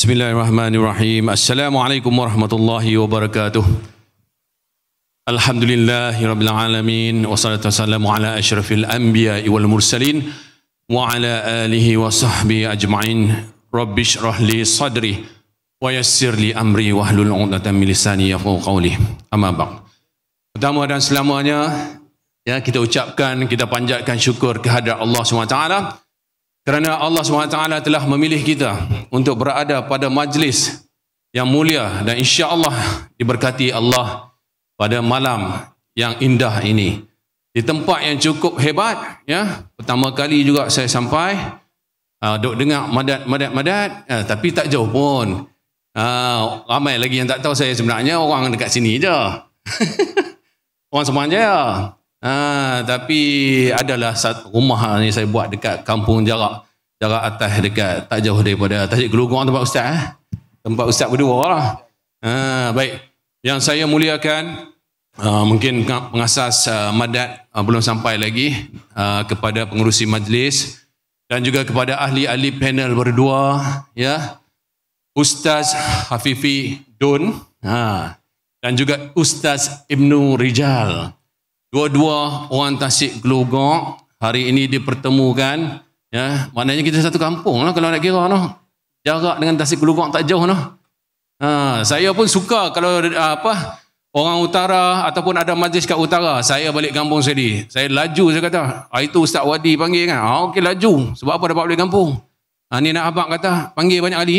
Bismillahirrahmanirrahim. Assalamualaikum warahmatullahi wabarakatuh. Alhamdulillahirrabbilalamin. Wassalatu wassalamu ala ashrafil anbiya wal mursalin. Wa ala alihi wa sahbihi ajma'in. Rabbi syrah li sadri. Wa yassir li amri wa hlul unatan milisani yafu qawli. Amma ba'd. Pertama dan selamanya, ya, kita ucapkan, kita panjatkan syukur kehadrat Allah SWT. Alhamdulillah. Kerana Allah SWT telah memilih kita untuk berada pada majlis yang mulia dan insya Allah diberkati Allah pada malam yang indah ini. Di tempat yang cukup hebat, ya. pertama kali juga saya sampai, uh, duk dengar madat, madat, madat, uh, tapi tak jauh pun. Uh, ramai lagi yang tak tahu saya sebenarnya orang dekat sini je. orang Semanjaya. Ha, tapi adalah satu rumah ni saya buat dekat kampung jarak jarak atas dekat tak jauh daripada Tasik Gelugong tempat ustaz eh. Tempat ustaz berdua lah. Ha, baik. Yang saya muliakan uh, mungkin pengasas uh, madat uh, belum sampai lagi uh, kepada pengurusi majlis dan juga kepada ahli-ahli panel berdua ya. Ustaz Hafifi Don ha, dan juga Ustaz Ibnu Rijal dua-dua orang Tasik Gelugok hari ini dipertemukan ya maknanya kita satu kampung lah kalau nak kira noh jarak dengan Tasik Gelugok tak jauh noh ha, saya pun suka kalau apa orang utara ataupun ada majlis kat utara saya balik kampung sendiri saya laju saya kata ah, itu Ustaz Wadi panggil kan ah, okey laju sebab apa dapat balik kampung ha, ni nak abang kata panggil banyak kali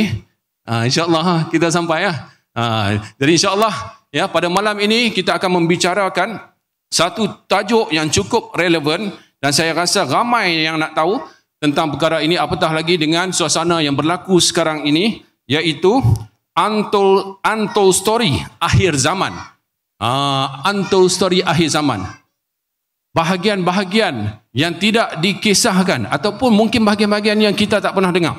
ha, insyaAllah kita sampai ya. Ha, jadi insyaAllah ya, pada malam ini kita akan membicarakan satu tajuk yang cukup relevan dan saya rasa ramai yang nak tahu tentang perkara ini apatah lagi dengan suasana yang berlaku sekarang ini iaitu untold, untold story akhir zaman. Uh, untold story akhir zaman. Bahagian-bahagian yang tidak dikisahkan ataupun mungkin bahagian-bahagian yang kita tak pernah dengar.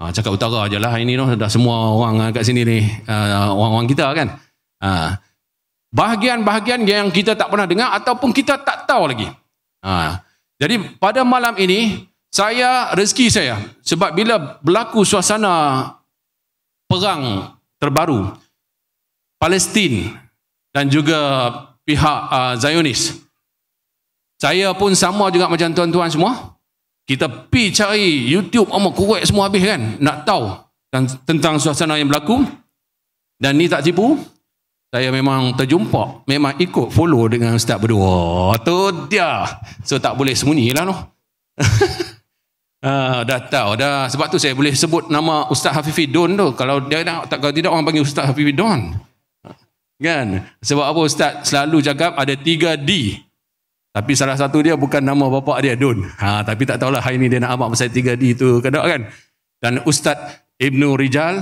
Ha, cakap utara je lah ini dah semua orang kat sini ni, uh, orang-orang kita kan. Uh, bahagian-bahagian yang kita tak pernah dengar ataupun kita tak tahu lagi. Ha. Jadi pada malam ini, saya rezeki saya sebab bila berlaku suasana perang terbaru, Palestin dan juga pihak uh, Zionis, saya pun sama juga macam tuan-tuan semua, kita pi cari YouTube, oh, korek semua habis kan, nak tahu tentang suasana yang berlaku dan ni tak tipu saya memang terjumpa, memang ikut follow dengan ustaz berdua. Tu dia. So tak boleh sembunyilah noh. Ah, dah tahu dah. Sebab tu saya boleh sebut nama Ustaz Hafifi Don tu. Kalau dia nak, tak, kalau tidak orang panggil Ustaz Hafifi Don. Kan? Sebab apa Ustaz selalu cakap ada tiga D. Tapi salah satu dia bukan nama bapak dia Don. Ha, tapi tak tahulah hari ni dia nak amat pasal tiga D tu ke kan? Dan Ustaz Ibnu Rijal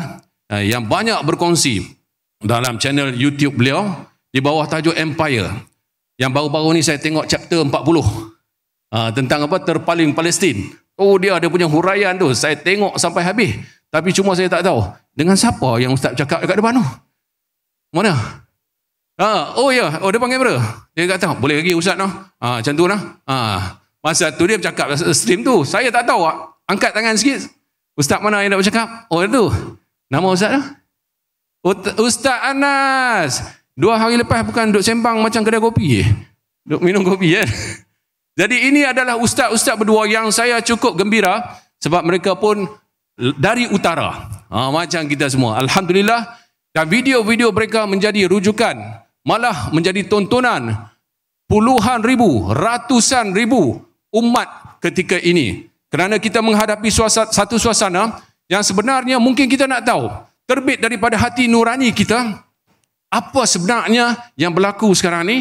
ah, yang banyak berkongsi dalam channel YouTube beliau di bawah tajuk Empire. Yang baru-baru ni saya tengok chapter 40 uh, ah, tentang apa terpaling Palestin. Oh dia ada punya huraian tu. Saya tengok sampai habis. Tapi cuma saya tak tahu dengan siapa yang ustaz cakap dekat depan tu. Mana? Ha, oh ya, oh dia panggil bro. Dia kata boleh lagi ustaz no. Ha, ah, macam tu noh. Lah. Ha. Masa tu dia bercakap stream tu. Saya tak tahu. Angkat tangan sikit. Ustaz mana yang nak bercakap? Oh itu. Nama ustaz noh. Ustaz Anas, dua hari lepas bukan duduk sembang macam kedai kopi je. Duduk minum kopi ya. Jadi ini adalah ustaz-ustaz berdua yang saya cukup gembira sebab mereka pun dari utara. Ha, macam kita semua. Alhamdulillah. Dan video-video mereka menjadi rujukan. Malah menjadi tontonan puluhan ribu, ratusan ribu umat ketika ini. Kerana kita menghadapi suasana, satu suasana yang sebenarnya mungkin kita nak tahu terbit daripada hati nurani kita apa sebenarnya yang berlaku sekarang ni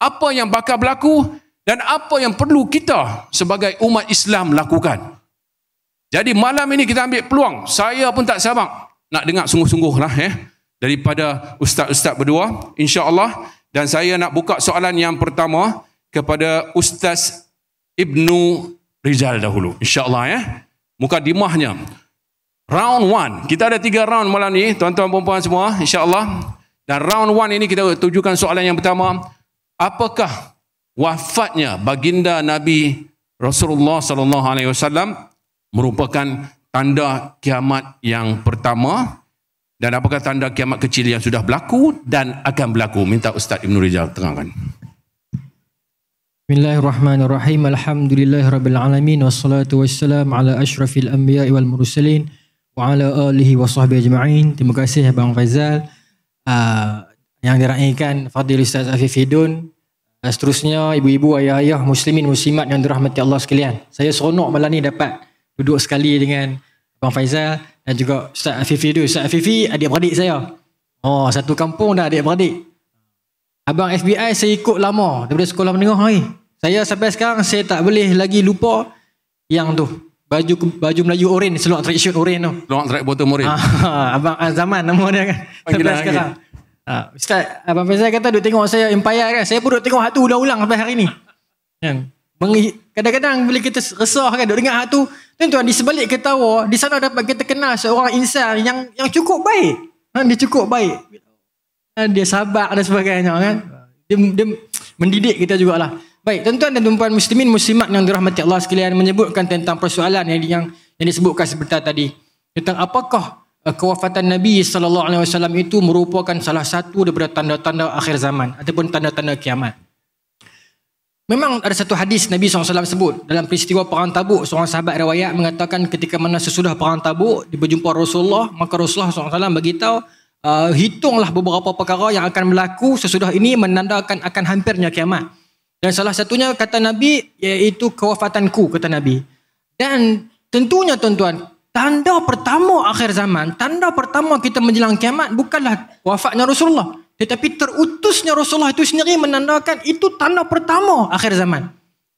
apa yang bakal berlaku dan apa yang perlu kita sebagai umat Islam lakukan jadi malam ini kita ambil peluang saya pun tak sabar nak dengar sungguh-sungguh lah eh daripada ustaz-ustaz berdua insya-Allah dan saya nak buka soalan yang pertama kepada ustaz Ibnu Rizal dahulu insya-Allah ya eh? muka dimahnya Round one Kita ada tiga round malam ni, tuan-tuan perempuan semua, insya-Allah. Dan round one ini kita tujukan soalan yang pertama, apakah wafatnya baginda Nabi Rasulullah sallallahu alaihi wasallam merupakan tanda kiamat yang pertama dan apakah tanda kiamat kecil yang sudah berlaku dan akan berlaku? Minta Ustaz Ibn Rizal terangkan. Bismillahirrahmanirrahim. Alhamdulillahirabbil alamin wassalatu wassalamu ala asyrafil anbiya'i wal mursalin wa ala alihi wa sahbihi ajma'in. Terima kasih Abang Faizal uh, yang diraihkan Fadil Ustaz Afif Hidun. Dan seterusnya ibu-ibu, ayah-ayah, muslimin, muslimat yang dirahmati Allah sekalian. Saya seronok malam ni dapat duduk sekali dengan Abang Faizal dan juga Ustaz Afif Hidun. Ustaz Afif adik-beradik saya. Oh, satu kampung dah adik-beradik. Abang FBI saya ikut lama daripada sekolah menengah hari. Saya sampai sekarang saya tak boleh lagi lupa yang tu baju baju Melayu oren seluar track shirt oren tu seluar track bottom oren ah, abang Azaman, ah, nama dia kan sampai sekarang ah ustaz abang Faisal kata duk tengok saya empire kan saya pun duk tengok hatu ulang-ulang sampai hari ni kan kadang-kadang bila kita resah kan duk dengar hatu tuan di sebalik ketawa di sana dapat kita kenal seorang insan yang yang cukup baik kan dia cukup baik ha, dia sabar dan sebagainya kan dia, dia mendidik kita jugalah Baik, tuan-tuan dan tuan-tuan muslimin muslimat yang dirahmati Allah sekalian menyebutkan tentang persoalan yang yang, yang disebutkan sebentar tadi. Tentang apakah eh, kewafatan Nabi sallallahu alaihi wasallam itu merupakan salah satu daripada tanda-tanda akhir zaman ataupun tanda-tanda kiamat. Memang ada satu hadis Nabi SAW sebut dalam peristiwa Perang Tabuk. Seorang sahabat riwayat mengatakan ketika mana sesudah Perang Tabuk, dia berjumpa Rasulullah, maka Rasulullah SAW beritahu, uh, hitunglah beberapa perkara yang akan berlaku sesudah ini menandakan akan hampirnya kiamat. Dan salah satunya kata Nabi iaitu kewafatanku kata Nabi. Dan tentunya tuan-tuan, tanda pertama akhir zaman, tanda pertama kita menjelang kiamat bukanlah wafatnya Rasulullah. Tetapi terutusnya Rasulullah itu sendiri menandakan itu tanda pertama akhir zaman.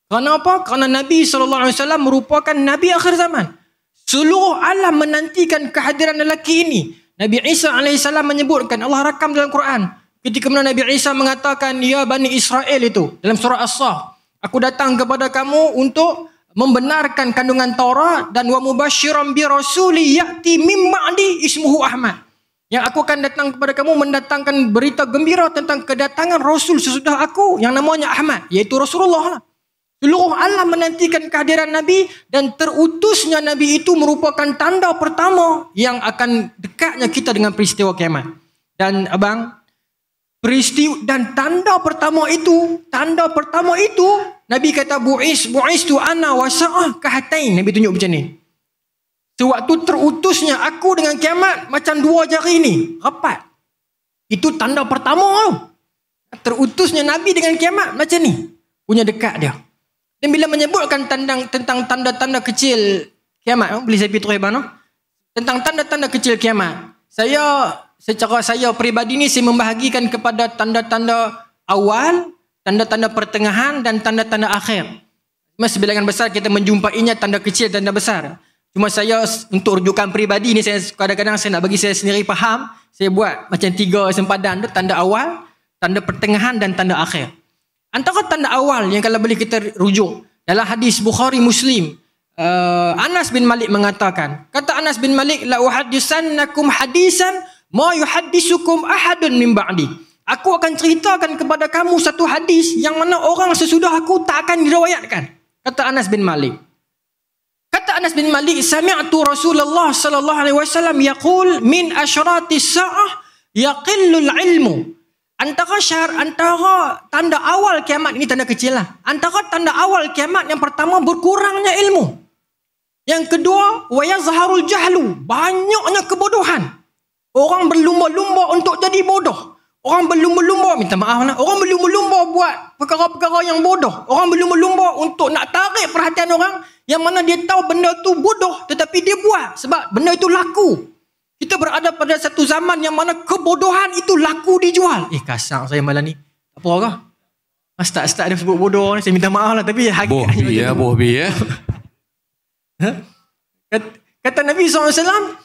Kerana apa? Kerana Nabi SAW merupakan Nabi akhir zaman. Seluruh alam menantikan kehadiran lelaki ini. Nabi Isa AS menyebutkan, Allah rakam dalam Quran. Ketika mana Nabi Isa mengatakan ya Bani Israel itu dalam surah As-Saff, aku datang kepada kamu untuk membenarkan kandungan Taurat dan wa mubasyiran bi rasuli ya'ti mim ba'di ismuhu Ahmad. Yang aku akan datang kepada kamu mendatangkan berita gembira tentang kedatangan Rasul sesudah aku yang namanya Ahmad, yaitu Rasulullah lah. Seluruh alam menantikan kehadiran Nabi dan terutusnya Nabi itu merupakan tanda pertama yang akan dekatnya kita dengan peristiwa kiamat. Dan abang, peristiwa dan tanda pertama itu tanda pertama itu nabi kata buis buis tu ana wasa'ah kahatain nabi tunjuk macam ni sewaktu terutusnya aku dengan kiamat macam dua jari ni rapat itu tanda pertama tu terutusnya nabi dengan kiamat macam ni punya dekat dia dan bila menyebutkan tentang tentang tanda-tanda kecil kiamat boleh saya pergi terus tentang tanda-tanda kecil kiamat saya secara saya peribadi ni saya membahagikan kepada tanda-tanda awal, tanda-tanda pertengahan dan tanda-tanda akhir. Mas bilangan besar kita menjumpainya tanda kecil dan tanda besar. Cuma saya untuk rujukan peribadi ni saya kadang-kadang saya nak bagi saya sendiri faham, saya buat macam tiga sempadan tu tanda awal, tanda pertengahan dan tanda akhir. Antara tanda awal yang kalau boleh kita rujuk dalam hadis Bukhari Muslim uh, Anas bin Malik mengatakan kata Anas bin Malik la nakum hadisan ma yuhaddisukum ahadun min ba'di aku akan ceritakan kepada kamu satu hadis yang mana orang sesudah aku tak akan diriwayatkan kata Anas bin Malik kata Anas bin Malik sami'tu Rasulullah sallallahu alaihi wasallam yaqul min asharati sa'ah yaqillul ilmu antara syar antara tanda awal kiamat ini tanda kecil lah antara tanda awal kiamat yang pertama berkurangnya ilmu yang kedua wayazharul jahlu banyaknya kebodohan Orang berlumba-lumba untuk jadi bodoh. Orang berlumba-lumba minta maaf nak. Lah. Orang berlumba-lumba buat perkara-perkara yang bodoh. Orang berlumba-lumba untuk nak tarik perhatian orang yang mana dia tahu benda tu bodoh tetapi dia buat sebab benda itu laku. Kita berada pada satu zaman yang mana kebodohan itu laku dijual. Eh kasar saya malam ni. Apa orang? Mas ah, tak start dia sebut bodoh ni. Saya minta maaf lah tapi hakikatnya. Bohbi ya, bohbi ya. Kata Nabi SAW,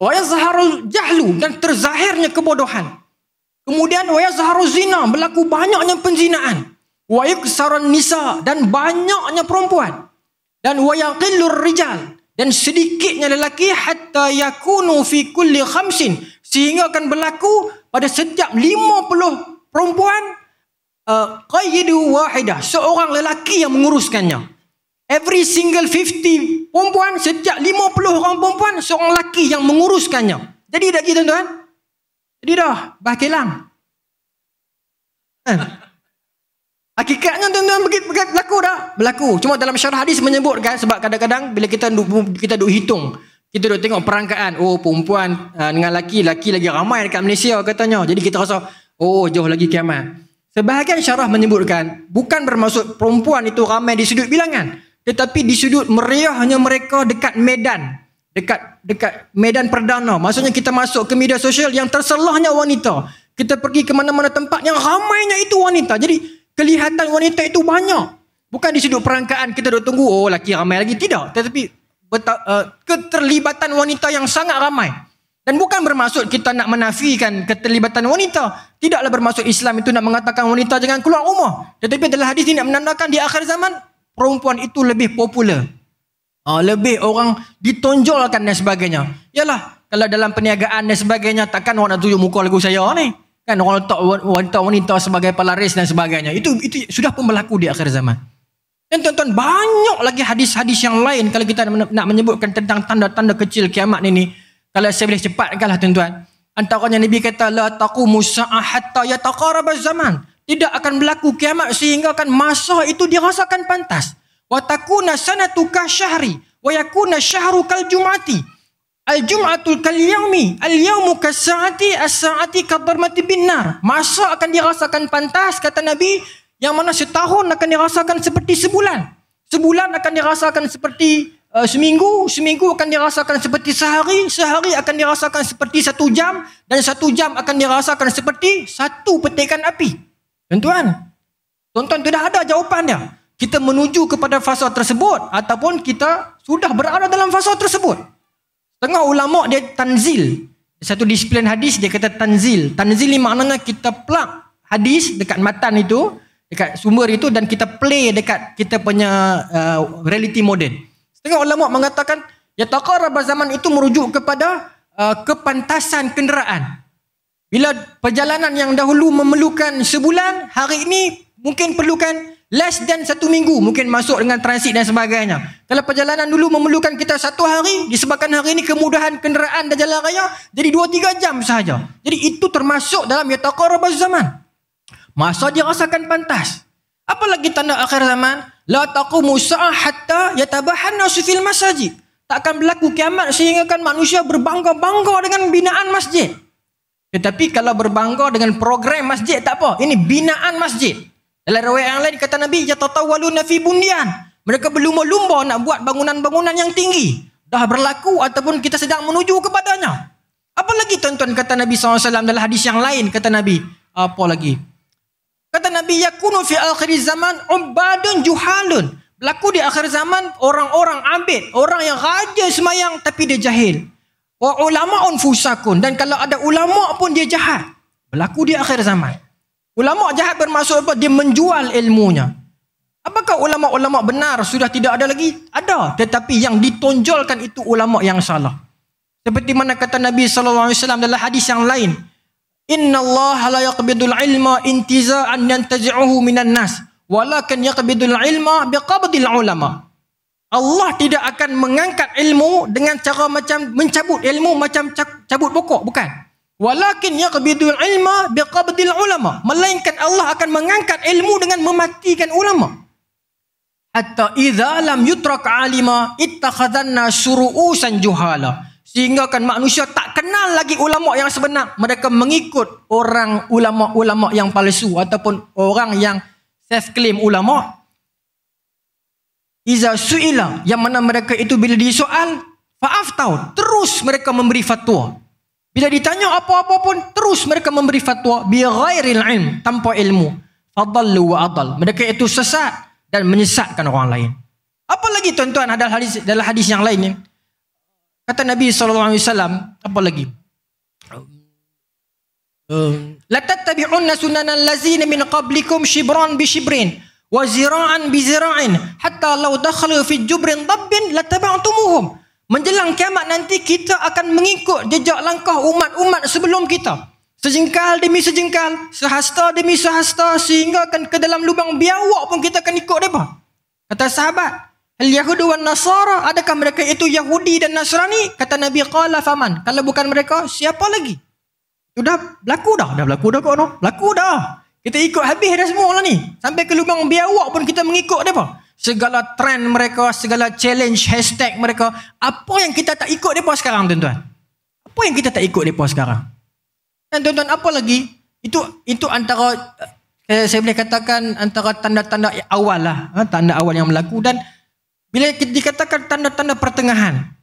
Wayazharul jahlu dan terzahirnya kebodohan. Kemudian wayazharul zina berlaku banyaknya penzinaan. Wayuksaran nisa dan banyaknya perempuan. Dan wayaqillur rijal dan sedikitnya lelaki hatta yakunu fi kulli khamsin. Sehingga akan berlaku pada setiap lima 50 perempuan uh, qayyidu Seorang lelaki yang menguruskannya. Every single 50 perempuan, setiap 50 orang perempuan, seorang lelaki yang menguruskannya. Jadi dah gitu tuan-tuan? Jadi dah, bah kelang. Eh. Hakikatnya tuan-tuan berlaku dah. Berlaku. Cuma dalam syarah hadis menyebutkan sebab kadang-kadang bila kita duk, kita duk hitung, kita duk tengok perangkaan, oh perempuan eh, dengan lelaki, lelaki lagi ramai dekat Malaysia katanya. Jadi kita rasa, oh jauh lagi kiamat. Sebahagian syarah menyebutkan, bukan bermaksud perempuan itu ramai di sudut bilangan tetapi di sudut meriahnya mereka dekat medan dekat dekat medan perdana maksudnya kita masuk ke media sosial yang terselahnya wanita kita pergi ke mana-mana tempat yang ramainya itu wanita jadi kelihatan wanita itu banyak bukan di sudut perangkaan kita duduk tunggu oh laki ramai lagi tidak tetapi uh, keterlibatan wanita yang sangat ramai dan bukan bermaksud kita nak menafikan keterlibatan wanita. Tidaklah bermaksud Islam itu nak mengatakan wanita jangan keluar rumah. Tetapi dalam hadis ini nak menandakan di akhir zaman perempuan itu lebih popular. Ah, lebih orang ditonjolkan dan sebagainya. Yalah, kalau dalam perniagaan dan sebagainya, takkan orang nak tunjuk muka lagu saya ni. Kan orang letak wanita wanita sebagai pelaris dan sebagainya. Itu itu sudah pun berlaku di akhir zaman. Dan tuan-tuan, banyak lagi hadis-hadis yang lain kalau kita nak menyebutkan tentang tanda-tanda kecil kiamat ini. Kalau saya boleh cepatkanlah tuan-tuan. Antaranya Nabi kata, La taqumu sa'ahatta ya taqarabaz zaman tidak akan berlaku kiamat sehingga kan masa itu dirasakan pantas wa takuna sanatu ka syahri wa yakuna syahru kal jumati al jumatul kal yaumi al yaumu ka saati as saati ka darmati bin nar masa akan dirasakan pantas kata nabi yang mana setahun akan dirasakan seperti sebulan sebulan akan dirasakan seperti Uh, seminggu, seminggu akan dirasakan seperti sehari, sehari akan dirasakan seperti satu jam, dan satu jam akan dirasakan seperti satu petikan api. Tuan-tuan, tuan-tuan tidak ada jawapannya. Kita menuju kepada fasa tersebut ataupun kita sudah berada dalam fasa tersebut. Tengah ulama dia tanzil. Satu disiplin hadis dia kata tanzil. Tanzil ni maknanya kita plug hadis dekat matan itu, dekat sumber itu dan kita play dekat kita punya uh, reality modern. Setengah ulama mengatakan ya taqarrab zaman itu merujuk kepada uh, kepantasan kenderaan. Bila perjalanan yang dahulu memerlukan sebulan, hari ini mungkin perlukan less than satu minggu. Mungkin masuk dengan transit dan sebagainya. Kalau perjalanan dulu memerlukan kita satu hari, disebabkan hari ini kemudahan kenderaan dan jalan raya, jadi dua tiga jam sahaja. Jadi itu termasuk dalam yataqa zaman. Masa dia rasakan pantas. Apalagi tanda akhir zaman, la taqumu sa'ah hatta yatabahan sufil masajid. Tak akan berlaku kiamat sehingga kan manusia berbangga-bangga dengan binaan masjid. Tetapi kalau berbangga dengan program masjid tak apa. Ini binaan masjid. Dalam riwayat yang lain kata Nabi ya tatawalu nafi bunyan. Mereka berlumba-lumba nak buat bangunan-bangunan yang tinggi. Dah berlaku ataupun kita sedang menuju kepadanya. Apa lagi tuan-tuan kata Nabi SAW dalam hadis yang lain kata Nabi. Apa lagi? Kata Nabi ya yakunu fi akhir zaman ubadun juhalun. Berlaku di akhir zaman orang-orang ambil. Orang yang rajin semayang tapi dia jahil. Wa ulama'un fusakun. Dan kalau ada ulama' pun dia jahat. Berlaku di akhir zaman. Ulama' jahat bermaksud apa? Dia menjual ilmunya. Apakah ulama'-ulama' benar sudah tidak ada lagi? Ada. Tetapi yang ditonjolkan itu ulama' yang salah. Seperti mana kata Nabi SAW dalam hadis yang lain. Inna Allah la yaqbidul ilma intiza'an yantaji'uhu minan nas. Walakin yaqbidul ilma biqabdil ulama'. Allah tidak akan mengangkat ilmu dengan cara macam mencabut ilmu macam cabut pokok bukan walakin yaqbidul ilma biqabdil ulama melainkan Allah akan mengangkat ilmu dengan mematikan ulama hatta idza lam yutrak alima ittakhadhanna shuru'usan juhala sehingga kan manusia tak kenal lagi ulama yang sebenar mereka mengikut orang ulama-ulama yang palsu ataupun orang yang self claim ulama iza suila yang mana mereka itu bila disoal tau terus mereka memberi fatwa bila ditanya apa-apa pun terus mereka memberi fatwa bi ghairil ilm tanpa ilmu fadallu wa adal mereka itu sesat dan menyesatkan orang lain apa lagi tuan-tuan ada hadis dalam hadis yang lain kata nabi sallallahu alaihi wasallam apa lagi um, la tattabi'un sunanal lazina min qablikum shibran bi shibrin waziraan bizira'in hatta law dakhalu fi jubrin dabbin latabantumuhum menjelang kiamat nanti kita akan mengikut jejak langkah umat-umat sebelum kita sejengkal demi sejengkal sehasta demi sehasta sehingga akan ke dalam lubang biawak pun kita akan ikut depa kata sahabat al yahudu wan nasara adakah mereka itu yahudi dan nasrani kata nabi qala faman kalau bukan mereka siapa lagi sudah berlaku dah dah berlaku dah kok noh berlaku dah kita ikut habis dah semua lah ni. Sampai ke lubang biawak pun kita mengikut dia apa? Segala trend mereka, segala challenge, hashtag mereka. Apa yang kita tak ikut mereka sekarang tuan-tuan? Apa yang kita tak ikut mereka sekarang? Dan tuan-tuan apa lagi? Itu itu antara eh, eh, saya boleh katakan antara tanda-tanda awal lah. Ha? Tanda awal yang berlaku dan bila kita dikatakan tanda-tanda pertengahan.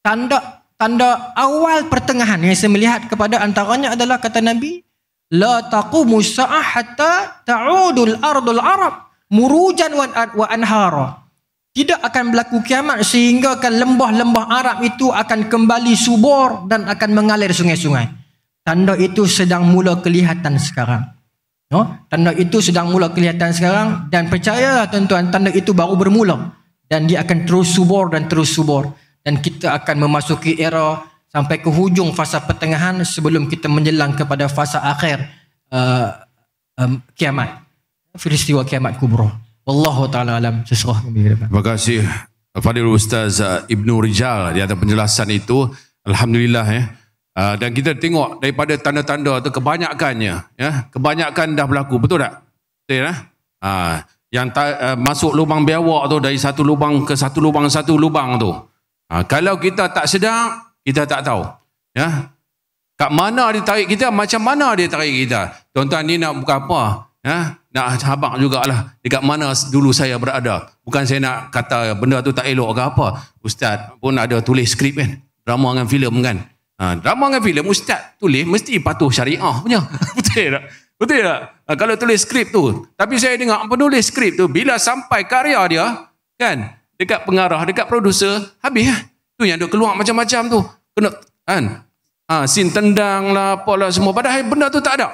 Tanda tanda awal pertengahan yang saya melihat kepada antaranya adalah kata Nabi, la taqumu sa'ah hatta ta'udul ardul arab murujan wa anhara tidak akan berlaku kiamat sehingga kan lembah-lembah Arab itu akan kembali subur dan akan mengalir sungai-sungai. Tanda itu sedang mula kelihatan sekarang. No? Tanda itu sedang mula kelihatan sekarang dan percayalah tuan-tuan tanda itu baru bermula dan dia akan terus subur dan terus subur dan kita akan memasuki era sampai ke hujung fasa pertengahan sebelum kita menjelang kepada fasa akhir uh, um, kiamat peristiwa kiamat kubro Wallahu ta'ala alam sesuah Terima kasih kepada Ustaz eh, Ibnu Rijal di atas penjelasan itu Alhamdulillah ya dan kita tengok daripada tanda-tanda itu kebanyakannya ya kebanyakan dah berlaku betul tak betul ya ha, yang ta, masuk lubang biawak tu dari satu lubang ke satu lubang satu lubang tu ha, kalau kita tak sedar kita tak tahu. Ya. Kat mana dia tarik kita, macam mana dia tarik kita. Tuan-tuan ni nak buka apa? Ya? Nak habak jugalah dekat mana dulu saya berada. Bukan saya nak kata benda tu tak elok ke apa. Ustaz pun ada tulis skrip kan. Drama dengan filem kan. Ha, drama dengan filem ustaz tulis mesti patuh syariah punya. Betul tak? Betul tak? Ha, kalau tulis skrip tu. Tapi saya dengar penulis skrip tu bila sampai karya dia kan dekat pengarah, dekat produser, habis Tu yang dia keluar macam-macam tu. Kena kan? Ha, sin tendang lah, apalah lah semua. Padahal benda tu tak ada.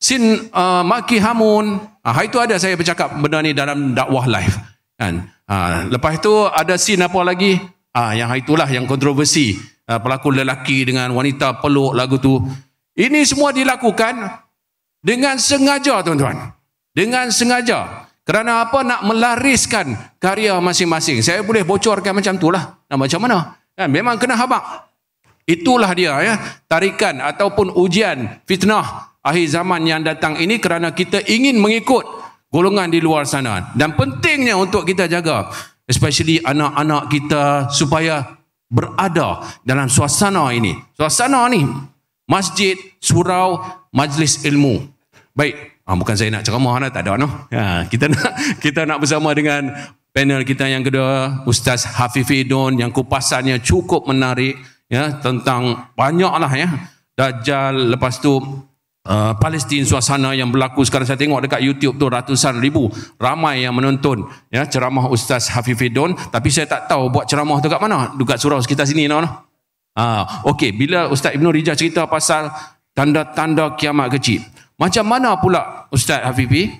Sin uh, maki hamun. Ha, hari tu ada saya bercakap benda ni dalam dakwah live. Kan? Ha, lepas tu ada sin apa lagi? Ha, yang hari lah yang kontroversi. Ha, pelakon lelaki dengan wanita peluk lagu tu. Ini semua dilakukan dengan sengaja tuan-tuan. Dengan sengaja. Kerana apa? Nak melariskan karya masing-masing. Saya boleh bocorkan macam itulah. Nah, macam mana? Ya, memang kena habak. Itulah dia ya. Tarikan ataupun ujian fitnah akhir zaman yang datang ini kerana kita ingin mengikut golongan di luar sana. Dan pentingnya untuk kita jaga. Especially anak-anak kita supaya berada dalam suasana ini. Suasana ini. Masjid, surau, majlis ilmu. Baik. Ha, bukan saya nak ceramah lah, tak ada no. Ha, kita nak kita nak bersama dengan panel kita yang kedua, Ustaz Hafifidun yang kupasannya cukup menarik ya tentang banyaklah ya dajal lepas tu Uh, Palestin suasana yang berlaku sekarang saya tengok dekat YouTube tu ratusan ribu ramai yang menonton ya ceramah Ustaz Hafifidon tapi saya tak tahu buat ceramah tu kat mana dekat surau sekitar sini no, Uh, okey bila Ustaz Ibnu Rijah cerita pasal tanda-tanda kiamat kecil macam mana pula Ustaz Habibie?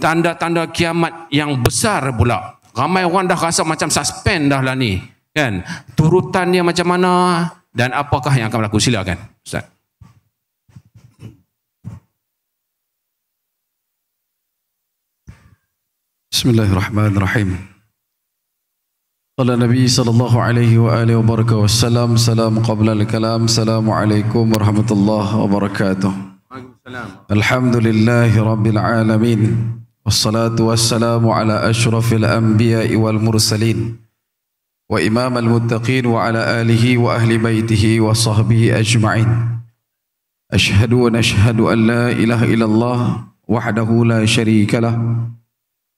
Tanda-tanda kiamat yang besar pula. Ramai orang dah rasa macam suspend dah lah ni. Kan? Turutannya macam mana dan apakah yang akan berlaku? Silakan Ustaz. Bismillahirrahmanirrahim. Qala Nabi sallallahu alaihi wa alihi wa baraka salam salam qabla al-kalam. Assalamualaikum warahmatullahi wabarakatuh. الحمد لله رب العالمين والصلاة والسلام على أشرف الأنبياء والمرسلين وإمام المتقين وعلى آله وأهل بيته وصحبه أجمعين أشهد ونشهد أن لا إله إلا الله وحده لا شريك له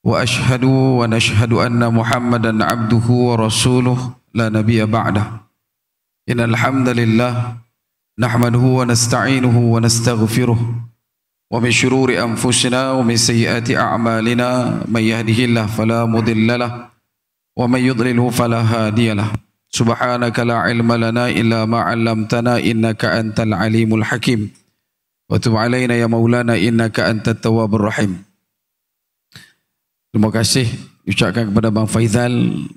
وأشهد ونشهد أن محمدا عبده ورسوله لا نبي بعده إن الحمد لله نحمده ونستعينه ونستغفره ومن شرور أنفسنا ومن سيئات أعمالنا من يهده الله فلا مضل له ومن يضلله فلا هادي له سبحانك لا علم لنا إلا ما علمتنا إنك أنت العليم الحكيم وتب علينا يا مولانا إنك أنت التواب الرحيم Terima kasih ucapkan kepada Bang Faizal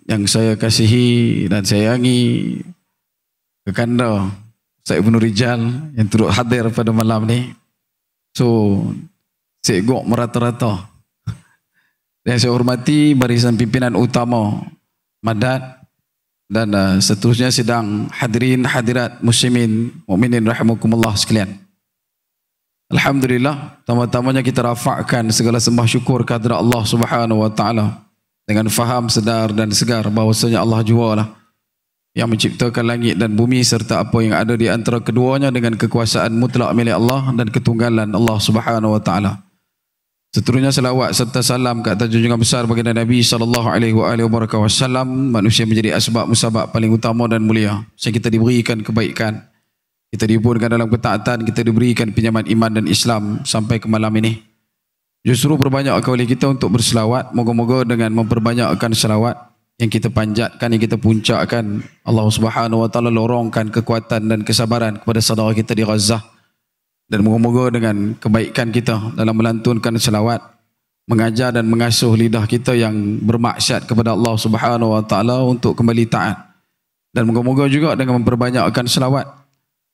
yang saya kasihi dan sayangi kekanda Ustaz Ibn Rijal yang turut hadir pada malam ni. So, saya merata-rata. Yang saya hormati barisan pimpinan utama Madad dan uh, seterusnya sedang hadirin hadirat muslimin mukminin rahimakumullah sekalian. Alhamdulillah, tamat-tamatnya kita rafakkan segala sembah syukur kehadrat Allah Subhanahu wa taala dengan faham sedar dan segar bahawasanya Allah jualah lah yang menciptakan langit dan bumi serta apa yang ada di antara keduanya dengan kekuasaan mutlak milik Allah dan ketunggalan Allah Subhanahu wa taala. Seterusnya selawat serta salam ke atas junjungan besar baginda Nabi sallallahu alaihi wa alihi wasallam manusia menjadi asbab musabab paling utama dan mulia sehingga kita diberikan kebaikan kita diburukan dalam ketaatan kita diberikan pinjaman iman dan Islam sampai ke malam ini. Justru perbanyakkan oleh kita untuk berselawat moga-moga dengan memperbanyakkan selawat yang kita panjatkan yang kita puncakkan Allah Subhanahu wa taala lorongkan kekuatan dan kesabaran kepada saudara kita di Gaza dan moga-moga dengan kebaikan kita dalam melantunkan selawat mengajar dan mengasuh lidah kita yang bermaksiat kepada Allah Subhanahu wa taala untuk kembali taat dan moga-moga juga dengan memperbanyakkan selawat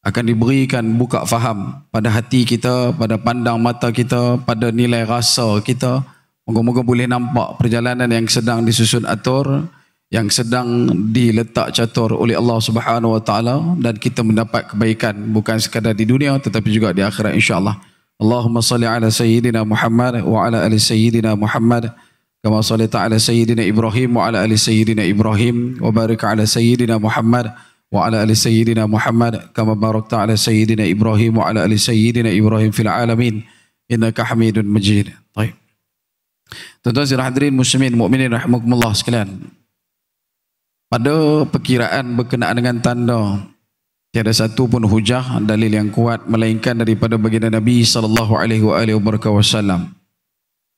akan diberikan buka faham pada hati kita, pada pandang mata kita, pada nilai rasa kita. Moga-moga boleh nampak perjalanan yang sedang disusun atur yang sedang diletak catur oleh Allah Subhanahu wa taala dan kita mendapat kebaikan bukan sekadar di dunia tetapi juga di akhirat insyaallah. Allahumma salli ala sayyidina Muhammad wa ala ali sayyidina Muhammad kama sallaita ala sayyidina Ibrahim wa ala ali sayyidina Ibrahim wa barik ala sayyidina Muhammad wa ala ali sayyidina Muhammad kama barakta ala sayyidina Ibrahim wa ala ali sayyidina Ibrahim fil alamin innaka Hamidun Majid. Baik. Tuan-tuan hadirin muslimin mukminin rahimakumullah sekalian. Pada perkiraan berkenaan dengan tanda tiada satu pun hujah dalil yang kuat melainkan daripada baginda Nabi saw alaihi wasallam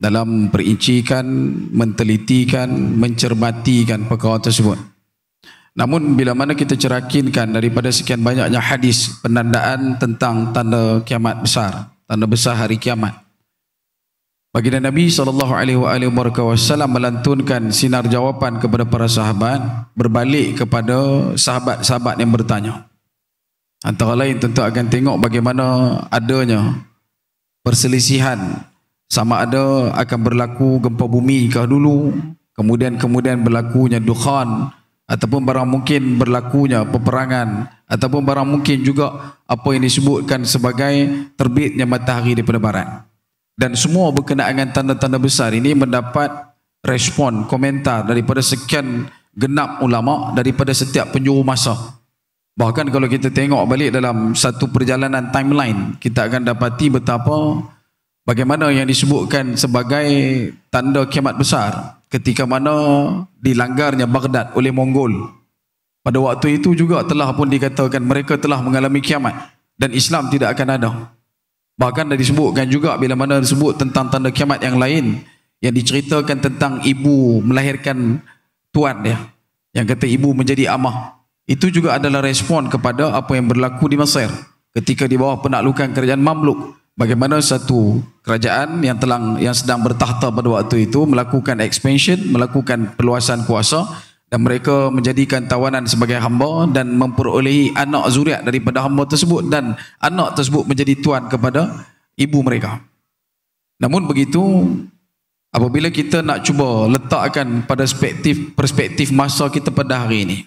dalam perincikan, mentelitikan, mencermatikan perkara tersebut. Namun bila mana kita cerakinkan daripada sekian banyaknya hadis penandaan tentang tanda kiamat besar, tanda besar hari kiamat. Baginda Nabi saw melantunkan sinar jawapan kepada para sahabat berbalik kepada sahabat-sahabat yang bertanya. Antara lain tentu akan tengok bagaimana adanya perselisihan sama ada akan berlaku gempa bumi kah dulu kemudian kemudian berlakunya dukhan ataupun barang mungkin berlakunya peperangan ataupun barang mungkin juga apa yang disebutkan sebagai terbitnya matahari daripada barat dan semua berkenaan dengan tanda-tanda besar ini mendapat respon komentar daripada sekian genap ulama daripada setiap penjuru masa bahkan kalau kita tengok balik dalam satu perjalanan timeline kita akan dapati betapa bagaimana yang disebutkan sebagai tanda kiamat besar ketika mana dilanggarnya Baghdad oleh Mongol pada waktu itu juga telah pun dikatakan mereka telah mengalami kiamat dan Islam tidak akan ada Bahkan dah disebutkan juga bila mana disebut tentang tanda kiamat yang lain yang diceritakan tentang ibu melahirkan tuan ya. Yang kata ibu menjadi amah. Itu juga adalah respon kepada apa yang berlaku di Mesir ketika di bawah penaklukan kerajaan Mamluk. Bagaimana satu kerajaan yang telah yang sedang bertahta pada waktu itu melakukan expansion, melakukan perluasan kuasa dan mereka menjadikan tawanan sebagai hamba dan memperolehi anak zuriat daripada hamba tersebut dan anak tersebut menjadi tuan kepada ibu mereka. Namun begitu apabila kita nak cuba letakkan pada perspektif perspektif masa kita pada hari ini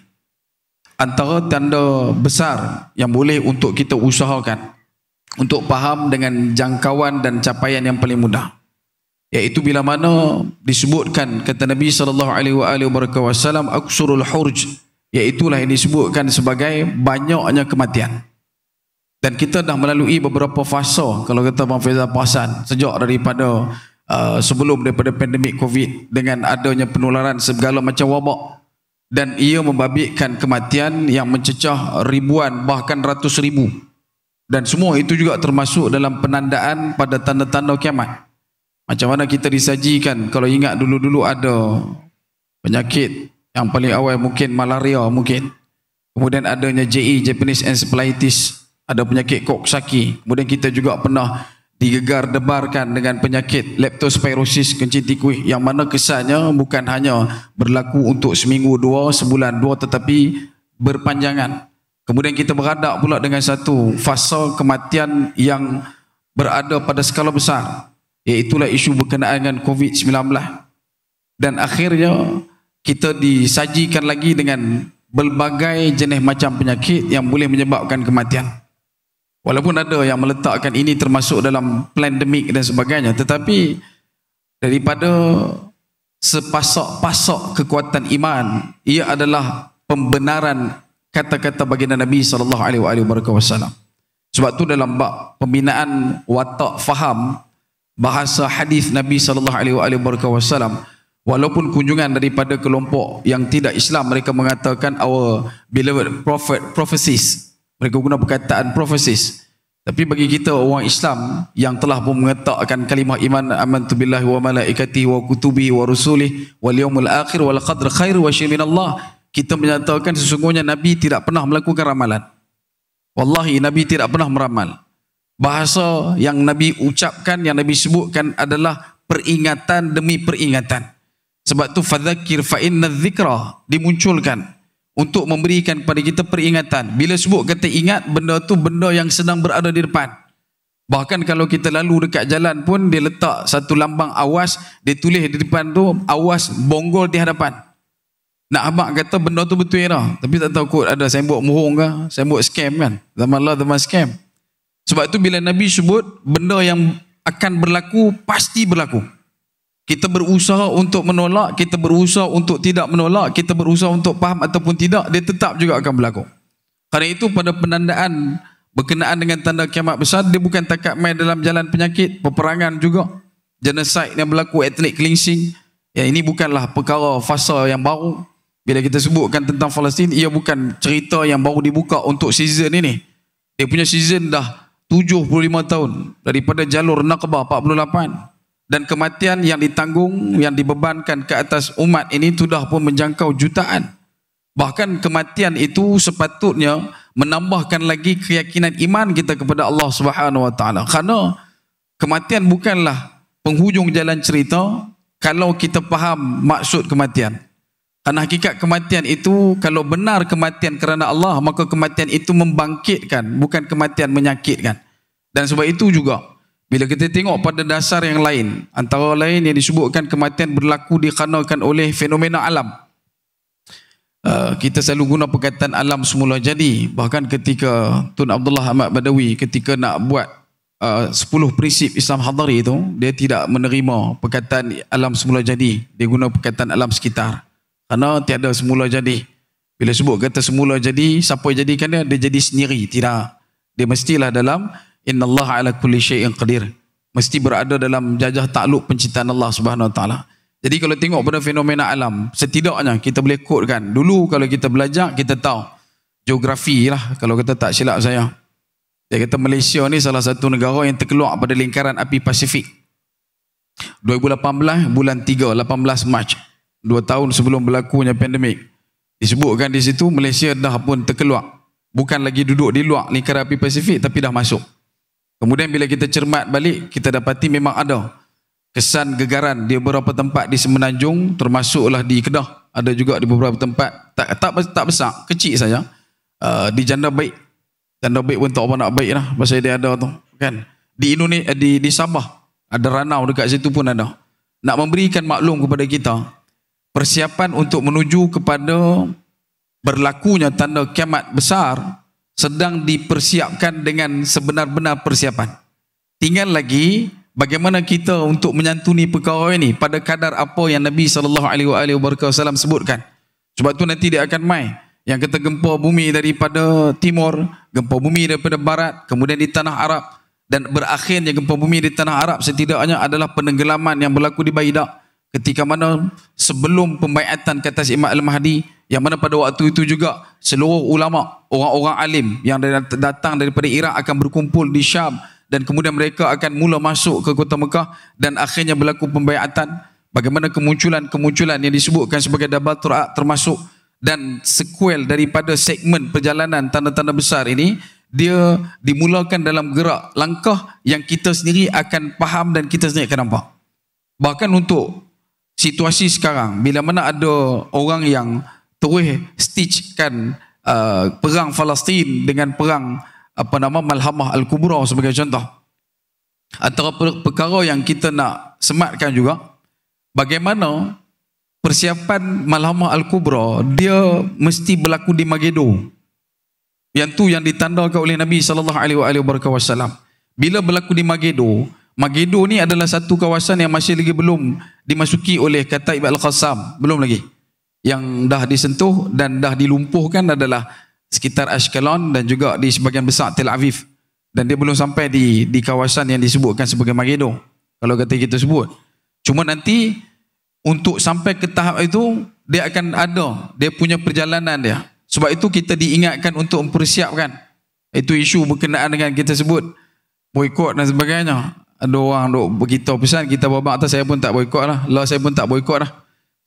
antara tanda besar yang boleh untuk kita usahakan untuk faham dengan jangkauan dan capaian yang paling mudah. Yaitu bila mana disebutkan kata Nabi sallallahu alaihi wasallam aksurul hurj iaitu lah yang disebutkan sebagai banyaknya kematian dan kita dah melalui beberapa fasa kalau kata Bang Faizal Pasan sejak daripada uh, sebelum daripada pandemik Covid dengan adanya penularan segala macam wabak dan ia membabitkan kematian yang mencecah ribuan bahkan ratus ribu dan semua itu juga termasuk dalam penandaan pada tanda-tanda kiamat. Macam mana kita disajikan kalau ingat dulu-dulu ada penyakit yang paling awal mungkin malaria mungkin. Kemudian adanya JE, Japanese Encephalitis. Ada penyakit Koksaki. Kemudian kita juga pernah digegar debarkan dengan penyakit leptospirosis kencing tikuih yang mana kesannya bukan hanya berlaku untuk seminggu dua, sebulan dua tetapi berpanjangan. Kemudian kita berhadap pula dengan satu fasa kematian yang berada pada skala besar. Iaitulah isu berkenaan dengan COVID-19. Dan akhirnya kita disajikan lagi dengan berbagai jenis macam penyakit yang boleh menyebabkan kematian. Walaupun ada yang meletakkan ini termasuk dalam pandemik dan sebagainya. Tetapi daripada sepasok-pasok kekuatan iman, ia adalah pembenaran kata-kata baginda Nabi sallallahu alaihi wasallam. Sebab tu dalam bab pembinaan watak faham bahasa hadis Nabi sallallahu alaihi wasallam walaupun kunjungan daripada kelompok yang tidak Islam mereka mengatakan our beloved prophet prophecies mereka guna perkataan prophecies tapi bagi kita orang Islam yang telah pun mengetakkan kalimah iman aman tu billahi wa malaikati wa kutubi wa rusuli wal yaumil akhir wal qadr khair wa syir minallah kita menyatakan sesungguhnya Nabi tidak pernah melakukan ramalan. Wallahi Nabi tidak pernah meramal bahasa yang Nabi ucapkan, yang Nabi sebutkan adalah peringatan demi peringatan. Sebab tu fadzakir fa inna dimunculkan untuk memberikan kepada kita peringatan. Bila sebut kata ingat, benda tu benda yang sedang berada di depan. Bahkan kalau kita lalu dekat jalan pun dia letak satu lambang awas, dia tulis di depan tu awas bonggol di hadapan. Nak abang kata benda tu betul dah. Tapi tak tahu kot ada sembok mohong ke, sembok scam kan. Zaman Allah zaman scam. Sebab itu bila Nabi sebut benda yang akan berlaku pasti berlaku. Kita berusaha untuk menolak, kita berusaha untuk tidak menolak, kita berusaha untuk faham ataupun tidak, dia tetap juga akan berlaku. Karena itu pada penandaan berkenaan dengan tanda kiamat besar, dia bukan takat main dalam jalan penyakit, peperangan juga, genocide yang berlaku, etnik cleansing, ya ini bukanlah perkara fasa yang baru. Bila kita sebutkan tentang Palestin, ia bukan cerita yang baru dibuka untuk season ini. Dia punya season dah 75 tahun daripada jalur Naqabah 48 dan kematian yang ditanggung yang dibebankan ke atas umat ini sudah pun menjangkau jutaan bahkan kematian itu sepatutnya menambahkan lagi keyakinan iman kita kepada Allah Subhanahu wa taala kerana kematian bukanlah penghujung jalan cerita kalau kita faham maksud kematian. Karena hakikat kematian itu kalau benar kematian kerana Allah maka kematian itu membangkitkan bukan kematian menyakitkan. Dan sebab itu juga bila kita tengok pada dasar yang lain antara lain yang disebutkan kematian berlaku dikarenakan oleh fenomena alam. Uh, kita selalu guna perkataan alam semula jadi bahkan ketika Tun Abdullah Ahmad Badawi ketika nak buat uh, 10 prinsip Islam Hadari itu dia tidak menerima perkataan alam semula jadi dia guna perkataan alam sekitar. Karena tiada semula jadi. Bila sebut kata semula jadi, siapa jadikan dia? Dia jadi sendiri. Tidak. Dia mestilah dalam Inna Allah ala kulli syai'in qadir. Mesti berada dalam jajah takluk penciptaan Allah subhanahu wa ta'ala. Jadi kalau tengok pada fenomena alam, setidaknya kita boleh kodkan. Dulu kalau kita belajar, kita tahu. Geografi lah kalau kita tak silap saya. Dia kata Malaysia ni salah satu negara yang terkeluar pada lingkaran api Pasifik. 2018 bulan 3, 18 Mac dua tahun sebelum berlakunya pandemik. Disebutkan di situ Malaysia dah pun terkeluar. Bukan lagi duduk di luar lingkar api Pasifik tapi dah masuk. Kemudian bila kita cermat balik, kita dapati memang ada kesan gegaran di beberapa tempat di Semenanjung termasuklah di Kedah. Ada juga di beberapa tempat, tak tak, tak besar, kecil saja. Uh, di Janda Baik. Janda Baik pun tak apa nak baik lah. Pasal dia ada tu. Kan? Di Indonesia, di, di Sabah. Ada ranau dekat situ pun ada. Nak memberikan maklum kepada kita, persiapan untuk menuju kepada berlakunya tanda kiamat besar sedang dipersiapkan dengan sebenar-benar persiapan. Tinggal lagi bagaimana kita untuk menyantuni perkara ini pada kadar apa yang Nabi SAW sebutkan. Sebab tu nanti dia akan mai. Yang kata gempa bumi daripada timur, gempa bumi daripada barat, kemudian di tanah Arab. Dan berakhirnya gempa bumi di tanah Arab setidaknya adalah penenggelaman yang berlaku di Baidak ketika mana sebelum pembaiatan ke atas Imam Al-Mahdi yang mana pada waktu itu juga seluruh ulama orang-orang alim yang datang daripada Iraq akan berkumpul di Syam dan kemudian mereka akan mula masuk ke kota Mekah dan akhirnya berlaku pembaiatan bagaimana kemunculan-kemunculan yang disebutkan sebagai Dabal Tur'at termasuk dan sequel daripada segmen perjalanan tanda-tanda besar ini dia dimulakan dalam gerak langkah yang kita sendiri akan faham dan kita sendiri akan nampak bahkan untuk situasi sekarang bila mana ada orang yang terus stitchkan uh, perang Palestin dengan perang apa nama Malhamah Al-Kubra sebagai contoh antara perkara yang kita nak sematkan juga bagaimana persiapan Malhamah Al-Kubra dia mesti berlaku di Magedo yang tu yang ditandakan oleh Nabi sallallahu alaihi wasallam bila berlaku di Magedo Magedo ni adalah satu kawasan yang masih lagi belum dimasuki oleh kata Ibn Al-Qassam. Belum lagi. Yang dah disentuh dan dah dilumpuhkan adalah sekitar Ashkelon dan juga di sebagian besar Tel Aviv. Dan dia belum sampai di di kawasan yang disebutkan sebagai Magedo. Kalau kata kita sebut. Cuma nanti untuk sampai ke tahap itu, dia akan ada. Dia punya perjalanan dia. Sebab itu kita diingatkan untuk mempersiapkan. Itu isu berkenaan dengan kita sebut boykot dan sebagainya ada orang duk beritahu pesan kita bawa atas saya pun tak boikot lah law saya pun tak boikot lah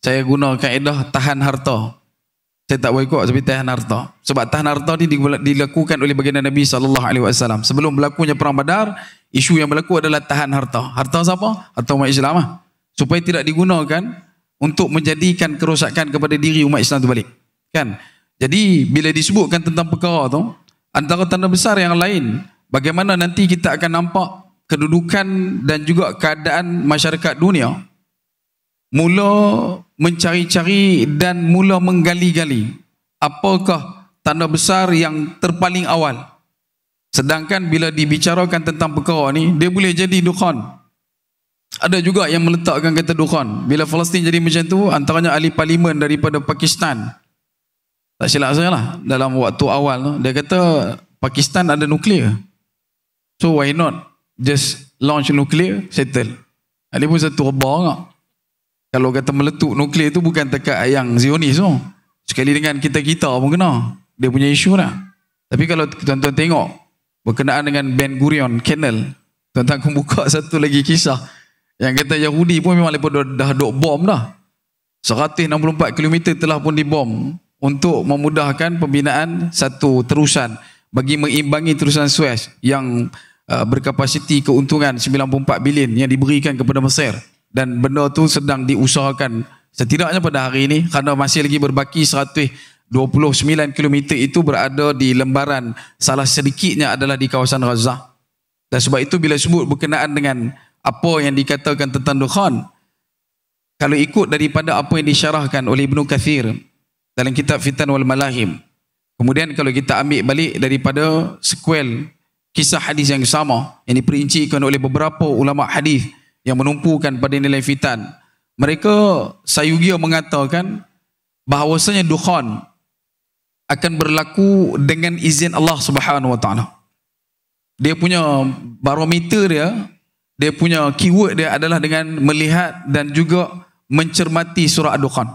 saya guna kaedah tahan harta saya tak boikot tapi tahan harta sebab tahan harta ni dilakukan oleh baginda Nabi Sallallahu Alaihi Wasallam sebelum berlakunya perang badar isu yang berlaku adalah tahan harta harta siapa? harta umat Islam lah supaya tidak digunakan untuk menjadikan kerosakan kepada diri umat Islam tu balik kan jadi bila disebutkan tentang perkara tu antara tanda besar yang lain bagaimana nanti kita akan nampak kedudukan dan juga keadaan masyarakat dunia mula mencari-cari dan mula menggali-gali apakah tanda besar yang terpaling awal sedangkan bila dibicarakan tentang perkara ni dia boleh jadi dukhan ada juga yang meletakkan kata dukhan bila Palestin jadi macam tu antaranya ahli parlimen daripada Pakistan tak silap saya lah dalam waktu awal dia kata Pakistan ada nuklear so why not just launch nuklear, settle. Ini pun satu rebah enggak. Kalau kata meletup nuklear tu bukan tekat yang Zionis tu. Sekali dengan kita-kita pun kena. Dia punya isu lah. Tapi kalau tuan-tuan tengok berkenaan dengan Ben Gurion Kennel, tuan-tuan akan buka satu lagi kisah yang kata Yahudi pun memang lepas dah dok bom dah. 164 km telah pun dibom untuk memudahkan pembinaan satu terusan bagi mengimbangi terusan Suez yang Uh, berkapasiti keuntungan 94 bilion yang diberikan kepada Mesir dan benda tu sedang diusahakan setidaknya pada hari ini kerana masih lagi berbaki 129 km itu berada di lembaran salah sedikitnya adalah di kawasan Gaza dan sebab itu bila sebut berkenaan dengan apa yang dikatakan tentang Dukhan kalau ikut daripada apa yang disyarahkan oleh Ibn Kathir dalam kitab Fitan wal Malahim kemudian kalau kita ambil balik daripada sequel kisah hadis yang sama yang diperincikan oleh beberapa ulama hadis yang menumpukan pada nilai fitan. Mereka Sayugia mengatakan bahawasanya dukhan akan berlaku dengan izin Allah Subhanahu Wa Taala. Dia punya barometer dia, dia punya keyword dia adalah dengan melihat dan juga mencermati surah Ad-Dukhan.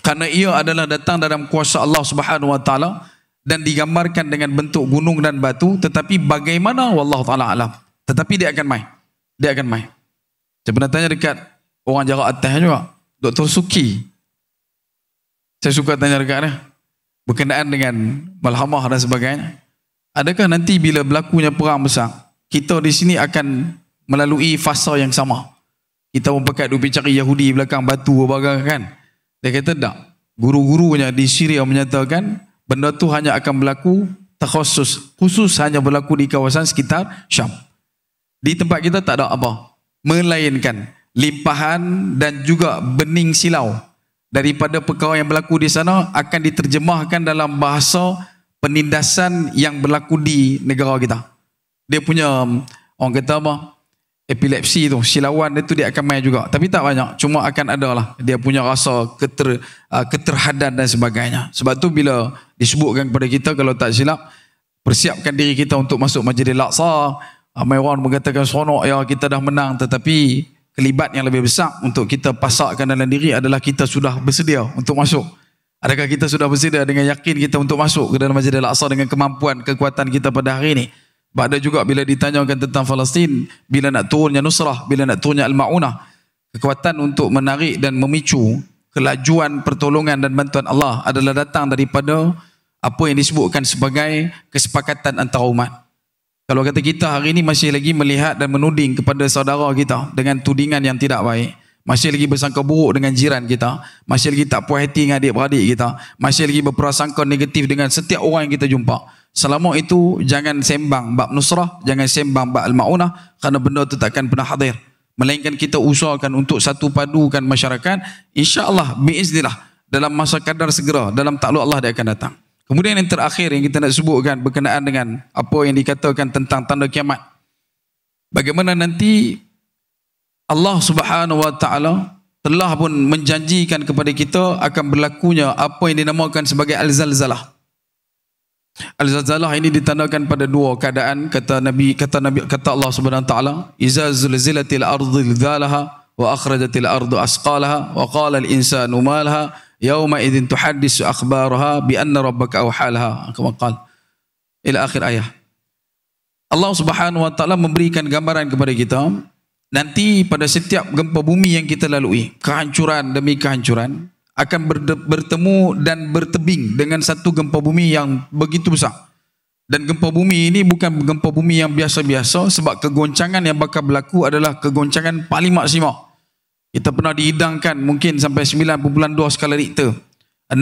Karena ia adalah datang dalam kuasa Allah Subhanahu Wa Taala dan digambarkan dengan bentuk gunung dan batu tetapi bagaimana wallahu taala alam tetapi dia akan mai dia akan mai saya pernah tanya dekat orang jarak atas juga doktor suki saya suka tanya dekat dia berkenaan dengan malhamah dan sebagainya adakah nanti bila berlakunya perang besar kita di sini akan melalui fasa yang sama kita pun pakai duit cari Yahudi belakang batu berbagai kan dia kata tak guru-gurunya di Syria menyatakan benda tu hanya akan berlaku terkhusus khusus hanya berlaku di kawasan sekitar Syam. Di tempat kita tak ada apa melainkan limpahan dan juga bening silau daripada perkara yang berlaku di sana akan diterjemahkan dalam bahasa penindasan yang berlaku di negara kita. Dia punya orang kata apa? epilepsi tu silawan dia tu dia akan main juga tapi tak banyak cuma akan ada lah dia punya rasa keter, ah, keterhadan dan sebagainya sebab tu bila disebutkan kepada kita kalau tak silap persiapkan diri kita untuk masuk majlis laksa ramai ah, orang mengatakan seronok ya kita dah menang tetapi kelibat yang lebih besar untuk kita pasakkan dalam diri adalah kita sudah bersedia untuk masuk adakah kita sudah bersedia dengan yakin kita untuk masuk ke dalam majlis laksa dengan kemampuan kekuatan kita pada hari ini ada juga bila ditanyakan tentang Palestin, bila nak turunnya Nusrah, bila nak turunnya Al-Ma'unah, kekuatan untuk menarik dan memicu kelajuan pertolongan dan bantuan Allah adalah datang daripada apa yang disebutkan sebagai kesepakatan antara umat. Kalau kata kita hari ini masih lagi melihat dan menuding kepada saudara kita dengan tudingan yang tidak baik, masih lagi bersangka buruk dengan jiran kita, masih lagi tak puas hati dengan adik-beradik kita, masih lagi berprasangka negatif dengan setiap orang yang kita jumpa, Selama itu jangan sembang bab nusrah, jangan sembang bab al-ma'unah kerana benda itu takkan pernah hadir. Melainkan kita usahakan untuk satu padukan masyarakat, insyaAllah biiznillah dalam masa kadar segera, dalam takluk Allah dia akan datang. Kemudian yang terakhir yang kita nak sebutkan berkenaan dengan apa yang dikatakan tentang tanda kiamat. Bagaimana nanti Allah subhanahu wa ta'ala telah pun menjanjikan kepada kita akan berlakunya apa yang dinamakan sebagai al-zalzalah. Al-zalzalah ini ditandakan pada dua keadaan kata Nabi kata Nabi kata Allah Subhanahu wa taala iza zulzilatil ardi zalaha wa akhrajatil ardu asqalaha wa qala al-insanu malaha yawma idzin tuhaddisu akhbaraha bi anna rabbaka awhalaha kama qala ila akhir ayat Allah Subhanahu wa taala memberikan gambaran kepada kita nanti pada setiap gempa bumi yang kita lalui kehancuran demi kehancuran akan bertemu dan bertebing dengan satu gempa bumi yang begitu besar. Dan gempa bumi ini bukan gempa bumi yang biasa-biasa sebab kegoncangan yang bakal berlaku adalah kegoncangan paling maksimal. Kita pernah dihidangkan mungkin sampai 9.2 skala Richter. 6.5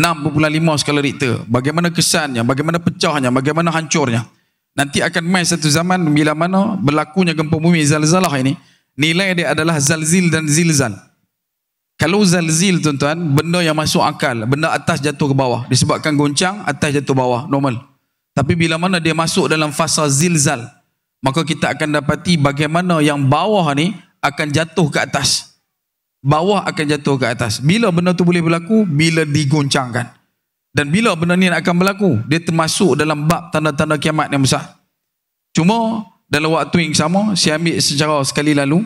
skala Richter. Bagaimana kesannya, bagaimana pecahnya, bagaimana hancurnya. Nanti akan main satu zaman bila mana berlakunya gempa bumi zalzalah ini. Nilai dia adalah zalzil dan zilzal. Kalau zalzil tuan-tuan, benda yang masuk akal, benda atas jatuh ke bawah. Disebabkan goncang, atas jatuh bawah. Normal. Tapi bila mana dia masuk dalam fasa zilzal, maka kita akan dapati bagaimana yang bawah ni akan jatuh ke atas. Bawah akan jatuh ke atas. Bila benda tu boleh berlaku? Bila digoncangkan. Dan bila benda ni akan berlaku? Dia termasuk dalam bab tanda-tanda kiamat yang besar. Cuma dalam waktu yang sama, saya ambil secara sekali lalu,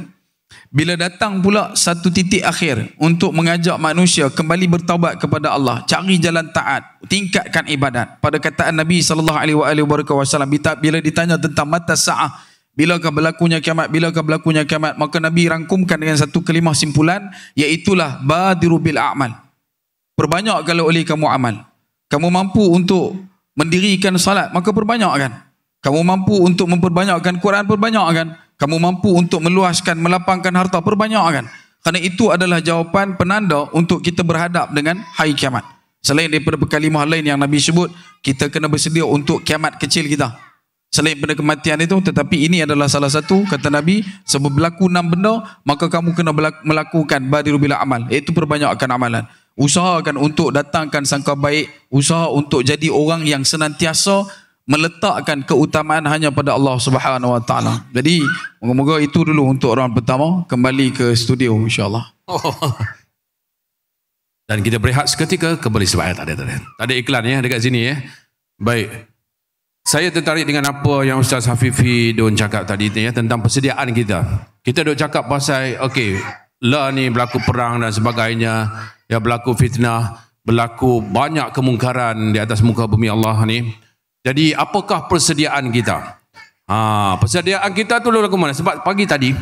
bila datang pula satu titik akhir untuk mengajak manusia kembali bertaubat kepada Allah, cari jalan taat, tingkatkan ibadat. Pada kataan Nabi saw. bila ditanya tentang mata saah, bilakah berlakunya kiamat, bilakah berlakunya kiamat, maka Nabi rangkumkan dengan satu kelima simpulan iaitu lah badiru bil a'mal. Perbanyakkanlah oleh kamu amal. Kamu mampu untuk mendirikan salat, maka perbanyakkan. Kamu mampu untuk memperbanyakkan Quran, perbanyakkan kamu mampu untuk meluaskan, melapangkan harta, perbanyakkan. Karena itu adalah jawapan penanda untuk kita berhadap dengan hari kiamat. Selain daripada perkalimah lain yang Nabi sebut, kita kena bersedia untuk kiamat kecil kita. Selain benda kematian itu, tetapi ini adalah salah satu, kata Nabi, sebab berlaku enam benda, maka kamu kena melakukan badiru bila amal, iaitu perbanyakkan amalan. Usahakan untuk datangkan sangka baik, usaha untuk jadi orang yang senantiasa meletakkan keutamaan hanya pada Allah Subhanahu Wa Taala. Jadi, moga-moga itu dulu untuk orang pertama kembali ke studio insya-Allah. Dan kita berehat seketika kembali sebaik tak ada tadi. Tak ada iklan ya dekat sini ya. Baik. Saya tertarik dengan apa yang Ustaz Hafifi don cakap tadi ni ya tentang persediaan kita. Kita dok cakap pasal okey, lah ni berlaku perang dan sebagainya, ya berlaku fitnah, berlaku banyak kemungkaran di atas muka bumi Allah ni. Jadi apakah persediaan kita? Ha, persediaan kita tu lalu kemana? Sebab pagi tadi,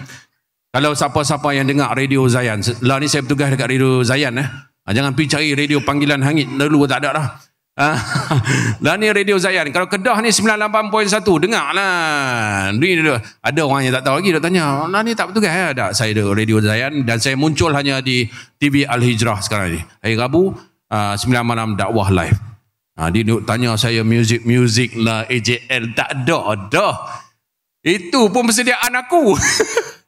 kalau siapa-siapa yang dengar radio Zayan, lah ni saya bertugas dekat radio Zayan eh. Ha, jangan pergi cari radio panggilan hangit, lalu tak ada dah. Ha, lah ni radio Zayan. Kalau Kedah ni 98.1, dengar lah. Ni, ada orang yang tak tahu lagi, dia tanya, lah ni tak bertugas ya? Tak, saya ada radio Zayan dan saya muncul hanya di TV Al-Hijrah sekarang ni. Hari Rabu, uh, ah, 9 malam dakwah live. Ha, dia duduk tanya saya music-music lah, AJL. Tak ada, ada. Itu pun persediaan aku.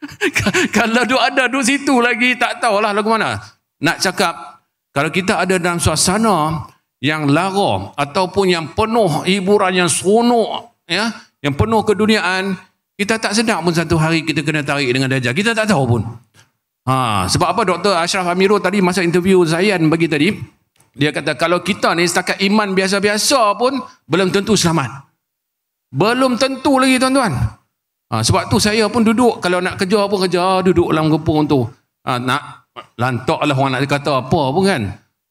kalau duduk ada, duduk situ lagi, tak tahulah lagu mana. Nak cakap, kalau kita ada dalam suasana yang lara ataupun yang penuh hiburan yang seronok, ya, yang penuh keduniaan, kita tak sedap pun satu hari kita kena tarik dengan dajah. Kita tak tahu pun. Ha, sebab apa Dr. Ashraf Amirul tadi masa interview Zayan bagi tadi, dia kata kalau kita ni setakat iman biasa-biasa pun belum tentu selamat. Belum tentu lagi tuan-tuan. Ha, sebab tu saya pun duduk kalau nak kerja pun kerja duduk dalam gempung tu. Ha, nak lantak lah orang nak kata apa pun kan.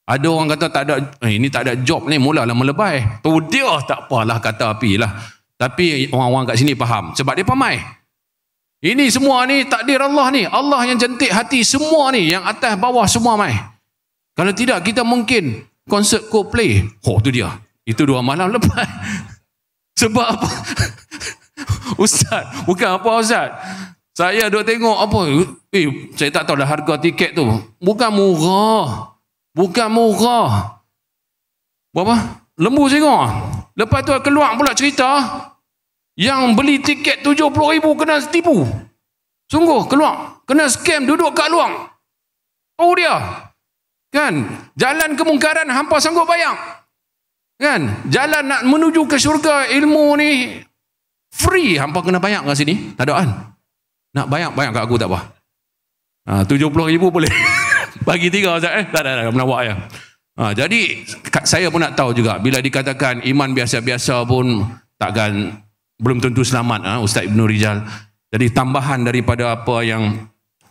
Ada orang kata tak ada eh, ini tak ada job ni mula lah melebay. Tu dia tak apalah kata lah. Tapi orang-orang kat sini faham. Sebab dia pamai. Ini semua ni takdir Allah ni. Allah yang jentik hati semua ni. Yang atas bawah semua mai. Kalau tidak kita mungkin konsert Coldplay. Oh tu dia. Itu dua malam lepas. Sebab apa? Ustaz, bukan apa Ustaz. Saya duk tengok apa. Eh, saya tak tahu dah harga tiket tu. Bukan murah. Bukan murah. Berapa? Lembu tengok. Lepas tu keluar pula cerita. Yang beli tiket RM70,000 kena tipu. Sungguh keluar. Kena scam duduk kat luang Tahu oh, dia. Kan? Jalan kemungkaran hampa sanggup bayang. Kan? Jalan nak menuju ke syurga ilmu ni free hampa kena bayang kat sini. Tak ada kan? Nak bayang, bayang kat aku tak apa. Ha, 70 ribu boleh. Bagi tiga eh? Tak ada, tak ada. Menawak ya. Ha, jadi saya pun nak tahu juga bila dikatakan iman biasa-biasa pun takkan belum tentu selamat ha, Ustaz Ibn Rizal. Jadi tambahan daripada apa yang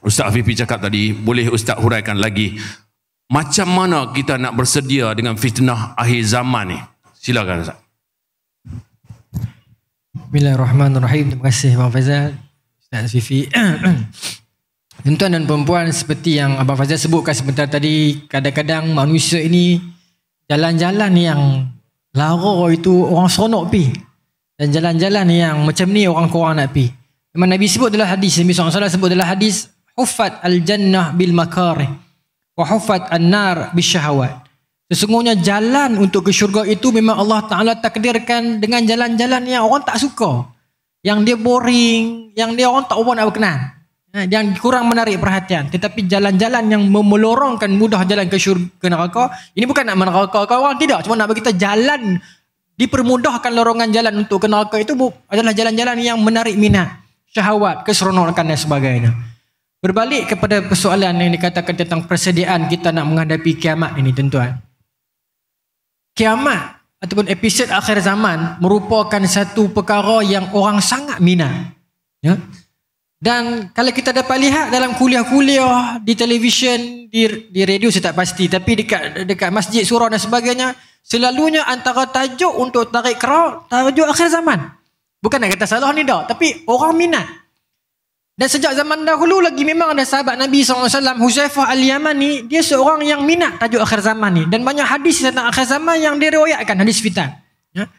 Ustaz Afifi cakap tadi boleh Ustaz huraikan lagi macam mana kita nak bersedia dengan fitnah akhir zaman ni? Silakan Ustaz. Bismillahirrahmanirrahim. Terima kasih Abang Fazal. Ustaz Sifi. Tuan-tuan dan perempuan seperti yang Abang Fazal sebutkan sebentar tadi, kadang-kadang manusia ini jalan-jalan yang lara itu orang seronok pi. Dan jalan-jalan yang macam ni orang korang nak pi. Memang Nabi sebut dalam hadis, Nabi SAW sebut dalam hadis, Hufat al-jannah bil-makarih. Wahufat an-nar bishahwat. Sesungguhnya jalan untuk ke syurga itu memang Allah Ta'ala takdirkan dengan jalan-jalan yang orang tak suka. Yang dia boring, yang dia orang tak apa nak berkenan. Ha, yang kurang menarik perhatian. Tetapi jalan-jalan yang memelorongkan mudah jalan ke syurga ke neraka. Ini bukan nak meneraka Kau orang. Tidak. Cuma nak bagi kita jalan dipermudahkan lorongan jalan untuk ke neraka itu adalah jalan-jalan yang menarik minat. Syahwat, keseronokan dan sebagainya. Berbalik kepada persoalan yang dikatakan tentang persediaan kita nak menghadapi kiamat ini tuan-tuan. Kiamat ataupun episod akhir zaman merupakan satu perkara yang orang sangat minat. Ya? Dan kalau kita dapat lihat dalam kuliah-kuliah di televisyen, di, di radio saya tak pasti tapi dekat dekat masjid surau dan sebagainya selalunya antara tajuk untuk tarik kerau tajuk akhir zaman. Bukan nak kata salah ni dah tapi orang minat. Dan sejak zaman dahulu lagi memang ada sahabat Nabi SAW, Huzaifah Al-Yamani, dia seorang yang minat tajuk akhir zaman ni. Dan banyak hadis tentang akhir zaman yang diriwayatkan, hadis fitan. Ya.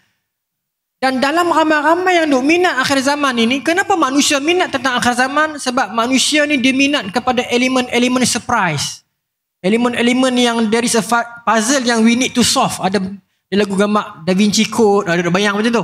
Dan dalam ramai-ramai yang duk minat akhir zaman ini, kenapa manusia minat tentang akhir zaman? Sebab manusia ni dia minat kepada elemen-elemen surprise. Elemen-elemen yang there is a puzzle yang we need to solve. Ada, ada lagu gambar Da Vinci Code, ada, ada banyak macam tu.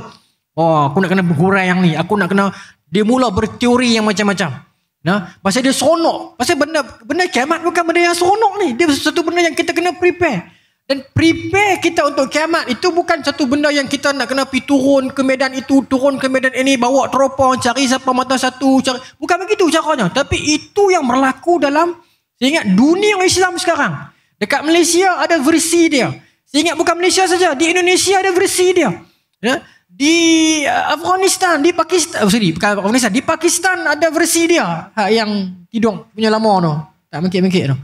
Oh, aku nak kena bergurau yang ni. Aku nak kena dia mula berteori yang macam-macam. Nah, pasal dia seronok. Pasal benda benda kiamat bukan benda yang seronok ni. Dia satu benda yang kita kena prepare. Dan prepare kita untuk kiamat itu bukan satu benda yang kita nak kena pergi turun ke medan itu, turun ke medan ini, bawa teropong, cari siapa mata satu. Cari. Bukan begitu caranya. Tapi itu yang berlaku dalam sehingga dunia Islam sekarang. Dekat Malaysia ada versi dia. Sehingga bukan Malaysia saja, di Indonesia ada versi dia. Ya? di uh, Afghanistan, di Pakistan, oh, sorry, bukan Afghanistan, di Pakistan ada versi dia ha, yang hidung punya lama tu. Tak mengkik-mengkik tu.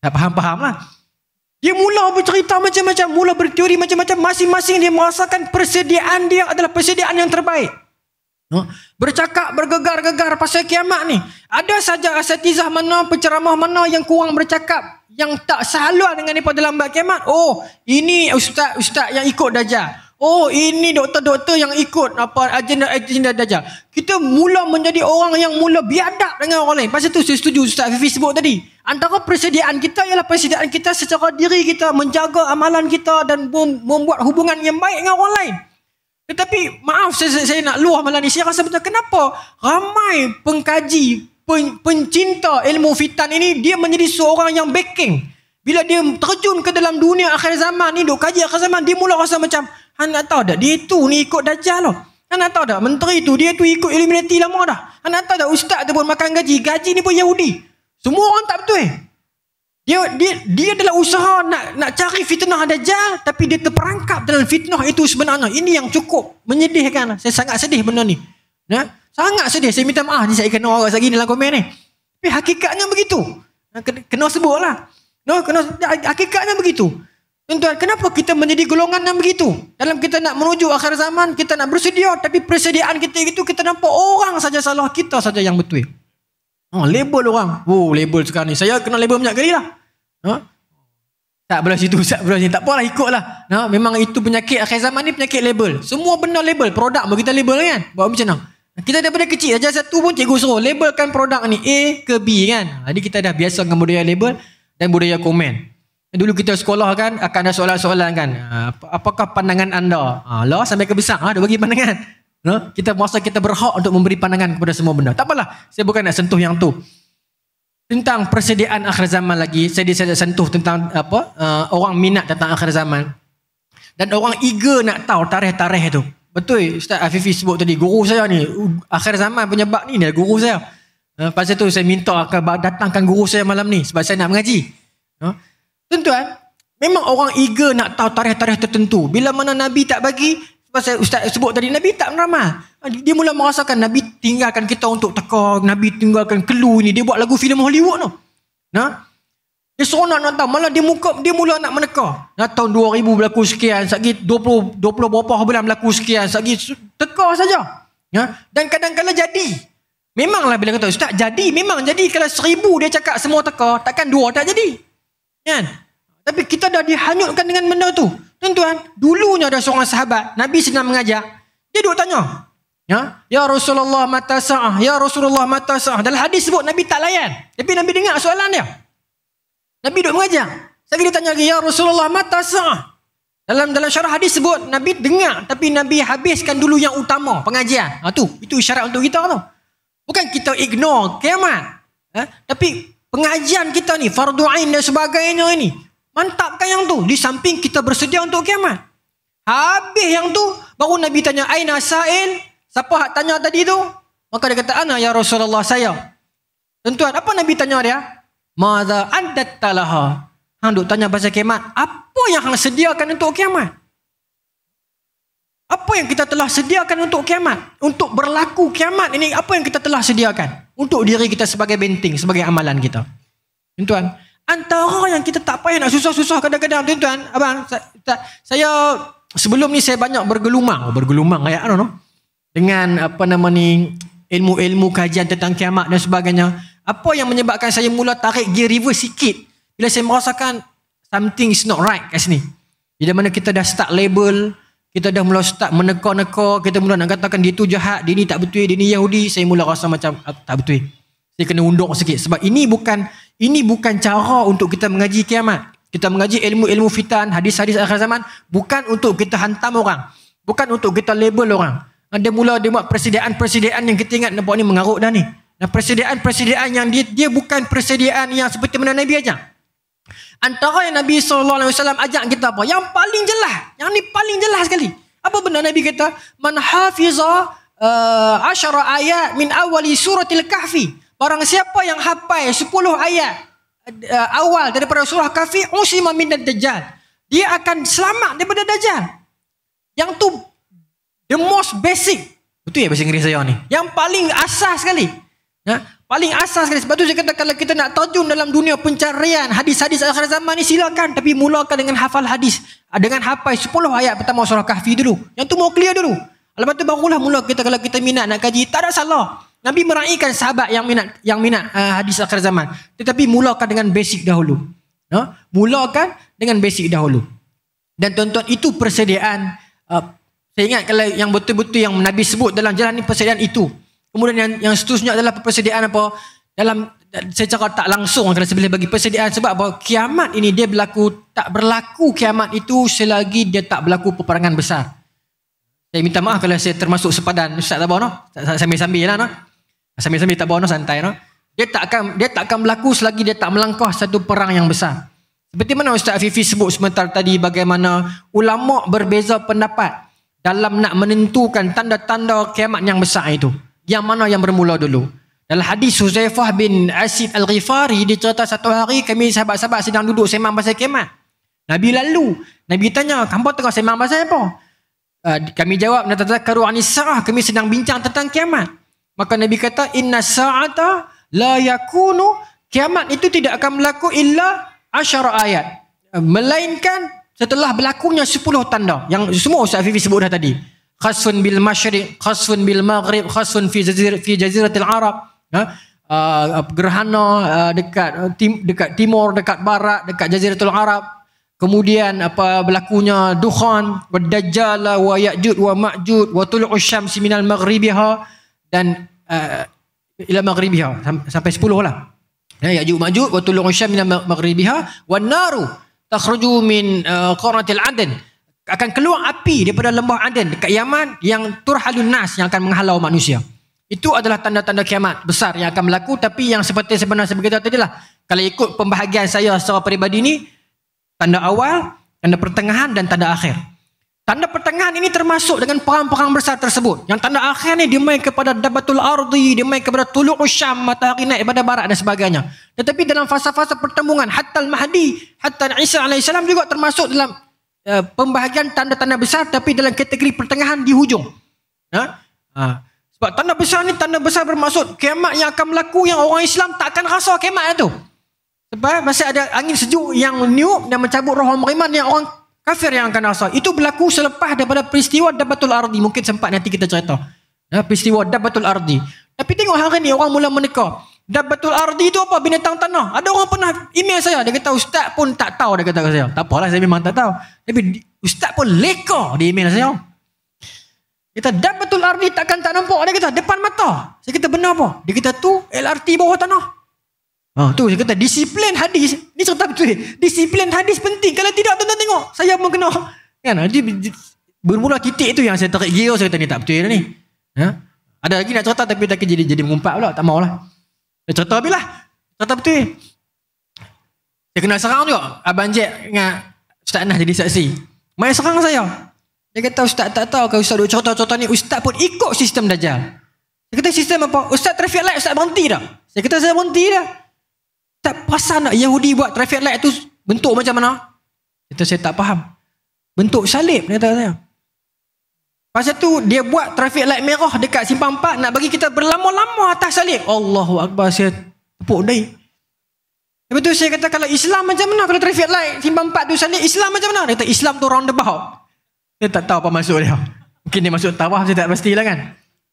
Tak faham-faham lah. Dia mula bercerita macam-macam, mula berteori macam-macam, masing-masing dia merasakan persediaan dia adalah persediaan yang terbaik. No? Bercakap bergegar-gegar pasal kiamat ni. Ada saja asatizah mana, penceramah mana yang kurang bercakap, yang tak sehaluan dengan dia pada lambat kiamat. Oh, ini ustaz-ustaz yang ikut dajah. Oh ini doktor-doktor yang ikut apa agenda-agenda dajjal. Kita mula menjadi orang yang mula biadab dengan orang lain. Pasal tu saya setuju Ustaz Fifi sebut tadi. Antara persediaan kita ialah persediaan kita secara diri kita menjaga amalan kita dan membuat hubungan yang baik dengan orang lain. Tetapi maaf saya, saya nak luah malam ni. Saya rasa betul kenapa ramai pengkaji pen, pencinta ilmu fitan ini dia menjadi seorang yang backing. Bila dia terjun ke dalam dunia akhir zaman ni, duk kaji akhir zaman, dia mula rasa macam, Han nak tahu tak? Dia tu ni ikut dajjal lah. Han nak tahu tak? Menteri tu dia tu ikut Illuminati lama dah. Han nak tahu tak? Ustaz tu pun makan gaji. Gaji ni pun Yahudi. Semua orang tak betul eh. Dia, dia, dia adalah usaha nak nak cari fitnah dajjal tapi dia terperangkap dalam fitnah itu sebenarnya. Ini yang cukup menyedihkan. Saya sangat sedih benda ni. Ya? Sangat sedih. Saya minta maaf ni saya kena orang sehari dalam komen ni. Tapi hakikatnya begitu. Kena, kena sebut lah. No, kena, hakikatnya begitu. Tuan-tuan, kenapa kita menjadi golongan yang begitu? Dalam kita nak menuju akhir zaman, kita nak bersedia. Tapi persediaan kita itu, kita nampak orang saja salah. Kita saja yang betul. Oh, label orang. Oh, label sekarang ni. Saya kena label banyak kali lah. Huh? Ha? Tak boleh situ, tak boleh sini. Tak apalah, ikutlah. Nah, ha, memang itu penyakit akhir zaman ni penyakit label. Semua benda label. Produk pun kita label kan? Buat macam mana? Kita daripada kecil, ajar satu pun cikgu suruh. Labelkan produk ni A ke B kan? Jadi kita dah biasa dengan budaya label dan budaya komen. Dulu kita sekolah kan akan ada soalan-soalan kan. Ah, apakah pandangan anda? Allah ah, sampai ke besar ada ah, bagi pandangan. Kita masa kita berhak untuk memberi pandangan kepada semua benda. Tak apalah, saya bukan nak sentuh yang tu. Tentang persediaan akhir zaman lagi, saya saya sentuh tentang apa? orang minat tentang akhir zaman. Dan orang eager nak tahu tarikh-tarikh itu. Betul Ustaz Afifi sebut tadi, guru saya ni uh, akhir zaman punya bab ni dia lah guru saya. Pasal tu saya minta akan datangkan guru saya malam ni sebab saya nak mengaji. Tuan-tuan, memang orang eager nak tahu tarikh-tarikh tertentu. Bila mana Nabi tak bagi, sebab saya ustaz sebut tadi, Nabi tak meramal. Ha, dia mula merasakan Nabi tinggalkan kita untuk tekong, Nabi tinggalkan kelu ini. Dia buat lagu filem Hollywood tu. Nah, dia seronok nak tahu. Malah dia muka, dia mula nak meneka. Nah, tahun 2000 berlaku sekian, sekejap 20, 20 berapa bulan berlaku sekian, sekejap teka saja. Ya? Dan kadang-kadang jadi. Memanglah bila kata, Ustaz jadi, memang jadi. Kalau seribu dia cakap semua teka, takkan dua tak jadi. Kan? Tapi kita dah dihanyutkan dengan benda tu. Tuan-tuan, dulunya ada seorang sahabat, Nabi sedang mengajar. Dia duduk tanya. Ya, ya Rasulullah mata sah, ya Rasulullah mata sah. Dalam hadis sebut Nabi tak layan. Tapi Nabi dengar soalan dia. Nabi duduk mengajar. Saya dia tanya lagi, ya Rasulullah mata sah. Dalam dalam syarah hadis sebut Nabi dengar tapi Nabi habiskan dulu yang utama pengajian. Ha, tu, itu syarat untuk kita tu. Bukan kita ignore kiamat. Ha? Tapi pengajian kita ni fardu ain dan sebagainya ini mantapkan yang tu di samping kita bersedia untuk kiamat habis yang tu baru nabi tanya aina sa'il siapa hak tanya tadi tu maka dia kata ana ya rasulullah saya Tentuan apa nabi tanya dia madza addat talaha hang duk tanya pasal kiamat apa yang hang sediakan untuk kiamat apa yang kita telah sediakan untuk kiamat untuk berlaku kiamat ini apa yang kita telah sediakan untuk diri kita sebagai benteng, sebagai amalan kita. Tuan-tuan, antara yang kita tak payah nak susah-susah kadang-kadang, tuan-tuan, abang, saya, saya sebelum ni saya banyak bergelumang, oh, bergelumang kayak, lah I don't dengan apa nama ni, ilmu-ilmu kajian tentang kiamat dan sebagainya. Apa yang menyebabkan saya mula tarik gear reverse sikit bila saya merasakan something is not right kat sini. Bila mana kita dah start label, kita dah mula start menekor-neko, kita mula nak katakan dia tu jahat, dia ni tak betul, dia ni Yahudi. Saya mula rasa macam ah, tak betul. Saya kena undur sikit sebab ini bukan ini bukan cara untuk kita mengaji kiamat. Kita mengaji ilmu-ilmu fitan, hadis-hadis akhir zaman bukan untuk kita hantam orang. Bukan untuk kita label orang. Dia mula dia buat persediaan-persediaan yang kita ingat nampak ni mengarut dah ni. Dan persediaan-persediaan yang dia, dia bukan persediaan yang seperti mana Nabi ajar. Antara yang Nabi SAW ajak kita apa? Yang paling jelas. Yang ni paling jelas sekali. Apa benda Nabi kata? Man hafiza uh, asyara ayat min awali suratil kahfi. Barang siapa yang hafai 10 ayat uh, awal daripada surah kahfi, usima min dajjal. Dia akan selamat daripada dajjal. Yang tu the most basic. Betul ya bahasa Inggeris saya ni? Yang paling asas sekali. Ya? Paling asas sekali. Sebab tu saya kata kalau kita nak terjun dalam dunia pencarian hadis-hadis akhir zaman ni silakan. Tapi mulakan dengan hafal hadis. Ah, dengan hafal 10 ayat pertama surah kahfi dulu. Yang tu mau clear dulu. Lepas tu barulah mula kita kalau kita minat nak kaji. Tak ada salah. Nabi meraihkan sahabat yang minat yang minat uh, hadis akhir zaman. Tetapi mulakan dengan basic dahulu. No, Mulakan dengan basic dahulu. Dan tuan-tuan itu persediaan. Uh, saya ingat kalau yang betul-betul yang Nabi sebut dalam jalan ni persediaan itu. Kemudian yang, yang seterusnya adalah persediaan apa? Dalam saya cakap tak langsung kalau sebelah bagi persediaan sebab bahawa kiamat ini dia berlaku tak berlaku kiamat itu selagi dia tak berlaku peperangan besar. Saya minta maaf kalau saya termasuk sepadan Ustaz tak bawa no? Sambil-sambil lah no? Sambil-sambil tak bawa no? santai no? Dia tak akan dia tak akan berlaku selagi dia tak melangkah satu perang yang besar. Seperti mana Ustaz Afifi sebut sebentar tadi bagaimana ulama berbeza pendapat dalam nak menentukan tanda-tanda kiamat yang besar itu yang mana yang bermula dulu. Dalam hadis Huzaifah bin Asid Al-Ghifari dia cerita satu hari kami sahabat-sahabat sedang duduk semang pasal kemah. Nabi lalu, Nabi tanya, "Kamu tengah semang pasal apa?" Ah, kami jawab, "Natadzakkaru an sa'ah kami sedang bincang tentang kiamat." Maka Nabi kata, "Inna sa'ata la yakunu kiamat itu tidak akan berlaku illa asyara ayat." Ah, melainkan setelah berlakunya sepuluh tanda yang semua Ustaz Fifi sebut dah tadi. Khasun bil masyriq khasun bil maghrib khasun fi jazir fi jaziratil arab ha? uh, gerhana uh, dekat ah, tim, dekat timur dekat barat dekat jaziratul arab kemudian apa berlakunya dukhan wad dajjal wa ya'jud wa ma'jud wa tul'u syams minal maghribiha dan uh, ila maghribiha sampai 10 lah ya ya'jud ma'jud wa tul'u syams al maghribiha wan naru takhruju min uh, qarnatil adn akan keluar api daripada lembah Aden dekat Yaman yang turhalun nas yang akan menghalau manusia. Itu adalah tanda-tanda kiamat besar yang akan berlaku tapi yang seperti sebenarnya saya beritahu tadi lah, Kalau ikut pembahagian saya secara peribadi ni, tanda awal, tanda pertengahan dan tanda akhir. Tanda pertengahan ini termasuk dengan perang-perang besar tersebut. Yang tanda akhir ni dimain kepada Dabatul Ardi, dimain kepada Tuluk Usyam, Matahari Naik, Ibadah Barat dan sebagainya. Tetapi dalam fasa-fasa pertemuan, Hattal Mahdi, Hattal Isa AS juga termasuk dalam Eh, pembahagian tanda-tanda besar tapi dalam kategori pertengahan di hujung. Ha? Ha. Sebab tanda besar ni tanda besar bermaksud kiamat yang akan berlaku yang orang Islam tak akan rasa kiamat itu. Lah Sebab masih ada angin sejuk yang niup dan mencabut roh beriman yang orang kafir yang akan rasa. Itu berlaku selepas daripada peristiwa Dabatul Ardi. Mungkin sempat nanti kita cerita. Ha? peristiwa Dabatul Ardi. Tapi tengok hari ni orang mula menekah betul ardi tu apa? Binatang tanah. Ada orang pernah email saya. Dia kata ustaz pun tak tahu. Dia kata ke saya. Tak apalah saya memang tak tahu. Tapi ustaz pun leka di email saya. Dia kata betul ardi takkan tak nampak. Dia kata depan mata. Saya kata benar apa? Dia kata tu LRT bawah tanah. Ha, tu saya kata disiplin hadis. Ini cerita betul. Disiplin hadis penting. Kalau tidak tuan-tuan tengok. Saya pun kena. Kan? bermula titik tu yang saya tarik gear. Saya kata ni tak betul lah ni. Ha? Ada lagi nak cerita tapi tak jadi jadi mengumpat pula. Tak maulah. Dia eh, cerita habis lah. Cerita betul. Dia eh. kena serang juga. Abang Jack dengan Ustaz Anas jadi saksi. Main serang saya. Dia kata Ustaz tak tahu kalau Ustaz duk cerita-cerita ni. Ustaz pun ikut sistem Dajjal. Dia kata sistem apa? Ustaz traffic light Ustaz berhenti dah. Saya kata saya berhenti dah. Tak pasal nak Yahudi buat traffic light tu bentuk macam mana? Kita saya tak faham. Bentuk salib dia kata saya. Pasal tu dia buat traffic light merah dekat simpang empat nak bagi kita berlama-lama atas salib. Allahu akbar saya tepuk dai. Lepas tu saya kata kalau Islam macam mana kalau traffic light simpang empat tu salib Islam macam mana? Dia kata Islam tu round roundabout. Dia tak tahu apa maksud dia. Mungkin dia masuk tawah, saya tak pastilah kan.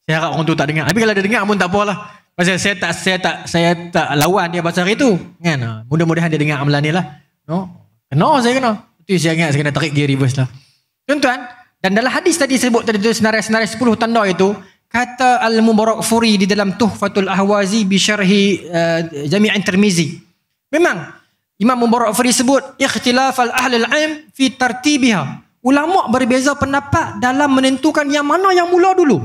Saya harap orang tu tak dengar. Tapi kalau dia dengar pun tak apalah. Pasal saya tak saya tak saya tak lawan dia pasal itu. Kan? Ha, mudah-mudahan dia dengar amalan ni lah. No. Kena saya kena. Itu saya ingat saya kena tarik gear reverse lah. Tuan-tuan, dan dalam hadis tadi sebut tadi tu senarai-senarai 10 tanda itu, kata Al-Mubarak Furi di dalam Tuhfatul Ahwazi bi syarhi uh, eh, Jami'in Tirmizi. Memang Imam Mubarak Furi sebut ikhtilaf al-ahli al-ilm fi tartibiha. Ulama berbeza pendapat dalam menentukan yang mana yang mula dulu.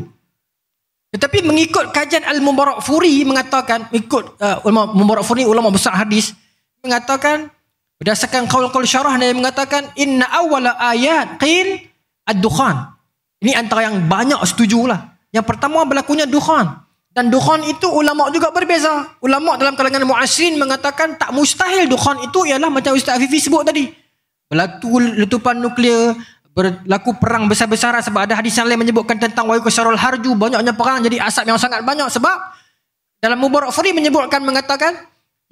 Tetapi mengikut kajian Al-Mubarak Furi mengatakan ikut uh, ulama Mubarak Furi ulama besar hadis mengatakan berdasarkan kaul-kaul syarah dia mengatakan inna awwala ayat qil Ad-Dukhan. Ini antara yang banyak setuju lah. Yang pertama berlakunya Dukhan. Dan Dukhan itu ulama' juga berbeza. Ulama' dalam kalangan Mu'asrin mengatakan tak mustahil Dukhan itu ialah macam Ustaz Afifi sebut tadi. Berlaku letupan nuklear, berlaku perang besar-besaran sebab ada hadis yang lain menyebutkan tentang wa yukasarul harju banyaknya perang jadi asap yang sangat banyak sebab dalam Mubarak Furi menyebutkan mengatakan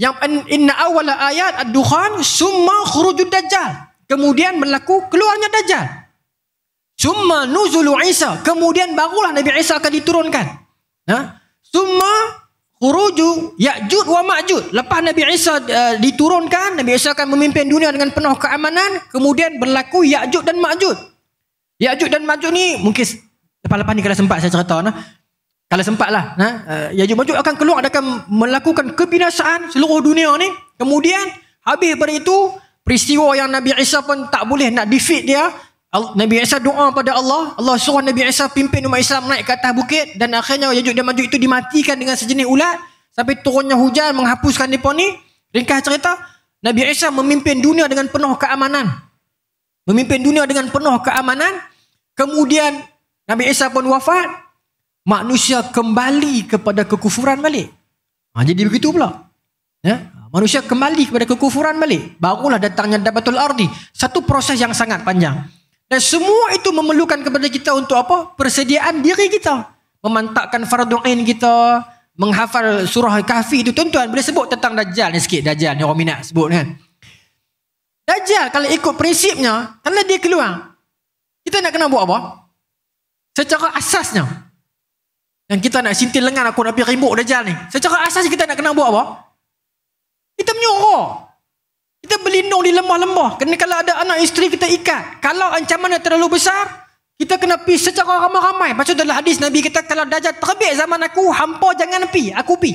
yang inna awwala ayat ad-dukhan summa khurujud dajjal kemudian berlaku keluarnya dajjal Summa nuzulu Isa. Kemudian barulah Nabi Isa akan diturunkan. Ha? Summa khuruju ya'jud wa ma'jud. Lepas Nabi Isa uh, diturunkan, Nabi Isa akan memimpin dunia dengan penuh keamanan. Kemudian berlaku ya'jud dan ma'jud. Ya'jud dan ma'jud ni mungkin lepas-lepas ni kalau sempat saya cerita. Nah. Kalau sempat lah. Nah. Uh, ya'jud ma'jud akan keluar dan akan melakukan kebinasaan seluruh dunia ni. Kemudian habis pada itu, peristiwa yang Nabi Isa pun tak boleh nak defeat dia. Nabi Isa doa pada Allah Allah suruh Nabi Isa pimpin umat Islam naik ke atas bukit dan akhirnya Yajud dan Majud itu dimatikan dengan sejenis ulat sampai turunnya hujan menghapuskan mereka ni ringkas cerita Nabi Isa memimpin dunia dengan penuh keamanan memimpin dunia dengan penuh keamanan kemudian Nabi Isa pun wafat manusia kembali kepada kekufuran balik ha, jadi begitu pula ya? manusia kembali kepada kekufuran balik barulah datangnya Dabatul Ardi satu proses yang sangat panjang dan semua itu memerlukan kepada kita untuk apa? Persediaan diri kita. Memantakkan fardu kita, menghafal surah kahfi itu tuan-tuan boleh sebut tentang dajjal ni sikit dajjal ni orang minat sebut kan. Dajjal kalau ikut prinsipnya, kalau dia keluar, kita nak kena buat apa? Secara asasnya. Dan kita nak sintil lengan aku nak pergi ribut dajjal ni. Secara asas kita nak kena buat apa? Kita menyuruh. Kita berlindung di lembah lemah Kena kalau ada anak isteri kita ikat. Kalau ancaman yang terlalu besar, kita kena pi secara ramai-ramai. Macam dalam hadis Nabi kita kalau dajat terbit zaman aku, hampa jangan pi, aku pi.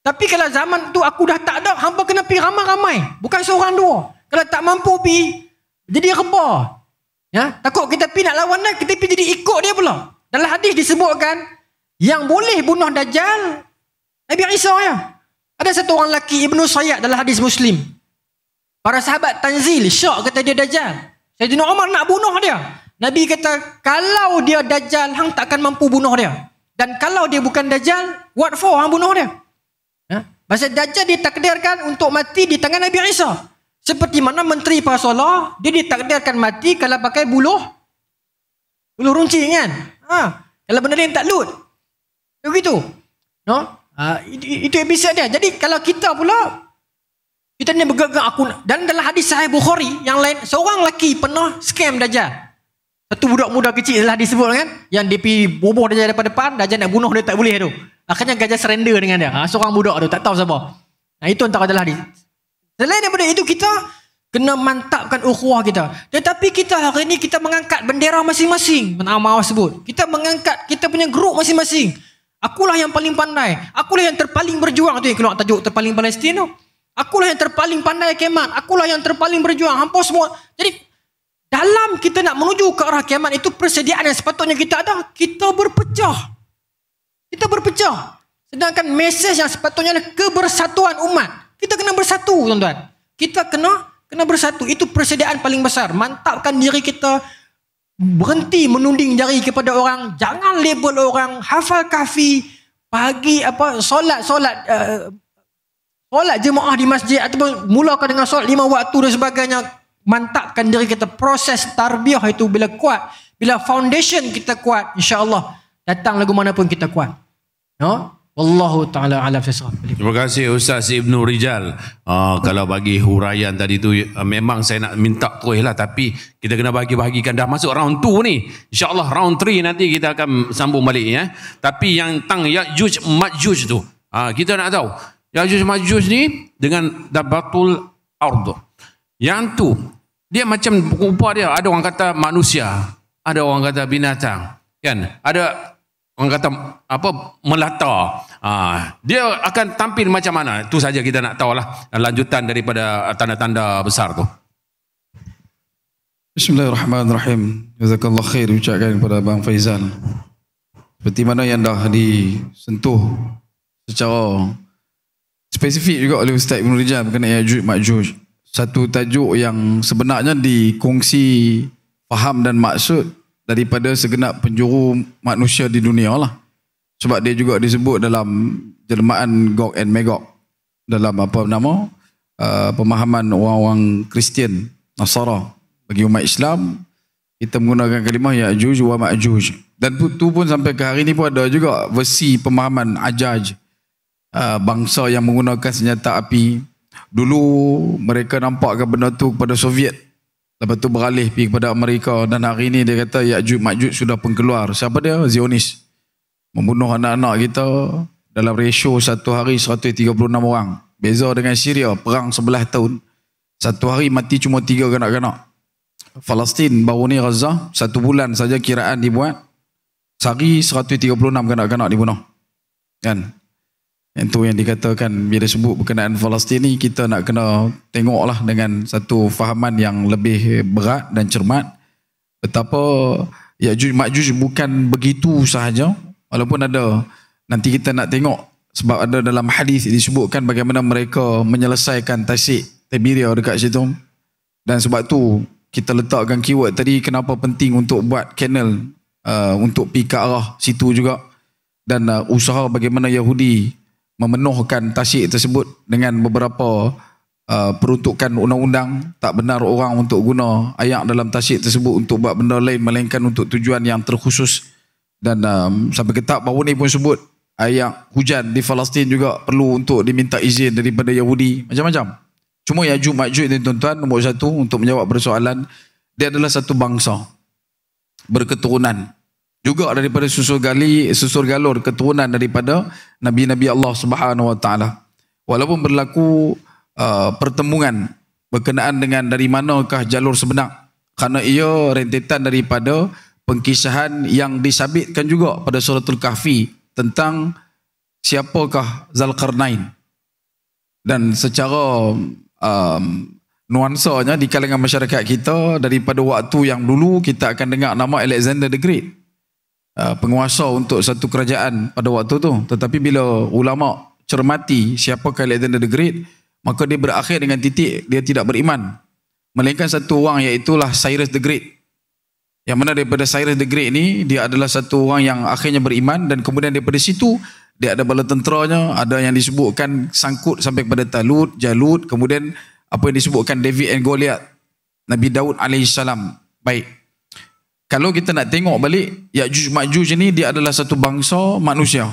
Tapi kalau zaman tu aku dah tak ada, hampa kena pi ramai-ramai. Bukan seorang dua. Kalau tak mampu pi, jadi reba. Ya? Takut kita pi nak lawan dia, kita pi jadi ikut dia pula. Dalam hadis disebutkan, yang boleh bunuh Dajjal, Nabi Isa ya. Ada satu orang lelaki, Ibnu Sayyid dalam hadis Muslim. Para sahabat tanzil, syak kata dia dajjal. Sayyidina Umar nak bunuh dia. Nabi kata, kalau dia dajjal, hang takkan mampu bunuh dia. Dan kalau dia bukan dajjal, what for hang bunuh dia? Ha? Masa dajjal ditakdirkan untuk mati di tangan Nabi Isa. Seperti mana menteri Fasolah, dia ditakdirkan mati kalau pakai buluh. Buluh runcing kan? Ha? Kalau benda lain tak lut. Begitu. No? Ha, itu, itu episode dia. Jadi kalau kita pula kita ni bergegak aku nak. Dan dalam hadis Sahih Bukhari yang lain, seorang lelaki pernah scam Dajjal. Satu budak muda kecil telah disebut kan. Yang dia pergi bubuh Dajjal depan depan, Dajjal nak bunuh dia tak boleh tu. Akhirnya gajah surrender dengan dia. Ha, seorang budak tu, tak tahu siapa. Nah, itu antara dalam hadis. Selain daripada itu, kita kena mantapkan ukhuwah kita. Tetapi kita hari ini kita mengangkat bendera masing-masing. Nama awak sebut. Kita mengangkat kita punya grup masing-masing. Akulah yang paling pandai. Akulah yang terpaling berjuang tu yang keluar tajuk terpaling Palestin tu. Akulah yang terpaling pandai kiamat. Akulah yang terpaling berjuang. hampus semua. Jadi dalam kita nak menuju ke arah kiamat itu persediaan yang sepatutnya kita ada. Kita berpecah. Kita berpecah. Sedangkan mesej yang sepatutnya adalah kebersatuan umat. Kita kena bersatu tuan-tuan. Kita kena kena bersatu. Itu persediaan paling besar. Mantapkan diri kita. Berhenti menuding jari kepada orang. Jangan label orang. Hafal kafi. Pagi apa. Solat-solat. Uh, Solat jemaah di masjid ataupun mulakan dengan solat lima waktu dan sebagainya. Mantapkan diri kita proses tarbiyah itu bila kuat. Bila foundation kita kuat. InsyaAllah datang lagu mana pun kita kuat. No? Ya? Wallahu ta'ala alam sesuatu. Terima kasih Ustaz Ibn Rijal. Uh, kalau bagi huraian tadi tu uh, memang saya nak minta terus lah. Tapi kita kena bagi-bagikan. Dah masuk round two ni. InsyaAllah round three nanti kita akan sambung balik. Ya. Tapi yang tang yakjuj matjuj tu. Uh, kita nak tahu. Yajuj Majuj ni dengan Dabatul Ard. Yang tu dia macam rupa dia ada orang kata manusia, ada orang kata binatang, kan? Ada orang kata apa melata. Ha, dia akan tampil macam mana? Itu saja kita nak tahu lah. lanjutan daripada tanda-tanda besar tu. Bismillahirrahmanirrahim. Jazakallah khair ucapkan kepada Abang Faizal. Seperti mana yang dah disentuh secara spesifik juga oleh Ustaz Ibn Rijal mengenai Yajuj Makjuj. Satu tajuk yang sebenarnya dikongsi faham dan maksud daripada segenap penjuru manusia di dunia lah. Sebab dia juga disebut dalam jelmaan Gog and Magog. Dalam apa nama? Uh, pemahaman orang-orang Kristian, Nasara. Bagi umat Islam, kita menggunakan kalimah Ya'juj wa Ma'juj. Dan tu pun sampai ke hari ini pun ada juga versi pemahaman Ajaj. Uh, uh, bangsa yang menggunakan senjata api. Dulu mereka nampakkan benda tu kepada Soviet. Lepas tu beralih pergi kepada Amerika dan hari ini dia kata Yakjud Makjud sudah pun keluar. Siapa dia? Zionis. Membunuh anak-anak kita dalam ratio satu hari 136 orang. Beza dengan Syria, perang sebelah tahun. Satu hari mati cuma tiga kanak-kanak. Palestin baru ni Gaza, satu bulan saja kiraan dibuat. Sehari 136 kanak-kanak dibunuh. Kan? Itu yang dikatakan bila sebut berkenaan Palestin ni kita nak kena tengoklah dengan satu fahaman yang lebih berat dan cermat betapa Ya'juj Ma'juj bukan begitu sahaja walaupun ada nanti kita nak tengok sebab ada dalam hadis disebutkan bagaimana mereka menyelesaikan tasik Tiberia dekat situ dan sebab tu kita letakkan keyword tadi kenapa penting untuk buat kanal uh, untuk pergi ke arah situ juga dan uh, usaha bagaimana Yahudi memenuhkan tasik tersebut dengan beberapa uh, peruntukan undang-undang tak benar orang untuk guna ayat dalam tasik tersebut untuk buat benda lain melainkan untuk tujuan yang terkhusus dan um, sampai ketak bahawa ni pun sebut ayat hujan di Palestin juga perlu untuk diminta izin daripada Yahudi macam-macam cuma Yajud Majud ni tuan-tuan nombor satu untuk menjawab persoalan dia adalah satu bangsa berketurunan juga daripada susur gali susur galur keturunan daripada nabi-nabi Allah Subhanahu wa taala walaupun berlaku uh, pertemuan berkenaan dengan dari manakah jalur sebenar kerana ia rentetan daripada pengkisahan yang disabitkan juga pada suratul kahfi tentang siapakah zalqarnain dan secara um, nuansanya di kalangan masyarakat kita daripada waktu yang dulu kita akan dengar nama Alexander the Great Uh, penguasa untuk satu kerajaan pada waktu tu tetapi bila ulama cermati siapakah Alexander the Great maka dia berakhir dengan titik dia tidak beriman melainkan satu orang iaitu lah Cyrus the Great yang mana daripada Cyrus the Great ni dia adalah satu orang yang akhirnya beriman dan kemudian daripada situ dia ada bala tenteranya ada yang disebutkan sangkut sampai pada Talut, Jalut kemudian apa yang disebutkan David and Goliath Nabi Daud alaihi salam. baik kalau kita nak tengok balik, Ya'juj Ma'juj ini dia adalah satu bangsa manusia.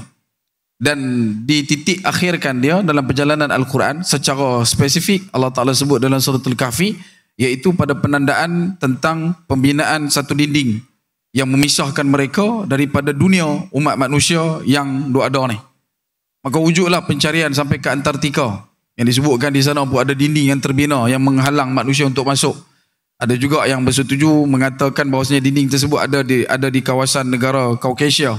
Dan di titik akhirkan dia dalam perjalanan Al-Quran secara spesifik Allah Ta'ala sebut dalam surat Al-Kahfi iaitu pada penandaan tentang pembinaan satu dinding yang memisahkan mereka daripada dunia umat manusia yang ada ni. Maka wujudlah pencarian sampai ke Antartika yang disebutkan di sana pun ada dinding yang terbina yang menghalang manusia untuk masuk. Ada juga yang bersetuju mengatakan bahawasanya dinding tersebut ada di ada di kawasan negara Kaukasia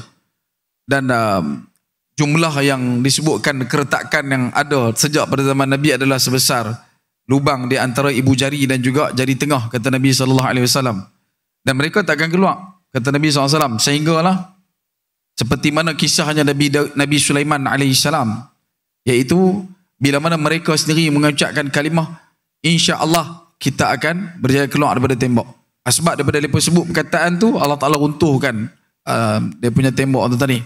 Dan um, jumlah yang disebutkan keretakan yang ada sejak pada zaman Nabi adalah sebesar lubang di antara ibu jari dan juga jari tengah kata Nabi sallallahu alaihi wasallam. Dan mereka takkan keluar kata Nabi sallallahu alaihi wasallam sehinggalah seperti mana kisahnya Nabi Nabi Sulaiman alaihi salam iaitu bila mana mereka sendiri mengucapkan kalimah insya-Allah kita akan berjaya keluar daripada tembok. Ah, sebab daripada dia sebut perkataan tu, Allah Ta'ala runtuhkan uh, dia punya tembok tu tadi.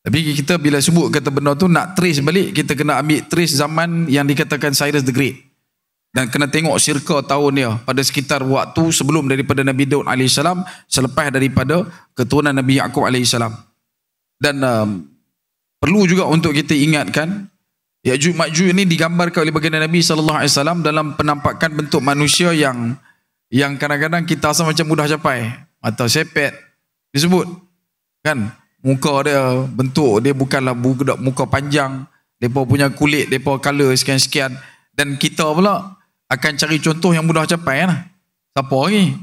Tapi kita bila sebut kata benda tu, nak trace balik, kita kena ambil trace zaman yang dikatakan Cyrus the Great. Dan kena tengok sirka tahun dia pada sekitar waktu sebelum daripada Nabi Daud AS, selepas daripada keturunan Nabi Yaakob AS. Dan um, perlu juga untuk kita ingatkan, Ya'juj Ma'juj ini digambarkan oleh baginda Nabi sallallahu alaihi wasallam dalam penampakan bentuk manusia yang yang kadang-kadang kita rasa macam mudah capai atau sepet disebut kan muka dia bentuk dia bukanlah budak muka panjang depa punya kulit depa color sekian-sekian dan kita pula akan cari contoh yang mudah capai lah. Siapa lagi?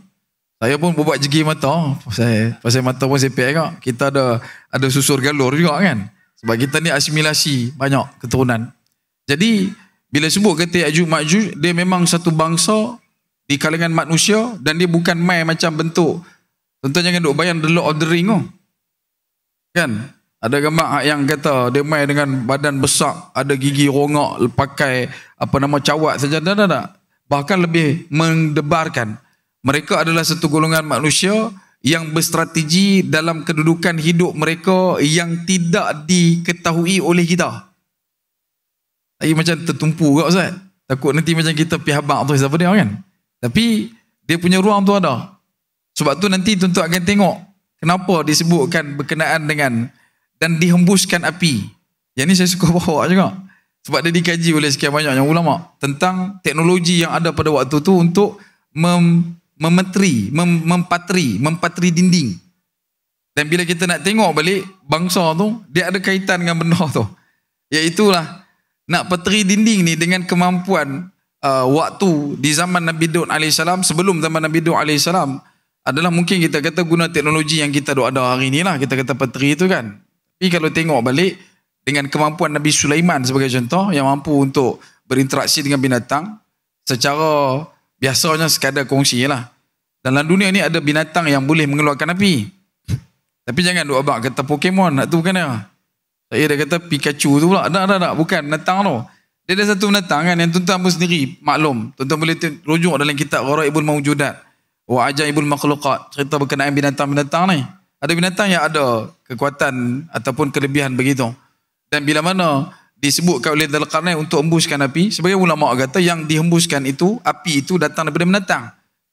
Saya pun buat jegi mata. Pasal, pasal mata pun sepek juga. Kita ada ada susur galur juga kan. Sebab kita ni asimilasi banyak keturunan. Jadi bila sebut kata Ya'juj Ma'juj, dia memang satu bangsa di kalangan manusia dan dia bukan main macam bentuk. Tentu jangan duk bayang the Lord of the Ring oh. Kan? Ada gambar yang kata dia main dengan badan besar, ada gigi rongak, pakai apa nama cawat saja. Tak, tak, Bahkan lebih mendebarkan. Mereka adalah satu golongan manusia yang berstrategi dalam kedudukan hidup mereka yang tidak diketahui oleh kita. Lagi macam tertumpu ke Ustaz? Takut nanti macam kita pihak habak tu siapa dia kan? Tapi dia punya ruang tu ada. Sebab tu nanti tentu akan tengok kenapa disebutkan berkenaan dengan dan dihembuskan api. Yang ni saya suka bawa juga. Sebab dia dikaji oleh sekian banyak yang ulama tentang teknologi yang ada pada waktu tu untuk mem- memetri, mem- mempatri, mempatri dinding. Dan bila kita nak tengok balik bangsa tu, dia ada kaitan dengan benda tu. Iaitulah nak petri dinding ni dengan kemampuan uh, waktu di zaman Nabi Daud AS, sebelum zaman Nabi Daud AS, adalah mungkin kita kata guna teknologi yang kita ada hari ni lah. Kita kata petri tu kan. Tapi kalau tengok balik, dengan kemampuan Nabi Sulaiman sebagai contoh, yang mampu untuk berinteraksi dengan binatang, secara... Biasanya sekadar kongsi lah. Dalam dunia ni ada binatang yang boleh mengeluarkan api. Tapi jangan duk abang kata Pokemon. tu bukan dia. Saya dah kata Pikachu tu pula. Tak, tak, tak. Bukan binatang tu. Dia ada satu binatang kan yang tuan-tuan pun sendiri maklum. Tuan-tuan boleh rujuk dalam kitab Gara Ibn Mawjudat. Wa Ajar Ibn Makhlukat. Cerita berkenaan binatang-binatang ni. Ada binatang yang ada kekuatan ataupun kelebihan begitu. Dan bila mana disebutkan oleh Dhul untuk hembuskan api. Sebagai ulama kata yang dihembuskan itu, api itu datang daripada menatang.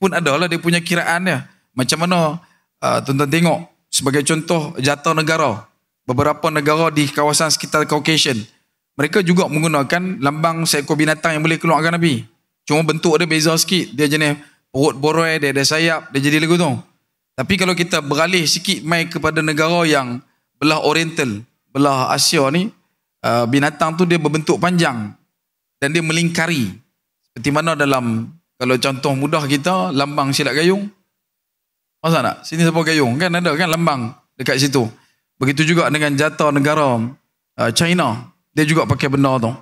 Pun adalah dia punya kiraan dia. Macam mana uh, tuan-tuan tengok sebagai contoh jatah negara. Beberapa negara di kawasan sekitar Caucasian. Mereka juga menggunakan lambang seekor binatang yang boleh keluarkan api. Cuma bentuk dia beza sikit. Dia jenis perut boroi, dia ada sayap, dia jadi lagu tu. Tapi kalau kita beralih sikit mai kepada negara yang belah oriental, belah Asia ni, Uh, binatang tu dia berbentuk panjang dan dia melingkari seperti mana dalam kalau contoh mudah kita lambang silat gayung masa tak? sini siapa gayung kan ada kan lambang dekat situ begitu juga dengan jata negara uh, China dia juga pakai benda tu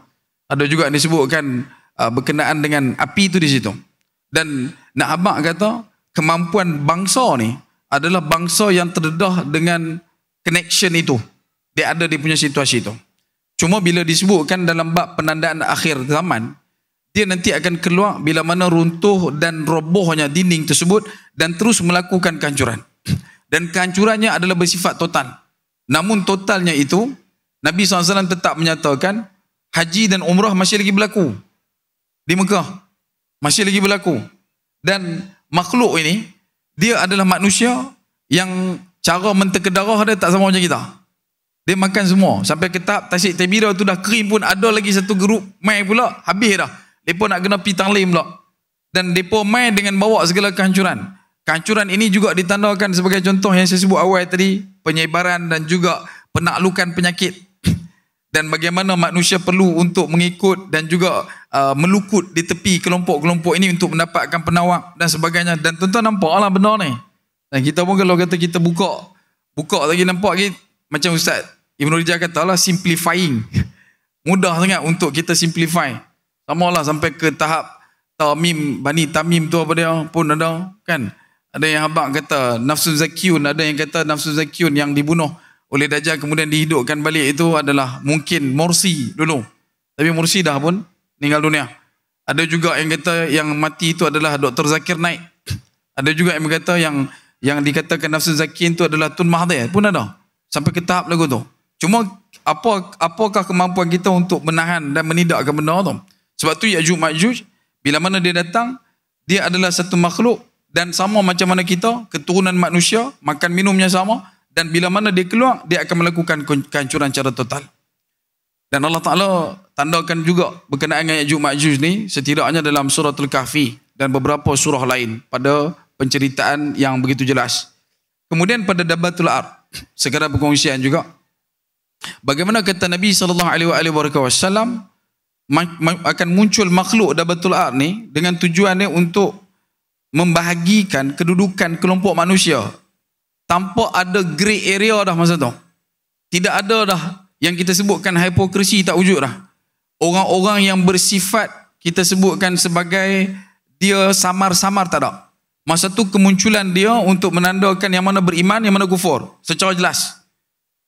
ada juga yang disebutkan uh, berkenaan dengan api tu di situ dan nak abang kata kemampuan bangsa ni adalah bangsa yang terdedah dengan connection itu dia ada di punya situasi itu. Cuma bila disebutkan dalam bab penandaan akhir zaman, dia nanti akan keluar bila mana runtuh dan robohnya dinding tersebut dan terus melakukan kehancuran. Dan kehancurannya adalah bersifat total. Namun totalnya itu, Nabi SAW tetap menyatakan, haji dan umrah masih lagi berlaku. Di Mekah, masih lagi berlaku. Dan makhluk ini, dia adalah manusia yang cara menterkedarah dia tak sama macam kita. Dia makan semua. Sampai ke tahap Tasik Tebira tu dah kering pun ada lagi satu grup main pula. Habis dah. Mereka nak kena pergi Tanglim pula. Dan mereka main dengan bawa segala kehancuran. Kehancuran ini juga ditandakan sebagai contoh yang saya sebut awal tadi. Penyebaran dan juga penaklukan penyakit. Dan bagaimana manusia perlu untuk mengikut dan juga uh, melukut di tepi kelompok-kelompok ini untuk mendapatkan penawak dan sebagainya. Dan tuan-tuan nampak lah benar ni. Dan kita pun kalau kata kita buka, buka lagi nampak macam Ustaz, Ibn Rijal kata lah simplifying. Mudah sangat untuk kita simplify. Sama lah sampai ke tahap Tamim, Bani Tamim tu apa dia pun ada kan. Ada yang habak kata nafsu Zakiun, ada yang kata nafsu Zakiun yang dibunuh oleh Dajjal kemudian dihidupkan balik itu adalah mungkin Morsi dulu. Tapi Morsi dah pun meninggal dunia. Ada juga yang kata yang mati itu adalah Dr. Zakir Naik. Ada juga yang berkata yang yang dikatakan nafsu Zakiun itu adalah Tun Mahathir pun ada sampai ke tahap lagu tu. Cuma apa apakah kemampuan kita untuk menahan dan menidakkan benda tu? Sebab tu Ya'juj Ma'juj bila mana dia datang dia adalah satu makhluk dan sama macam mana kita keturunan manusia makan minumnya sama dan bila mana dia keluar dia akan melakukan kehancuran secara total. Dan Allah Ta'ala tandakan juga berkenaan dengan Ya'juj Ma'juj ni setidaknya dalam surah Al-Kahfi dan beberapa surah lain pada penceritaan yang begitu jelas. Kemudian pada Dabbatul Ardh sekadar pengungsian juga. Bagaimana kata Nabi SAW akan muncul makhluk betul Ard ni dengan tujuannya untuk membahagikan kedudukan kelompok manusia tanpa ada grey area dah masa tu. Tidak ada dah yang kita sebutkan hipokrisi tak wujud dah. Orang-orang yang bersifat kita sebutkan sebagai dia samar-samar tak ada. Masa tu kemunculan dia untuk menandakan yang mana beriman, yang mana kufur. Secara jelas.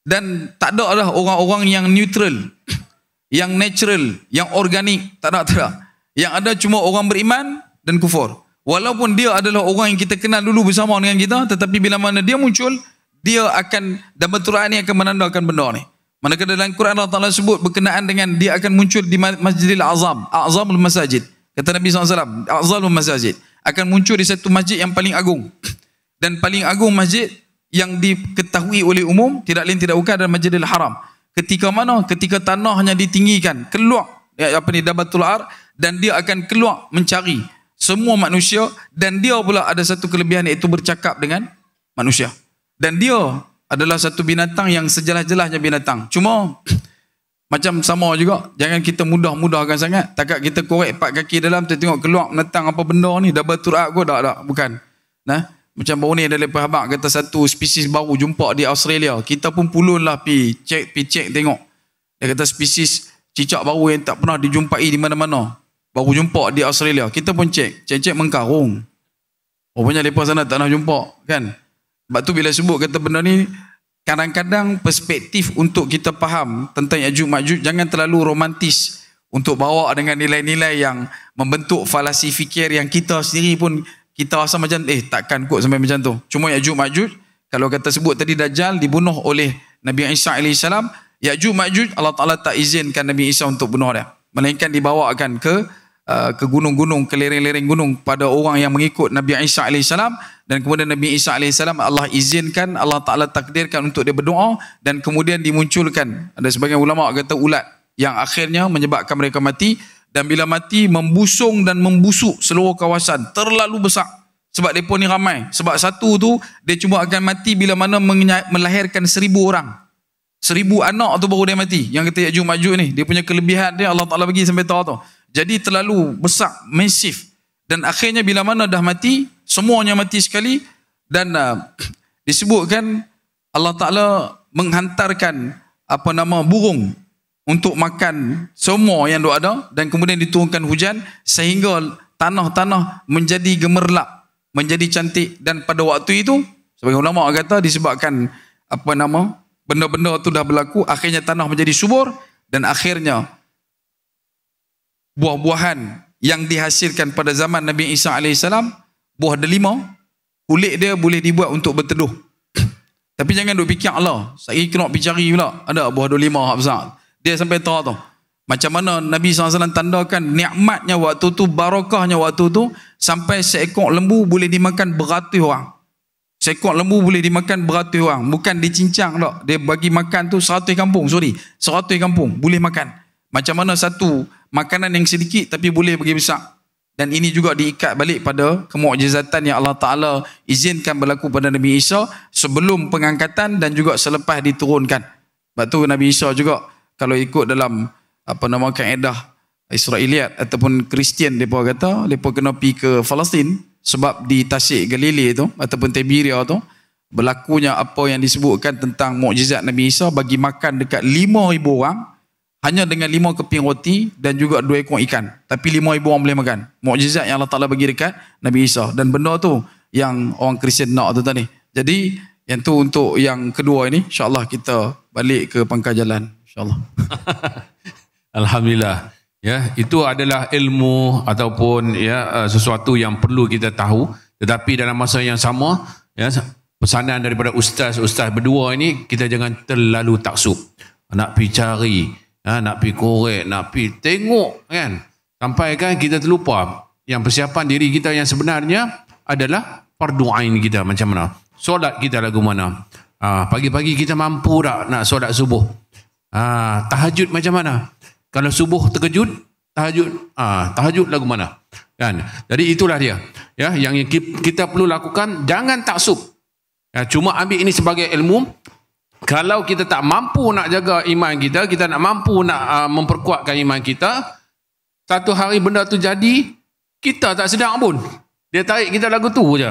Dan tak ada lah orang-orang yang neutral. Yang natural. Yang organik. Tak ada, tak ada. Yang ada cuma orang beriman dan kufur. Walaupun dia adalah orang yang kita kenal dulu bersama dengan kita. Tetapi bila mana dia muncul, dia akan, dan berturaan ini akan menandakan benda ni. Manakah dalam Quran Allah Ta'ala sebut berkenaan dengan dia akan muncul di Masjidil Azam. Azamul Masajid. Kata Nabi SAW. Azamul Masajid. Masjid akan muncul di satu masjid yang paling agung. Dan paling agung masjid yang diketahui oleh umum, tidak lain tidak bukan adalah Masjidil Haram. Ketika mana? Ketika tanahnya ditinggikan, keluar ya, apa ni Dabatul Ar dan dia akan keluar mencari semua manusia dan dia pula ada satu kelebihan iaitu bercakap dengan manusia. Dan dia adalah satu binatang yang sejelas-jelasnya binatang. Cuma macam sama juga, jangan kita mudah-mudahkan sangat. Takat kita korek empat kaki dalam, kita tengok keluar menentang apa benda ni, double turat aku tak, tak, bukan. Nah, macam baru ni dari perhabak kata satu spesies baru jumpa di Australia. Kita pun pulun lah pi cek pi cek tengok. Dia kata spesies cicak baru yang tak pernah dijumpai di mana-mana. Baru jumpa di Australia. Kita pun cek. Cek-cek mengkarung. Rupanya mereka sana tak nak jumpa. Kan? Sebab tu bila sebut kata benda ni kadang-kadang perspektif untuk kita faham tentang Yajud Majud jangan terlalu romantis untuk bawa dengan nilai-nilai yang membentuk falasi fikir yang kita sendiri pun kita rasa macam eh takkan kot sampai macam tu. Cuma Yajud Majud kalau kata sebut tadi Dajjal dibunuh oleh Nabi Isa AS Yajud Majud Allah Ta'ala tak izinkan Nabi Isa untuk bunuh dia. Melainkan dibawakan ke Uh, ke gunung-gunung, ke lereng-lereng gunung pada orang yang mengikut Nabi Isa AS dan kemudian Nabi Isa AS Allah izinkan, Allah Ta'ala takdirkan untuk dia berdoa dan kemudian dimunculkan ada sebagian ulama' kata ulat yang akhirnya menyebabkan mereka mati dan bila mati membusung dan membusuk seluruh kawasan terlalu besar sebab mereka ni ramai sebab satu tu dia cuma akan mati bila mana melahirkan seribu orang seribu anak tu baru dia mati yang kata Yajud Majud ni dia punya kelebihan dia Allah Ta'ala bagi sampai tahu tu jadi terlalu besar, masif. Dan akhirnya bila mana dah mati, semuanya mati sekali. Dan uh, disebutkan Allah Ta'ala menghantarkan apa nama burung untuk makan semua yang ada dan kemudian diturunkan hujan sehingga tanah-tanah menjadi gemerlap, menjadi cantik dan pada waktu itu sebagai ulama kata disebabkan apa nama benda-benda itu dah berlaku akhirnya tanah menjadi subur dan akhirnya buah-buahan yang dihasilkan pada zaman Nabi Isa AS, buah delima, kulit dia boleh dibuat untuk berteduh. Tapi jangan duk fikir Allah. Saya kena pergi cari pula. Ada buah delima hak besar. Dia sampai tahu tu. Macam mana Nabi SAW tandakan nikmatnya waktu tu, barakahnya waktu tu, sampai seekor lembu boleh dimakan beratus orang. Seekor lembu boleh dimakan beratus orang. Bukan dicincang tak. Dia bagi makan tu seratus kampung. Sorry. Seratus kampung. Boleh Makan. Macam mana satu makanan yang sedikit tapi boleh bagi besar. Dan ini juga diikat balik pada kemukjizatan yang Allah Ta'ala izinkan berlaku pada Nabi Isa sebelum pengangkatan dan juga selepas diturunkan. Sebab tu Nabi Isa juga kalau ikut dalam apa nama kaedah Israeliat ataupun Kristian mereka kata, mereka kena pergi ke Palestin sebab di Tasik Galilee tu ataupun Tiberia tu berlakunya apa yang disebutkan tentang mukjizat Nabi Isa bagi makan dekat 5,000 orang hanya dengan lima keping roti dan juga dua ekor ikan. Tapi lima ibu orang boleh makan. Mukjizat yang Allah Ta'ala bagi dekat Nabi Isa. Dan benda tu yang orang Kristian nak tu tadi. Jadi yang tu untuk yang kedua ini insyaAllah kita balik ke pangkal jalan. InsyaAllah. Alhamdulillah. Ya, itu adalah ilmu ataupun ya eh, sesuatu yang perlu kita tahu. Tetapi dalam masa yang sama, ya, pesanan daripada ustaz-ustaz berdua ini, kita jangan terlalu taksub. Nak pergi cari Ha, nak pergi korek, nak pergi tengok kan. Sampai kan kita terlupa yang persiapan diri kita yang sebenarnya adalah fardu kita macam mana. Solat kita lagu mana. Ha, pagi-pagi kita mampu tak nak solat subuh. Ha, tahajud macam mana. Kalau subuh terkejut, tahajud ha, tahajud lagu mana. Kan? Jadi itulah dia. Ya, yang kita perlu lakukan, jangan taksub. Ya, cuma ambil ini sebagai ilmu kalau kita tak mampu nak jaga iman kita, kita nak mampu nak uh, memperkuatkan iman kita, satu hari benda tu jadi, kita tak sedang pun. Dia tarik kita lagu tu je.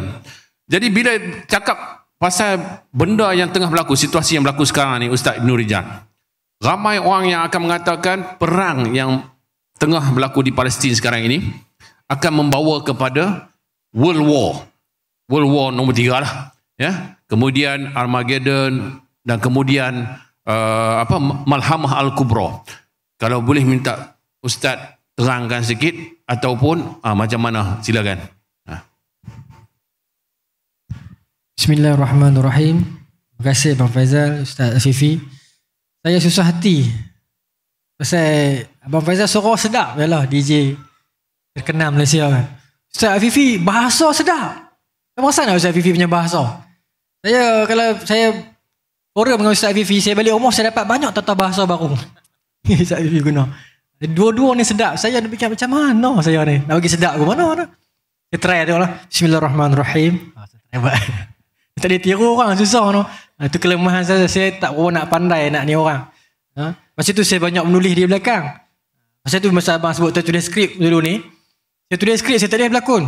Jadi bila cakap pasal benda yang tengah berlaku, situasi yang berlaku sekarang ni Ustaz Ibn Rijan, ramai orang yang akan mengatakan perang yang tengah berlaku di Palestin sekarang ini akan membawa kepada World War. World War nombor tiga lah. Ya? Kemudian Armageddon, dan kemudian uh, apa malhamah al Kubro Kalau boleh minta ustaz terangkan sikit ataupun uh, macam mana silakan. Ah. Bismillahirrahmanirrahim. Terima kasih Abang Faizal, Ustaz Afifi. Saya susah hati. Pasal Abang Faizal suara sedap ialah DJ terkenal Malaysia kan. Ustaz Afifi bahasa sedap. Apa rasa nak Ustaz Afifi punya bahasa? Saya kalau saya Orang dengan Ustaz Fifi Saya balik rumah Saya dapat banyak tata bahasa baru Ustaz Fifi guna Dua-dua ni sedap Saya nak fikir macam mana saya ni Nak bagi sedap ke mana ni Saya try tengok lah Bismillahirrahmanirrahim Hebat Tak boleh tiru orang Susah tu Itu ah, kelemahan saya Saya tak pun oh, nak pandai Nak ni orang ha? Masa tu saya banyak menulis di belakang Masa tu masa abang sebut Saya tulis skrip dulu ni Saya tulis skrip Saya tak boleh berlakon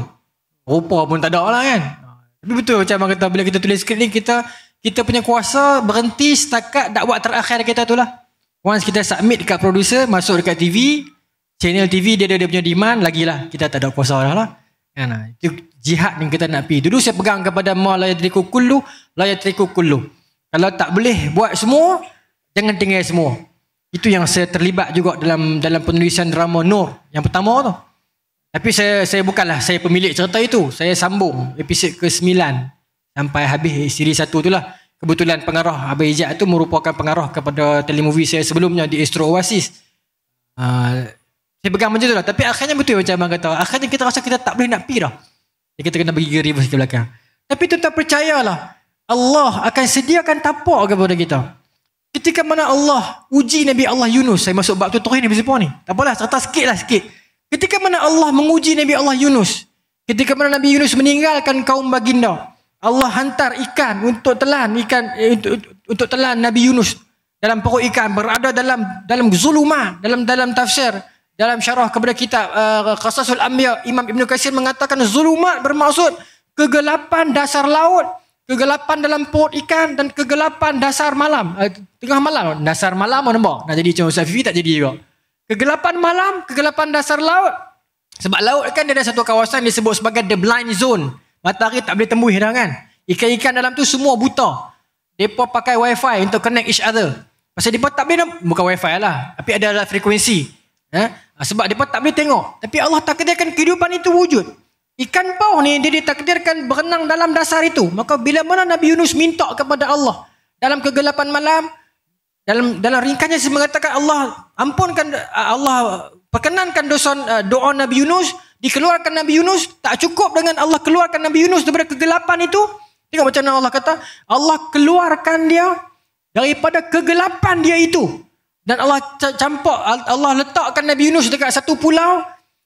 Rupa pun tak ada lah kan ah, Tapi betul macam abang kata Bila kita tulis skrip ni Kita kita punya kuasa berhenti setakat dakwah terakhir kita tu lah. Once kita submit dekat producer, masuk dekat TV, channel TV dia ada dia punya demand, lagilah kita tak ada kuasa dah lah. Nah, kan? ha, Itu jihad yang kita nak pergi. Dulu saya pegang kepada ma layatriku kullu, layatriku kullu. Kalau tak boleh buat semua, jangan tinggal semua. Itu yang saya terlibat juga dalam dalam penulisan drama Nur yang pertama tu. Tapi saya saya bukanlah saya pemilik cerita itu. Saya sambung episod ke-9 sampai habis siri satu tu lah kebetulan pengarah Abang Ijat tu merupakan pengarah kepada telemovie saya sebelumnya di Astro Oasis uh, saya pegang macam tu lah tapi akhirnya betul ya macam Abang kata akhirnya kita rasa kita tak boleh nak pergi dah jadi kita kena pergi ke reverse ke belakang tapi tuan-tuan percayalah Allah akan sediakan tapak kepada kita ketika mana Allah uji Nabi Allah Yunus saya masuk bab tu terakhir ni bersama ni tak apalah serta sikit lah sikit ketika mana Allah menguji Nabi Allah Yunus ketika mana Nabi Yunus meninggalkan kaum baginda Allah hantar ikan untuk telan ikan eh, untuk, untuk telan Nabi Yunus dalam perut ikan berada dalam dalam zuluma dalam dalam tafsir dalam syarah kepada kita uh, eh, Qasasul Anbiya Imam Ibn Kasir mengatakan zulumat bermaksud kegelapan dasar laut kegelapan dalam perut ikan dan kegelapan dasar malam uh, tengah malam dasar malam mana nampak nak jadi macam Ustaz Fifi tak jadi juga kegelapan malam kegelapan dasar laut sebab laut kan dia ada satu kawasan disebut sebagai the blind zone Matahari tak boleh tembus dah kan. Ikan-ikan dalam tu semua buta. Depa pakai wifi untuk connect each other. Pasal depa tak boleh bukan wifi lah, tapi ada lah frekuensi. Ha? ha? Sebab depa tak boleh tengok. Tapi Allah takdirkan kehidupan itu wujud. Ikan paus ni dia ditakdirkan berenang dalam dasar itu. Maka bila mana Nabi Yunus minta kepada Allah dalam kegelapan malam dalam dalam ringkasnya mengatakan Allah ampunkan Allah perkenankan dosa eh, doa Nabi Yunus dikeluarkan Nabi Yunus tak cukup dengan Allah keluarkan Nabi Yunus daripada kegelapan itu tengok macam mana Allah kata Allah keluarkan dia daripada kegelapan dia itu dan Allah campak Allah letakkan Nabi Yunus dekat satu pulau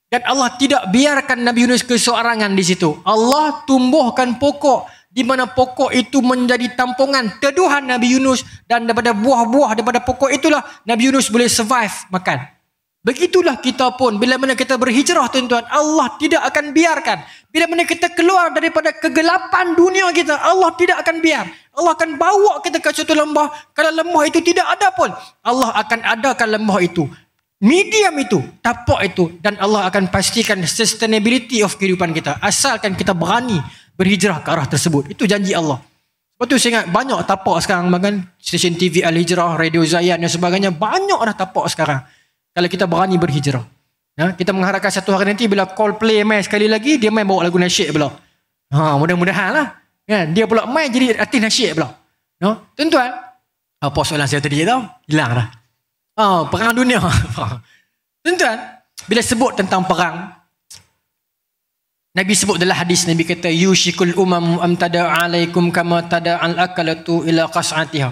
dan Allah tidak biarkan Nabi Yunus kesoarangan di situ Allah tumbuhkan pokok di mana pokok itu menjadi tampungan teduhan Nabi Yunus dan daripada buah-buah daripada pokok itulah Nabi Yunus boleh survive makan Begitulah kita pun bila mana kita berhijrah tuan-tuan, Allah tidak akan biarkan. Bila mana kita keluar daripada kegelapan dunia kita, Allah tidak akan biar. Allah akan bawa kita ke suatu lembah. Kalau lembah itu tidak ada pun, Allah akan adakan lembah itu. Medium itu, tapak itu dan Allah akan pastikan sustainability of kehidupan kita. Asalkan kita berani berhijrah ke arah tersebut. Itu janji Allah. Lepas tu saya ingat banyak tapak sekarang. Bahkan stesen TV Al-Hijrah, Radio Zayan dan sebagainya. Banyak dah tapak sekarang kalau kita berani berhijrah. Ya, kita mengharapkan satu hari nanti bila call play main sekali lagi, dia main bawa lagu nasyid pula. Ha, mudah-mudahan lah. Ya, dia pula main jadi artis nasyid pula. No? Ya, tuan-tuan, apa ha, soalan saya tadi tau? Hilang dah. Oh, perang dunia. Tuan-tuan, bila sebut tentang perang, Nabi sebut dalam hadis Nabi kata yushikul umam amtada alaikum kama tada al akalatu ila qas'atiha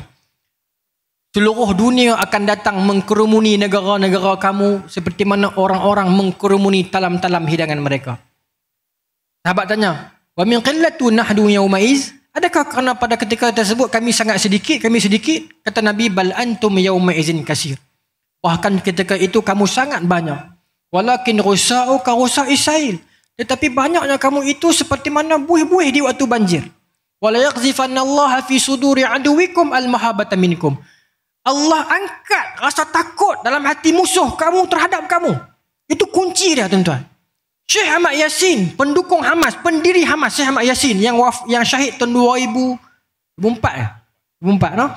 seluruh dunia akan datang mengkerumuni negara-negara kamu seperti mana orang-orang mengkerumuni talam-talam hidangan mereka. Sahabat tanya, "Wa min qillatu nahdu yawma iz?" Adakah kerana pada ketika tersebut kami sangat sedikit, kami sedikit? Kata Nabi, "Bal antum yawma izin kasir." Bahkan ketika itu kamu sangat banyak. Walakin rusau ka rusa Israel. Tetapi banyaknya kamu itu seperti mana buih-buih di waktu banjir. Wala yaqzifanna Allah fi suduri aduwikum al-mahabata minkum. Allah angkat rasa takut dalam hati musuh kamu terhadap kamu. Itu kunci dia tuan-tuan. Syekh Ahmad Yasin, pendukung Hamas, pendiri Hamas Syekh Ahmad Yasin yang waf, yang syahid tahun 2004 ya. 2004 no.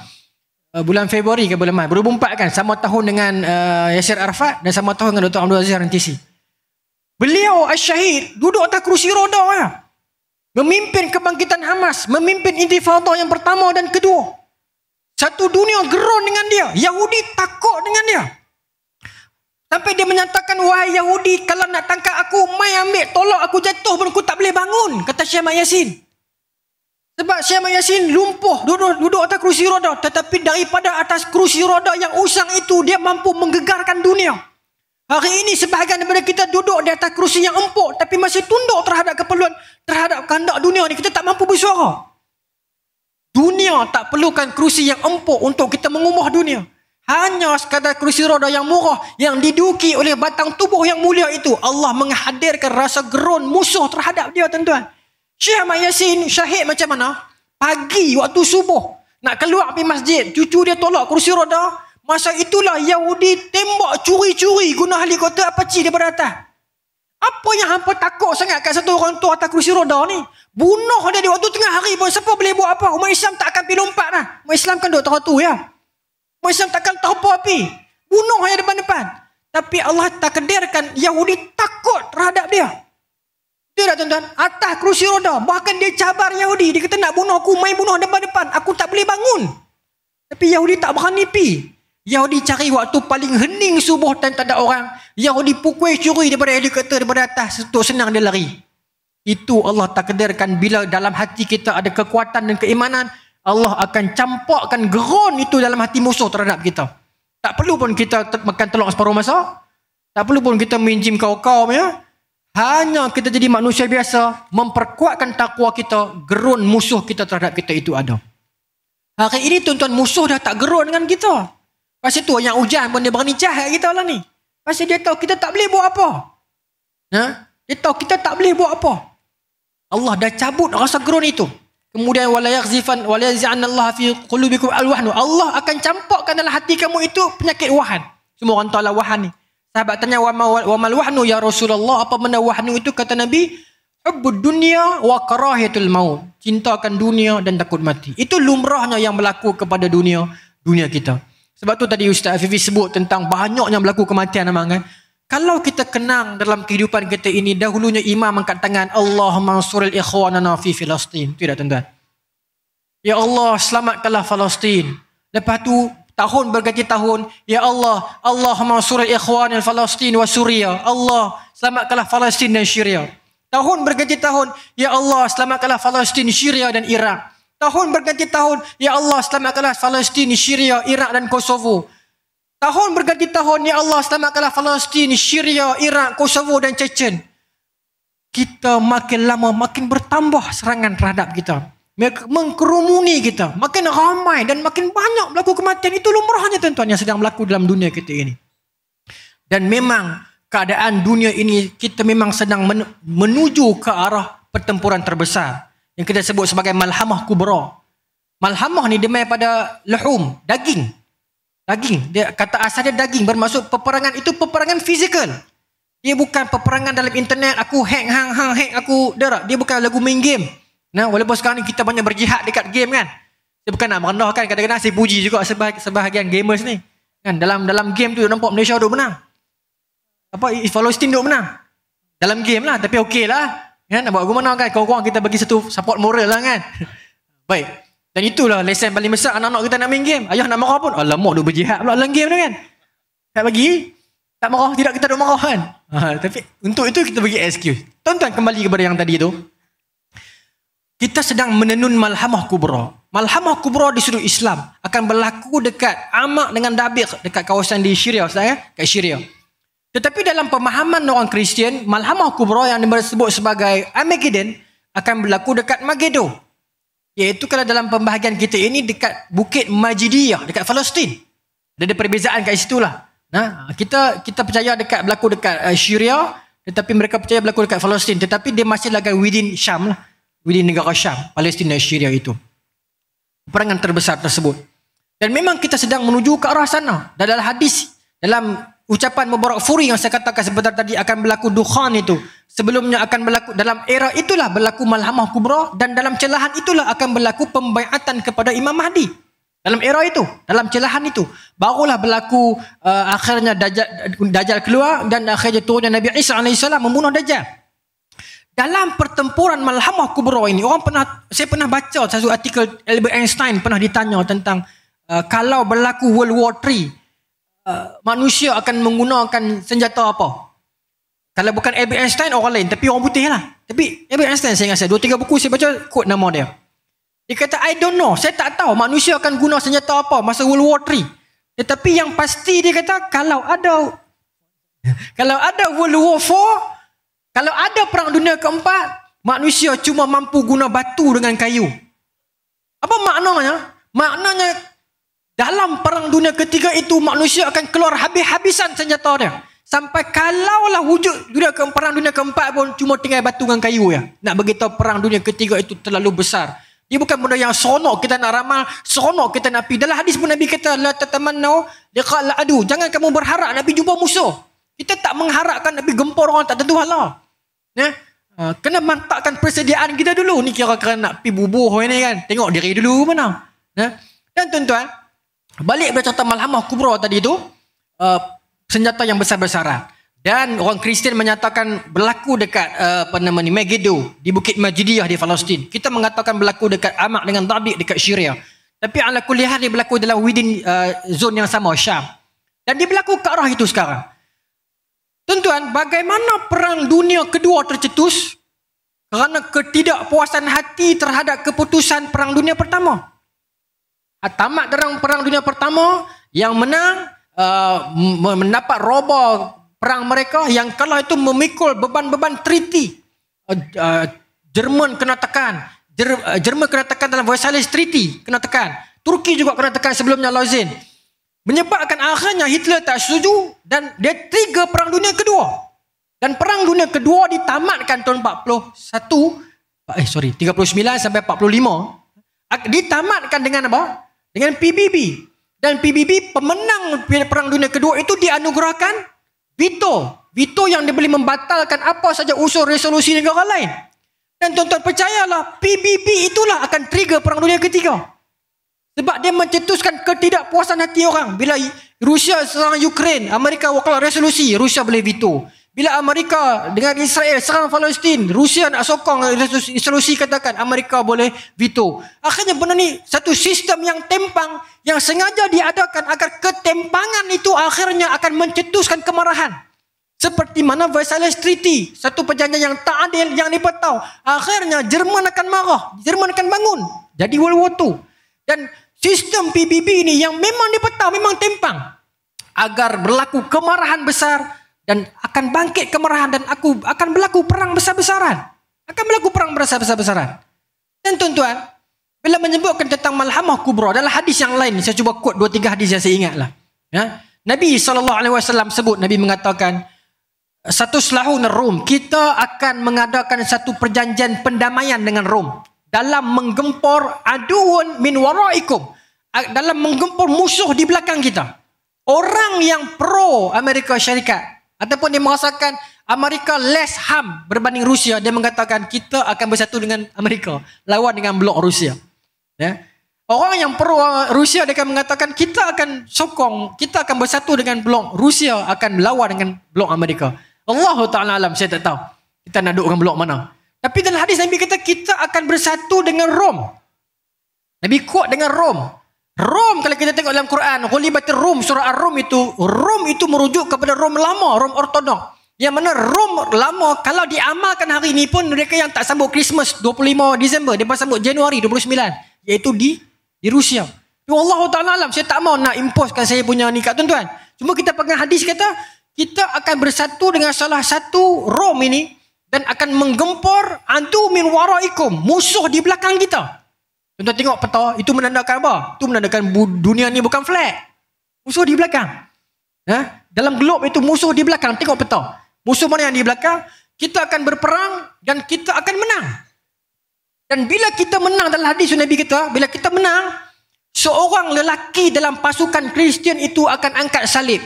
Uh, bulan Februari ke bulan Mac. 2004 kan sama tahun dengan uh, Yasir Arafat dan sama tahun dengan Dr. Abdul Aziz Rantisi. Beliau asy-syahid duduk atas kerusi roda ya. Memimpin kebangkitan Hamas, memimpin intifada yang pertama dan kedua. Satu dunia geron dengan dia. Yahudi takut dengan dia. Sampai dia menyatakan, wahai Yahudi, kalau nak tangkap aku, mai ambil, tolak aku jatuh pun aku tak boleh bangun. Kata Syekh Mak Yasin. Sebab Syekh Mak Yasin lumpuh duduk, duduk atas kerusi roda. Tetapi daripada atas kerusi roda yang usang itu, dia mampu menggegarkan dunia. Hari ini sebahagian daripada kita duduk di atas kerusi yang empuk tapi masih tunduk terhadap keperluan terhadap kandak dunia ni kita tak mampu bersuara. Dunia tak perlukan kerusi yang empuk untuk kita mengumbah dunia. Hanya sekadar kerusi roda yang murah yang diduki oleh batang tubuh yang mulia itu. Allah menghadirkan rasa gerun musuh terhadap dia tuan-tuan. Syekh Ahmad Yassin syahid macam mana? Pagi waktu subuh nak keluar pergi masjid. Cucu dia tolak kerusi roda. Masa itulah Yahudi tembak curi-curi guna helikopter apa cik daripada atas. Apa yang hampa takut sangat kat satu orang tua atas kerusi roda ni? Bunuh dia di waktu tengah hari pun siapa boleh buat apa? Umat Islam tak akan pergi lompat dah. Umat Islam kan duduk teratur ya. Umat Islam takkan terhapa api. Bunuh dia depan-depan. Tapi Allah tak kedirkan Yahudi takut terhadap dia. Itu dah tuan-tuan. Atas kerusi roda. Bahkan dia cabar Yahudi. Dia kata nak bunuh aku. Main bunuh depan-depan. Aku tak boleh bangun. Tapi Yahudi tak berani pergi. Yahudi cari waktu paling hening subuh dan tak ada orang. Yahudi pukul curi daripada helikopter daripada atas. Tuk senang dia lari. Itu Allah takdirkan bila dalam hati kita ada kekuatan dan keimanan. Allah akan campakkan gerun itu dalam hati musuh terhadap kita. Tak perlu pun kita makan telur separuh masa. Tak perlu pun kita minjim kau-kau. Ya. Hanya kita jadi manusia biasa. Memperkuatkan takwa kita. Gerun musuh kita terhadap kita itu ada. Hari ini tuan-tuan musuh dah tak gerun dengan Kita. Pasal tu yang hujan pun dia berani cah kat kita lah ni. Pasal dia tahu kita tak boleh buat apa. Ha? Dia tahu kita tak boleh buat apa. Allah dah cabut rasa gerun itu. Kemudian wala yakhzifan wala yaz'an Allah fi qulubikum alwahn. Allah akan campakkan dalam hati kamu itu penyakit wahan. Semua orang tahu lah wahan ni. Sahabat tanya wa ma wa mal wahnu ya Rasulullah apa benda wahnu itu kata Nabi hubbud dunya wa karahatul maut. Cintakan dunia dan takut mati. Itu lumrahnya yang berlaku kepada dunia dunia kita. Sebab tu tadi Ustaz Afifi sebut tentang banyak yang berlaku kematian memang kan. Kalau kita kenang dalam kehidupan kita ini dahulunya imam angkat tangan Allahumma suril ikhwanana fi Filastin. Tidak tuan-tuan. Ya Allah selamatkanlah Palestin. Lepas tu tahun berganti tahun, ya Allah, Allahumma suril ikhwan al-Falastin wa Suria. Allah selamatkanlah Palestin dan Syria. Tahun berganti tahun, ya Allah selamatkanlah Palestin, Syria dan Iraq. Tahun berganti tahun, Ya Allah selamatkanlah Palestin, Syria, Iraq dan Kosovo. Tahun berganti tahun, Ya Allah selamatkanlah Palestin, Syria, Iraq, Kosovo dan Chechen. Kita makin lama makin bertambah serangan terhadap kita. Mereka mengkerumuni kita. Makin ramai dan makin banyak berlaku kematian. Itu lumrahnya tuan-tuan yang sedang berlaku dalam dunia kita ini. Dan memang keadaan dunia ini kita memang sedang menuju ke arah pertempuran terbesar yang kita sebut sebagai malhamah kubra. Malhamah ni demai pada lehum, daging. Daging. Dia kata asal dia daging bermaksud peperangan itu peperangan fizikal. Dia bukan peperangan dalam internet aku hang hang hang hang aku darah. Dia bukan lagu main game. Nah, walaupun sekarang ni kita banyak berjihad dekat game kan. Dia bukan nak merendahkan kata-kata si puji juga sebahagian gamers ni. Kan dalam dalam game tu nampak Malaysia duk menang. Apa Palestin duk menang. Dalam game lah tapi okey lah. Ya, nak buat gimana kan? Kurang-kurang kita bagi satu support moral lah kan? Baik. Dan itulah lesson paling besar anak-anak kita nak main game. Ayah nak marah pun. Alamak, duk berjihad pula dalam game tu kan? Tak bagi. Tak marah. Tidak kita duk marah kan? Ha, tapi untuk itu kita bagi excuse. Tuan-tuan kembali kepada yang tadi tu. Kita sedang menenun malhamah kubra. Malhamah kubra di sudut Islam akan berlaku dekat amak dengan dabiq dekat kawasan di Syria. Ustaz kan? Ya? Dekat Syria. Tetapi dalam pemahaman orang Kristian, Malhamah Kubra yang disebut sebagai Armageddon akan berlaku dekat Magedo, Iaitu kalau dalam pembahagian kita ini dekat Bukit Majidiyah, dekat Palestin. Ada perbezaan kat situ lah. Nah, kita kita percaya dekat berlaku dekat uh, Syria, tetapi mereka percaya berlaku dekat Palestin. Tetapi dia masih lagi within Syam lah. Within negara Syam, Palestin dan Syria itu. Perangan terbesar tersebut. Dan memang kita sedang menuju ke arah sana. Dan dalam hadis, dalam ucapan Mubarak Furi yang saya katakan sebentar tadi akan berlaku dukhan itu. Sebelumnya akan berlaku dalam era itulah berlaku malhamah kubra dan dalam celahan itulah akan berlaku pembaiatan kepada Imam Mahdi. Dalam era itu, dalam celahan itu, barulah berlaku uh, akhirnya dajjal, dajjal keluar dan akhirnya turunnya Nabi Isa AS membunuh Dajjal. Dalam pertempuran Malhamah Kubra ini, orang pernah saya pernah baca satu artikel Albert Einstein pernah ditanya tentang uh, kalau berlaku World War III, Uh, manusia akan menggunakan senjata apa? Kalau bukan Albert Einstein, orang lain. Tapi orang putih lah. Tapi Albert Einstein saya saya Dua, tiga buku saya baca, quote nama dia. Dia kata, I don't know. Saya tak tahu manusia akan guna senjata apa masa World War III. Tetapi yang pasti dia kata, kalau ada kalau ada World War IV, kalau ada Perang Dunia Keempat, manusia cuma mampu guna batu dengan kayu. Apa maknanya? Maknanya dalam perang dunia ketiga itu manusia akan keluar habis-habisan senjata dia. Sampai kalaulah wujud dunia ke perang dunia keempat pun cuma tinggal batu dengan kayu ya. Nak begitu perang dunia ketiga itu terlalu besar. Dia bukan benda yang seronok kita nak ramal, seronok kita nak pi Dalam hadis pun Nabi kata, La tatamannau liqa'la adu. Jangan kamu berharap Nabi jumpa musuh. Kita tak mengharapkan Nabi gempur orang tak tentu halal. Ya? Ha, kena mantapkan persediaan kita dulu. Ni kira-kira nak pergi bubuh ini kan. Tengok diri dulu mana. Ya? Dan tuan-tuan, Balik pada contoh malhamah kubra tadi itu uh, eh, senjata yang besar-besaran. Dan orang Kristian menyatakan berlaku dekat uh, apa nama ni Megiddo di Bukit Majidiyah di Palestin. Kita mengatakan berlaku dekat Amak dengan Tabiq dekat Syria. Tapi ala kuliah dia berlaku dalam within uh, zone yang sama Syam. Dan dia berlaku ke arah itu sekarang. Tuan-tuan, bagaimana perang dunia kedua tercetus kerana ketidakpuasan hati terhadap keputusan perang dunia pertama? Ah, tamat terang perang dunia pertama yang menang uh, mendapat roba perang mereka yang kalah itu memikul beban-beban treaty ah, Jerman uh, uh, kena tekan Jerman kena tekan dalam Versailles Treaty kena tekan Turki juga kena tekan sebelumnya Lausin menyebabkan akhirnya Hitler tak setuju dan dia trigger perang dunia kedua dan perang dunia kedua ditamatkan tahun 41 eh sorry 39 sampai 45 ditamatkan dengan apa dengan PBB. Dan PBB pemenang Perang Dunia Kedua itu dianugerahkan veto. Veto yang dia boleh membatalkan apa saja usul resolusi negara lain. Dan tuan-tuan percayalah PBB itulah akan trigger Perang Dunia Ketiga. Sebab dia mencetuskan ketidakpuasan hati orang. Bila Rusia serang Ukraine, Amerika wakil resolusi, Rusia boleh veto. Bila Amerika dengan Israel serang Palestin, Rusia nak sokong resolusi katakan Amerika boleh veto. Akhirnya benda ni satu sistem yang tempang yang sengaja diadakan agar ketempangan itu akhirnya akan mencetuskan kemarahan. Seperti mana Versailles Treaty, satu perjanjian yang tak adil yang dipetau. Akhirnya Jerman akan marah, Jerman akan bangun. Jadi World War II. Dan sistem PBB ini yang memang dipetau, memang tempang. Agar berlaku kemarahan besar, dan akan bangkit kemarahan dan aku akan berlaku perang besar-besaran. Akan berlaku perang besar-besaran. Dan tuan-tuan, bila menyebutkan tentang malhamah kubra adalah hadis yang lain. Saya cuba quote dua tiga hadis yang saya ingatlah. Ya. Nabi SAW sebut, Nabi mengatakan, satu selahu Rom, kita akan mengadakan satu perjanjian pendamaian dengan Rom. Dalam menggempur aduun min waraikum. Dalam menggempur musuh di belakang kita. Orang yang pro Amerika Syarikat, Ataupun dia merasakan Amerika less harm berbanding Rusia. Dia mengatakan kita akan bersatu dengan Amerika. Lawan dengan blok Rusia. Ya. Orang yang pro uh, Rusia dia akan mengatakan kita akan sokong. Kita akan bersatu dengan blok Rusia. Akan melawan dengan blok Amerika. Allah Ta'ala alam saya tak tahu. Kita nak duduk dengan blok mana. Tapi dalam hadis Nabi kata kita akan bersatu dengan Rom. Nabi kuat dengan Rom. Rom kalau kita tengok dalam Quran, Ghulibatir Rum surah Ar-Rum itu, Rum itu merujuk kepada Rom lama, Rom ortodok. Yang mana Rom lama kalau diamalkan hari ini pun mereka yang tak sambut Christmas 25 Disember, depa sambut Januari 29, iaitu di di Rusia. Tu Allah Taala alam, saya tak mau nak imposkan saya punya ni kat tuan-tuan. Cuma kita pegang hadis kata kita akan bersatu dengan salah satu Rom ini dan akan menggempur antu min waraikum, musuh di belakang kita. Tuan-tuan tengok peta, itu menandakan apa? Itu menandakan dunia ni bukan flat. Musuh di belakang. Ha? Dalam globe itu musuh di belakang. Tengok peta. Musuh mana yang di belakang? Kita akan berperang dan kita akan menang. Dan bila kita menang dalam hadis Nabi kita, bila kita menang, seorang lelaki dalam pasukan Kristian itu akan angkat salib.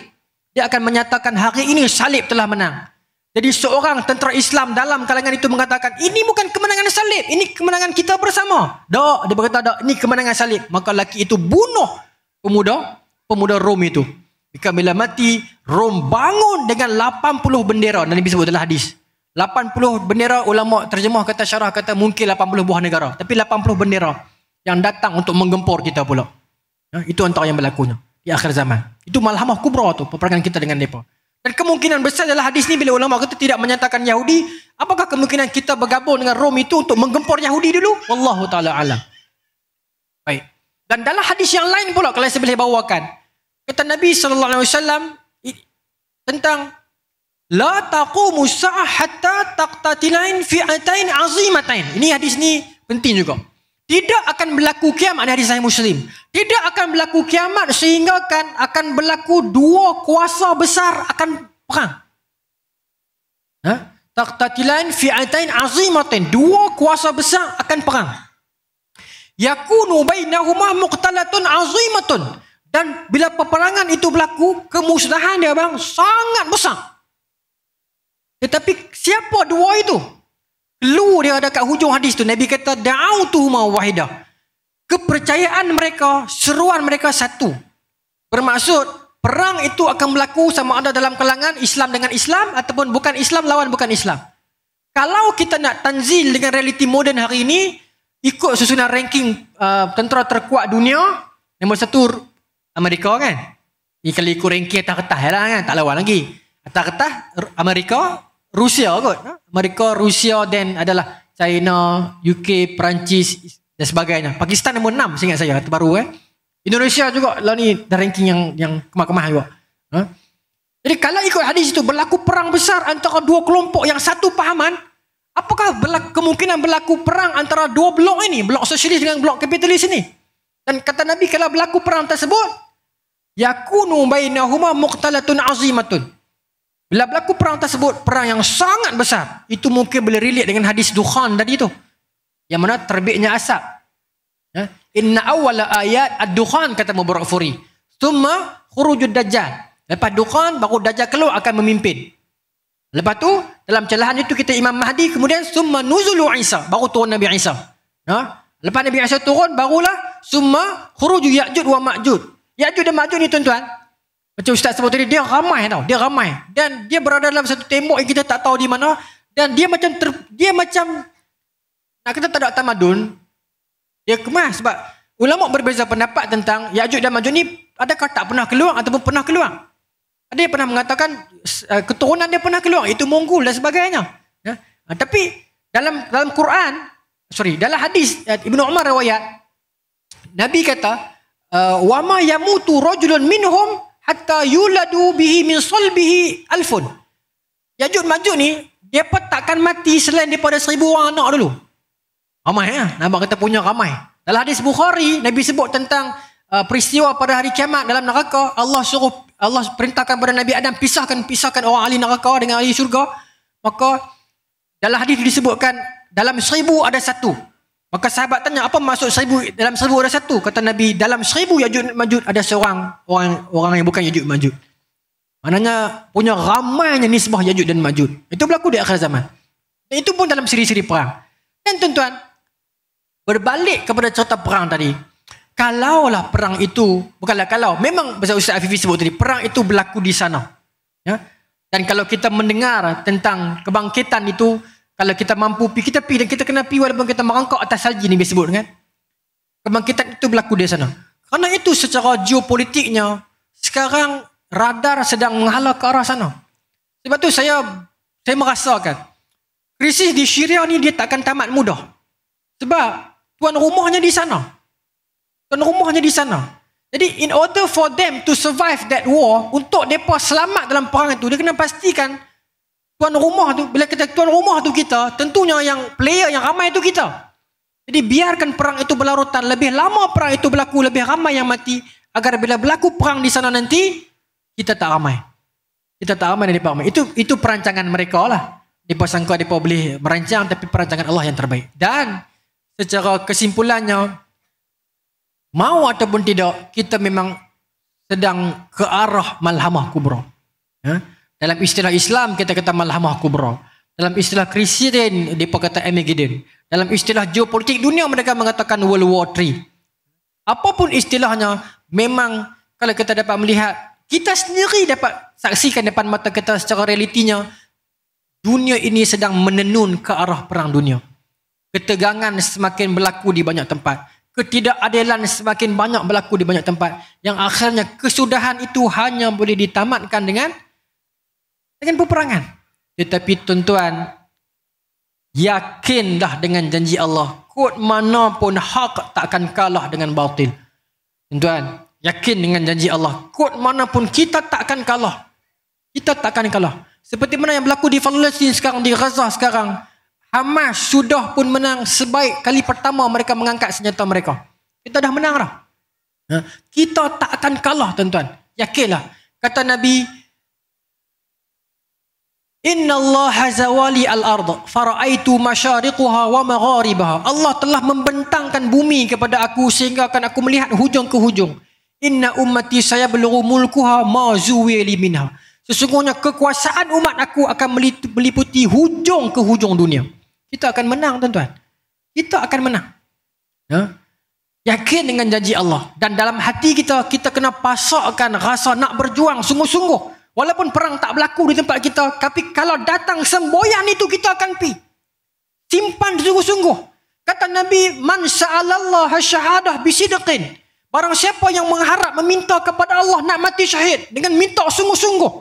Dia akan menyatakan hari ini salib telah menang. Jadi seorang tentera Islam dalam kalangan itu mengatakan, ini bukan kemenangan salib, ini kemenangan kita bersama. Tak, dia berkata tak, ini kemenangan salib. Maka lelaki itu bunuh pemuda, pemuda Rom itu. Jika bila mati, Rom bangun dengan 80 bendera. Dan ini sebut dalam hadis. 80 bendera ulama terjemah kata syarah kata mungkin 80 buah negara. Tapi 80 bendera yang datang untuk menggempur kita pula. Ya, itu antara yang berlakunya di akhir zaman. Itu malhamah kubra tu peperangan kita dengan mereka. Dan kemungkinan besar adalah hadis ni bila ulama kata tidak menyatakan Yahudi, apakah kemungkinan kita bergabung dengan Rom itu untuk menggempur Yahudi dulu? Wallahu taala alam. Baik. Dan dalam hadis yang lain pula kalau saya boleh bawakan, kata Nabi sallallahu alaihi wasallam tentang la taqumu sa'a hatta taqtatilain fi'atain azimatain. Ini hadis ni penting juga. Tidak akan berlaku kiamat dari saya Muslim. Tidak akan berlaku kiamat sehingga kan akan berlaku dua kuasa besar akan perang. Ha? Taqtatilain fi'atain azimatin. Dua kuasa besar akan perang. Yakunu bainahuma muqtalatun azimatun. Dan bila peperangan itu berlaku, kemusnahan dia bang sangat besar. Tetapi siapa dua itu? lu dia ada kat hujung hadis tu Nabi kata da'utuhuma wahidah kepercayaan mereka seruan mereka satu bermaksud perang itu akan berlaku sama ada dalam kalangan Islam dengan Islam ataupun bukan Islam lawan bukan Islam kalau kita nak tanzil dengan realiti moden hari ini ikut susunan ranking uh, tentera terkuat dunia nombor satu Amerika kan ni kalau ikut ranking atas kertas lah kan tak lawan lagi atas kertas Amerika Rusia kot. Amerika, Rusia dan adalah China, UK, Perancis dan sebagainya. Pakistan nombor 6 seingat saya terbaru eh. Indonesia juga lah ni dah ranking yang yang kemah-kemah juga. Ha? Jadi kalau ikut hadis itu berlaku perang besar antara dua kelompok yang satu pahaman, apakah berlaku, kemungkinan berlaku perang antara dua blok ini, blok sosialis dengan blok kapitalis ini? Dan kata Nabi kalau berlaku perang tersebut, yakunu bainahuma muqtalatun azimatun. Bila berlaku perang tersebut, perang yang sangat besar. Itu mungkin boleh relate dengan hadis Dukhan tadi tu. Yang mana terbitnya asap. Ya? Inna awala ayat ad-Dukhan kata Mubarak Furi. Tumma khurujud dajjal. Lepas Dukhan, baru dajjal keluar akan memimpin. Lepas tu, dalam celahan itu kita Imam Mahdi. Kemudian, Tumma nuzulu Isa. Baru turun Nabi Isa. Ya? Lepas Nabi Isa turun, barulah Tumma khurujud ya'jud wa ma'jud. Ya'jud dan ma'jud ni tuan-tuan. Macam Ustaz sebut tadi, dia ramai tau. Dia ramai. Dan dia berada dalam satu tembok yang kita tak tahu di mana. Dan dia macam, ter, dia macam, nak kata tak ada tamadun, dia kemas. Sebab ulama' berbeza pendapat tentang Ya'jud dan Ma'jud ni, adakah tak pernah keluar ataupun pernah keluar? Ada yang pernah mengatakan eh, keturunan dia pernah keluar. Itu monggul dan sebagainya. Ya? Ha, tapi dalam dalam Quran, sorry, dalam hadis eh, Ibn Umar riwayat, Nabi kata, eh, Wama yamutu rajulun minhum hatta yuladu bihi min salbihi alfun. Yajud Majud ni, dia pun takkan mati selain daripada seribu orang anak dulu. Ramai ya? Nampak kita punya ramai. Dalam hadis Bukhari, Nabi sebut tentang uh, peristiwa pada hari kiamat dalam neraka. Allah suruh, Allah perintahkan kepada Nabi Adam, pisahkan, pisahkan orang ahli neraka dengan ahli syurga. Maka, dalam hadis disebutkan, dalam seribu ada satu. Maka sahabat tanya, apa maksud seribu dalam seribu ada satu? Kata Nabi, dalam seribu Yajud Majud ada seorang orang orang yang bukan Yajud Majud. mananya punya ramainya nisbah Yajud dan Majud. Itu berlaku di akhir zaman. Dan itu pun dalam siri-siri perang. Dan tuan-tuan, berbalik kepada cerita perang tadi. Kalaulah perang itu, bukanlah kalau, memang Bersama Ustaz Afifi sebut tadi, perang itu berlaku di sana. Ya? Dan kalau kita mendengar tentang kebangkitan itu, kalau kita mampu pergi, kita pergi dan kita kena pergi walaupun kita merangkak atas salji ni disebut kan. Kebangkitan itu berlaku di sana. Kerana itu secara geopolitiknya, sekarang radar sedang menghala ke arah sana. Sebab tu saya saya merasakan krisis di Syria ni dia takkan tamat mudah. Sebab tuan rumahnya di sana. Tuan rumahnya di sana. Jadi in order for them to survive that war, untuk mereka selamat dalam perang itu, dia kena pastikan Tuan rumah tu, bila kita tuan rumah tu kita, tentunya yang player yang ramai itu kita. Jadi biarkan perang itu berlarutan, lebih lama perang itu berlaku, lebih ramai yang mati, agar bila berlaku perang di sana nanti, kita tak ramai. Kita tak ramai dan dipahami. Itu itu perancangan mereka lah. Dia sangka dia boleh merancang, tapi perancangan Allah yang terbaik. Dan secara kesimpulannya, mau ataupun tidak, kita memang sedang ke arah malhamah kubra. Ya. Dalam istilah Islam kita kata Malhamah Kubra. Dalam istilah Kristian mereka kata Emigidin. Dalam istilah geopolitik dunia mereka mengatakan World War III. Apapun istilahnya memang kalau kita dapat melihat kita sendiri dapat saksikan depan mata kita secara realitinya dunia ini sedang menenun ke arah perang dunia. Ketegangan semakin berlaku di banyak tempat. Ketidakadilan semakin banyak berlaku di banyak tempat. Yang akhirnya kesudahan itu hanya boleh ditamatkan dengan dengan peperangan. Tetapi tuan-tuan, yakin dengan janji Allah. Kut mana pun hak takkan kalah dengan batil. Tuan-tuan, yakin dengan janji Allah. Kut mana pun kita takkan kalah. Kita takkan kalah. Seperti mana yang berlaku di Palestin sekarang, di Gaza sekarang. Hamas sudah pun menang sebaik kali pertama mereka mengangkat senjata mereka. Kita dah menang dah. Ha? Kita tak akan kalah tuan-tuan. Yakinlah. Kata Nabi, Inna Allah hazawali al-ard faraaitu masyariquha wa magharibaha Allah telah membentangkan bumi kepada aku sehingga akan aku melihat hujung ke hujung Inna ummati saya belugu mulkuha ma zuwili minha Sesungguhnya kekuasaan umat aku akan meliputi hujung ke hujung dunia Kita akan menang tuan-tuan Kita akan menang ya? Yakin dengan janji Allah Dan dalam hati kita Kita kena pasakkan rasa nak berjuang sungguh-sungguh Walaupun perang tak berlaku di tempat kita, tapi kalau datang semboyan itu kita akan pi. Simpan sungguh-sungguh. Kata Nabi, "Man sa'alallah syahadah bi sidqin." Barang siapa yang mengharap meminta kepada Allah nak mati syahid dengan minta sungguh-sungguh.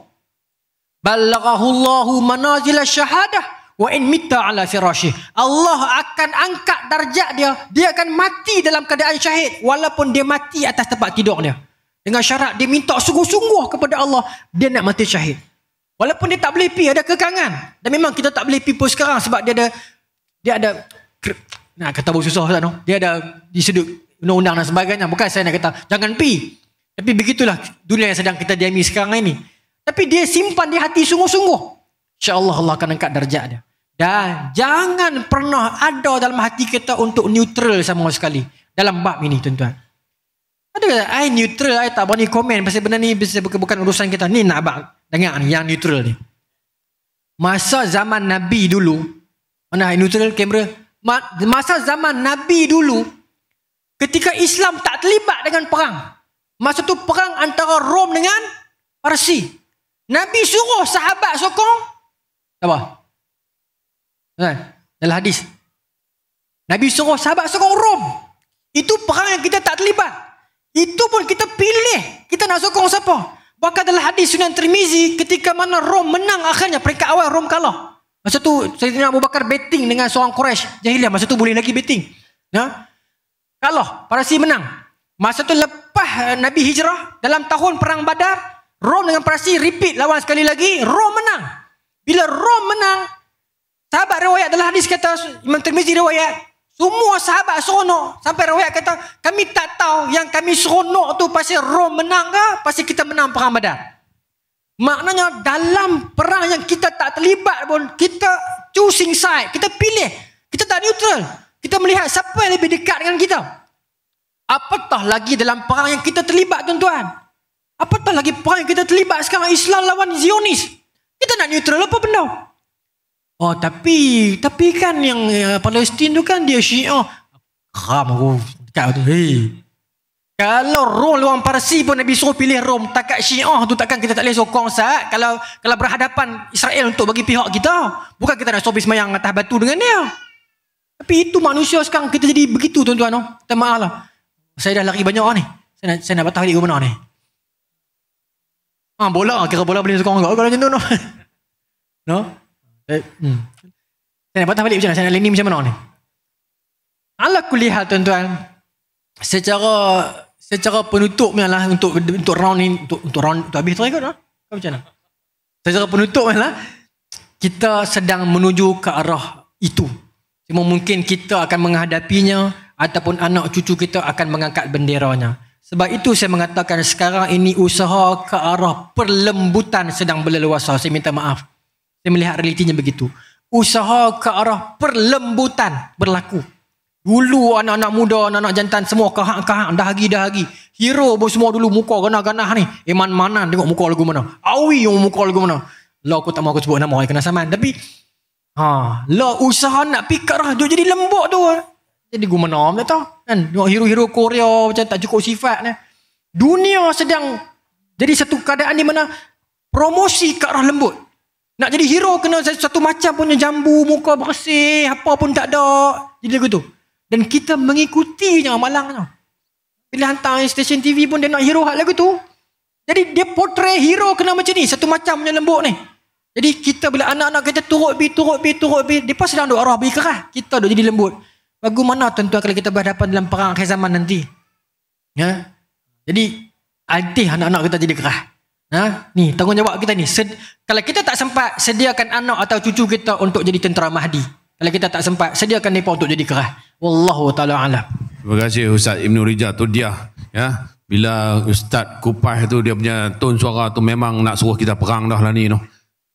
Ballaghahu Allahu manazil syahadah wa in mita ala firashi. Allah akan angkat darjat dia, dia akan mati dalam keadaan syahid walaupun dia mati atas tempat tidur dia. Dengan syarat dia minta sungguh-sungguh kepada Allah. Dia nak mati syahid. Walaupun dia tak boleh pergi. Ada kekangan. Dan memang kita tak boleh pergi pun sekarang. Sebab dia ada. Dia ada. Nak kata pun susah. Tak, no? Dia ada disedut undang-undang dan sebagainya. Bukan saya nak kata. Jangan pergi. Tapi begitulah dunia yang sedang kita diami sekarang ini. Tapi dia simpan di hati sungguh-sungguh. InsyaAllah Allah akan angkat darjat dia. Dan jangan pernah ada dalam hati kita untuk neutral sama sekali. Dalam bab ini tuan-tuan. Ada I neutral I tak berani komen pasal benda ni bukan, bukan urusan kita. Ni nak abang dengar ni yang neutral ni. Masa zaman Nabi dulu mana I neutral kamera masa zaman Nabi dulu ketika Islam tak terlibat dengan perang. Masa tu perang antara Rom dengan Parsi. Nabi suruh sahabat sokong apa? Kan? Dalam hadis. Nabi suruh sahabat sokong Rom. Itu perang yang kita tak terlibat. Itu pun kita pilih. Kita nak sokong siapa? Bahkan dalam hadis Sunan Tirmizi ketika mana Rom menang akhirnya peringkat awal Rom kalah. Masa tu Sayyidina Abu Bakar betting dengan seorang Quraisy jahiliah. Masa tu boleh lagi betting. Ya. Kalah, Parsi menang. Masa tu lepas eh, Nabi hijrah dalam tahun perang Badar, Rom dengan Parsi repeat lawan sekali lagi, Rom menang. Bila Rom menang, sahabat riwayat dalam hadis kata Imam Tirmizi riwayat, semua sahabat seronok. Sampai rakyat kata, kami tak tahu yang kami seronok tu pasal Rom menang ke? Pasal kita menang perang badan. Maknanya dalam perang yang kita tak terlibat pun, kita choosing side. Kita pilih. Kita tak neutral. Kita melihat siapa yang lebih dekat dengan kita. Apatah lagi dalam perang yang kita terlibat tuan-tuan. Apatah lagi perang yang kita terlibat sekarang Islam lawan Zionis. Kita nak neutral apa benda? Oh tapi tapi kan yang uh, Palestin tu kan dia Syiah. Kam oh, aku dekat tu. Hey. Kalau Rom luang Parsi pun Nabi suruh pilih Rom takat Syiah tu takkan kita tak boleh sokong sat kalau kalau berhadapan Israel untuk bagi pihak kita. Bukan kita nak sobis mayang atas batu dengan dia. Tapi itu manusia sekarang kita jadi begitu tuan-tuan. No? Oh, Tuan maaf lah. Saya dah lari banyak lah ni. Saya nak, saya nak batal ke mana ni. Ha, bola. Kira bola boleh sokong juga kalau macam tu. no? Eh, hmm. Saya nak patah balik macam mana? Saya nak landing macam mana ni? Ala kulihat tuan-tuan. Secara secara penutupnya lah untuk untuk round ni untuk untuk round tu habis terus ikut lah. macam mana? Secara penutupnya lah kita sedang menuju ke arah itu. Cuma mungkin kita akan menghadapinya ataupun anak cucu kita akan mengangkat benderanya. Sebab itu saya mengatakan sekarang ini usaha ke arah perlembutan sedang berleluasa. Saya minta maaf. Saya melihat realitinya begitu. Usaha ke arah perlembutan berlaku. Dulu anak-anak muda, anak-anak jantan semua kahak-kahak dah hagi dah hagi Hero pun semua dulu muka ganah-ganah ni. Iman eh, Manan tengok muka lagu mana. Awi yang muka lagu mana. Lah aku tak mahu aku sebut nama orang kena saman. Tapi ha, lah usaha nak pikat lah. Dia jadi lembut tu. Jadi gue mana tak tahu. Kan? Tengok hero-hero Korea macam tak cukup sifat ni. Dunia sedang jadi satu keadaan di mana promosi ke arah lembut. Nak jadi hero kena satu macam punya jambu, muka bersih, apa pun tak ada. Jadi begitu. Dan kita mengikutinya malangnya. Bila hantar stesen TV pun dia nak hero hal lagu tu. Jadi dia portray hero kena macam ni. Satu macam punya lembut ni. Jadi kita bila anak-anak kita turut bi, turut bi, turut bi. Dia sedang duduk arah bagi kerah. Kita duduk jadi lembut. Bagaimana tentu tuan kalau kita berhadapan dalam perang akhir zaman nanti. Ya? Jadi, altih anak-anak kita jadi kerah. Ha? Ni tanggungjawab kita ni. Sed- kalau kita tak sempat sediakan anak atau cucu kita untuk jadi tentera Mahdi. Kalau kita tak sempat sediakan mereka untuk jadi kerah. Wallahu ta'ala alam. Terima kasih Ustaz Ibn Rija tu dia. Ya. Bila Ustaz Kupah tu dia punya ton suara tu memang nak suruh kita perang dah lah ni. No.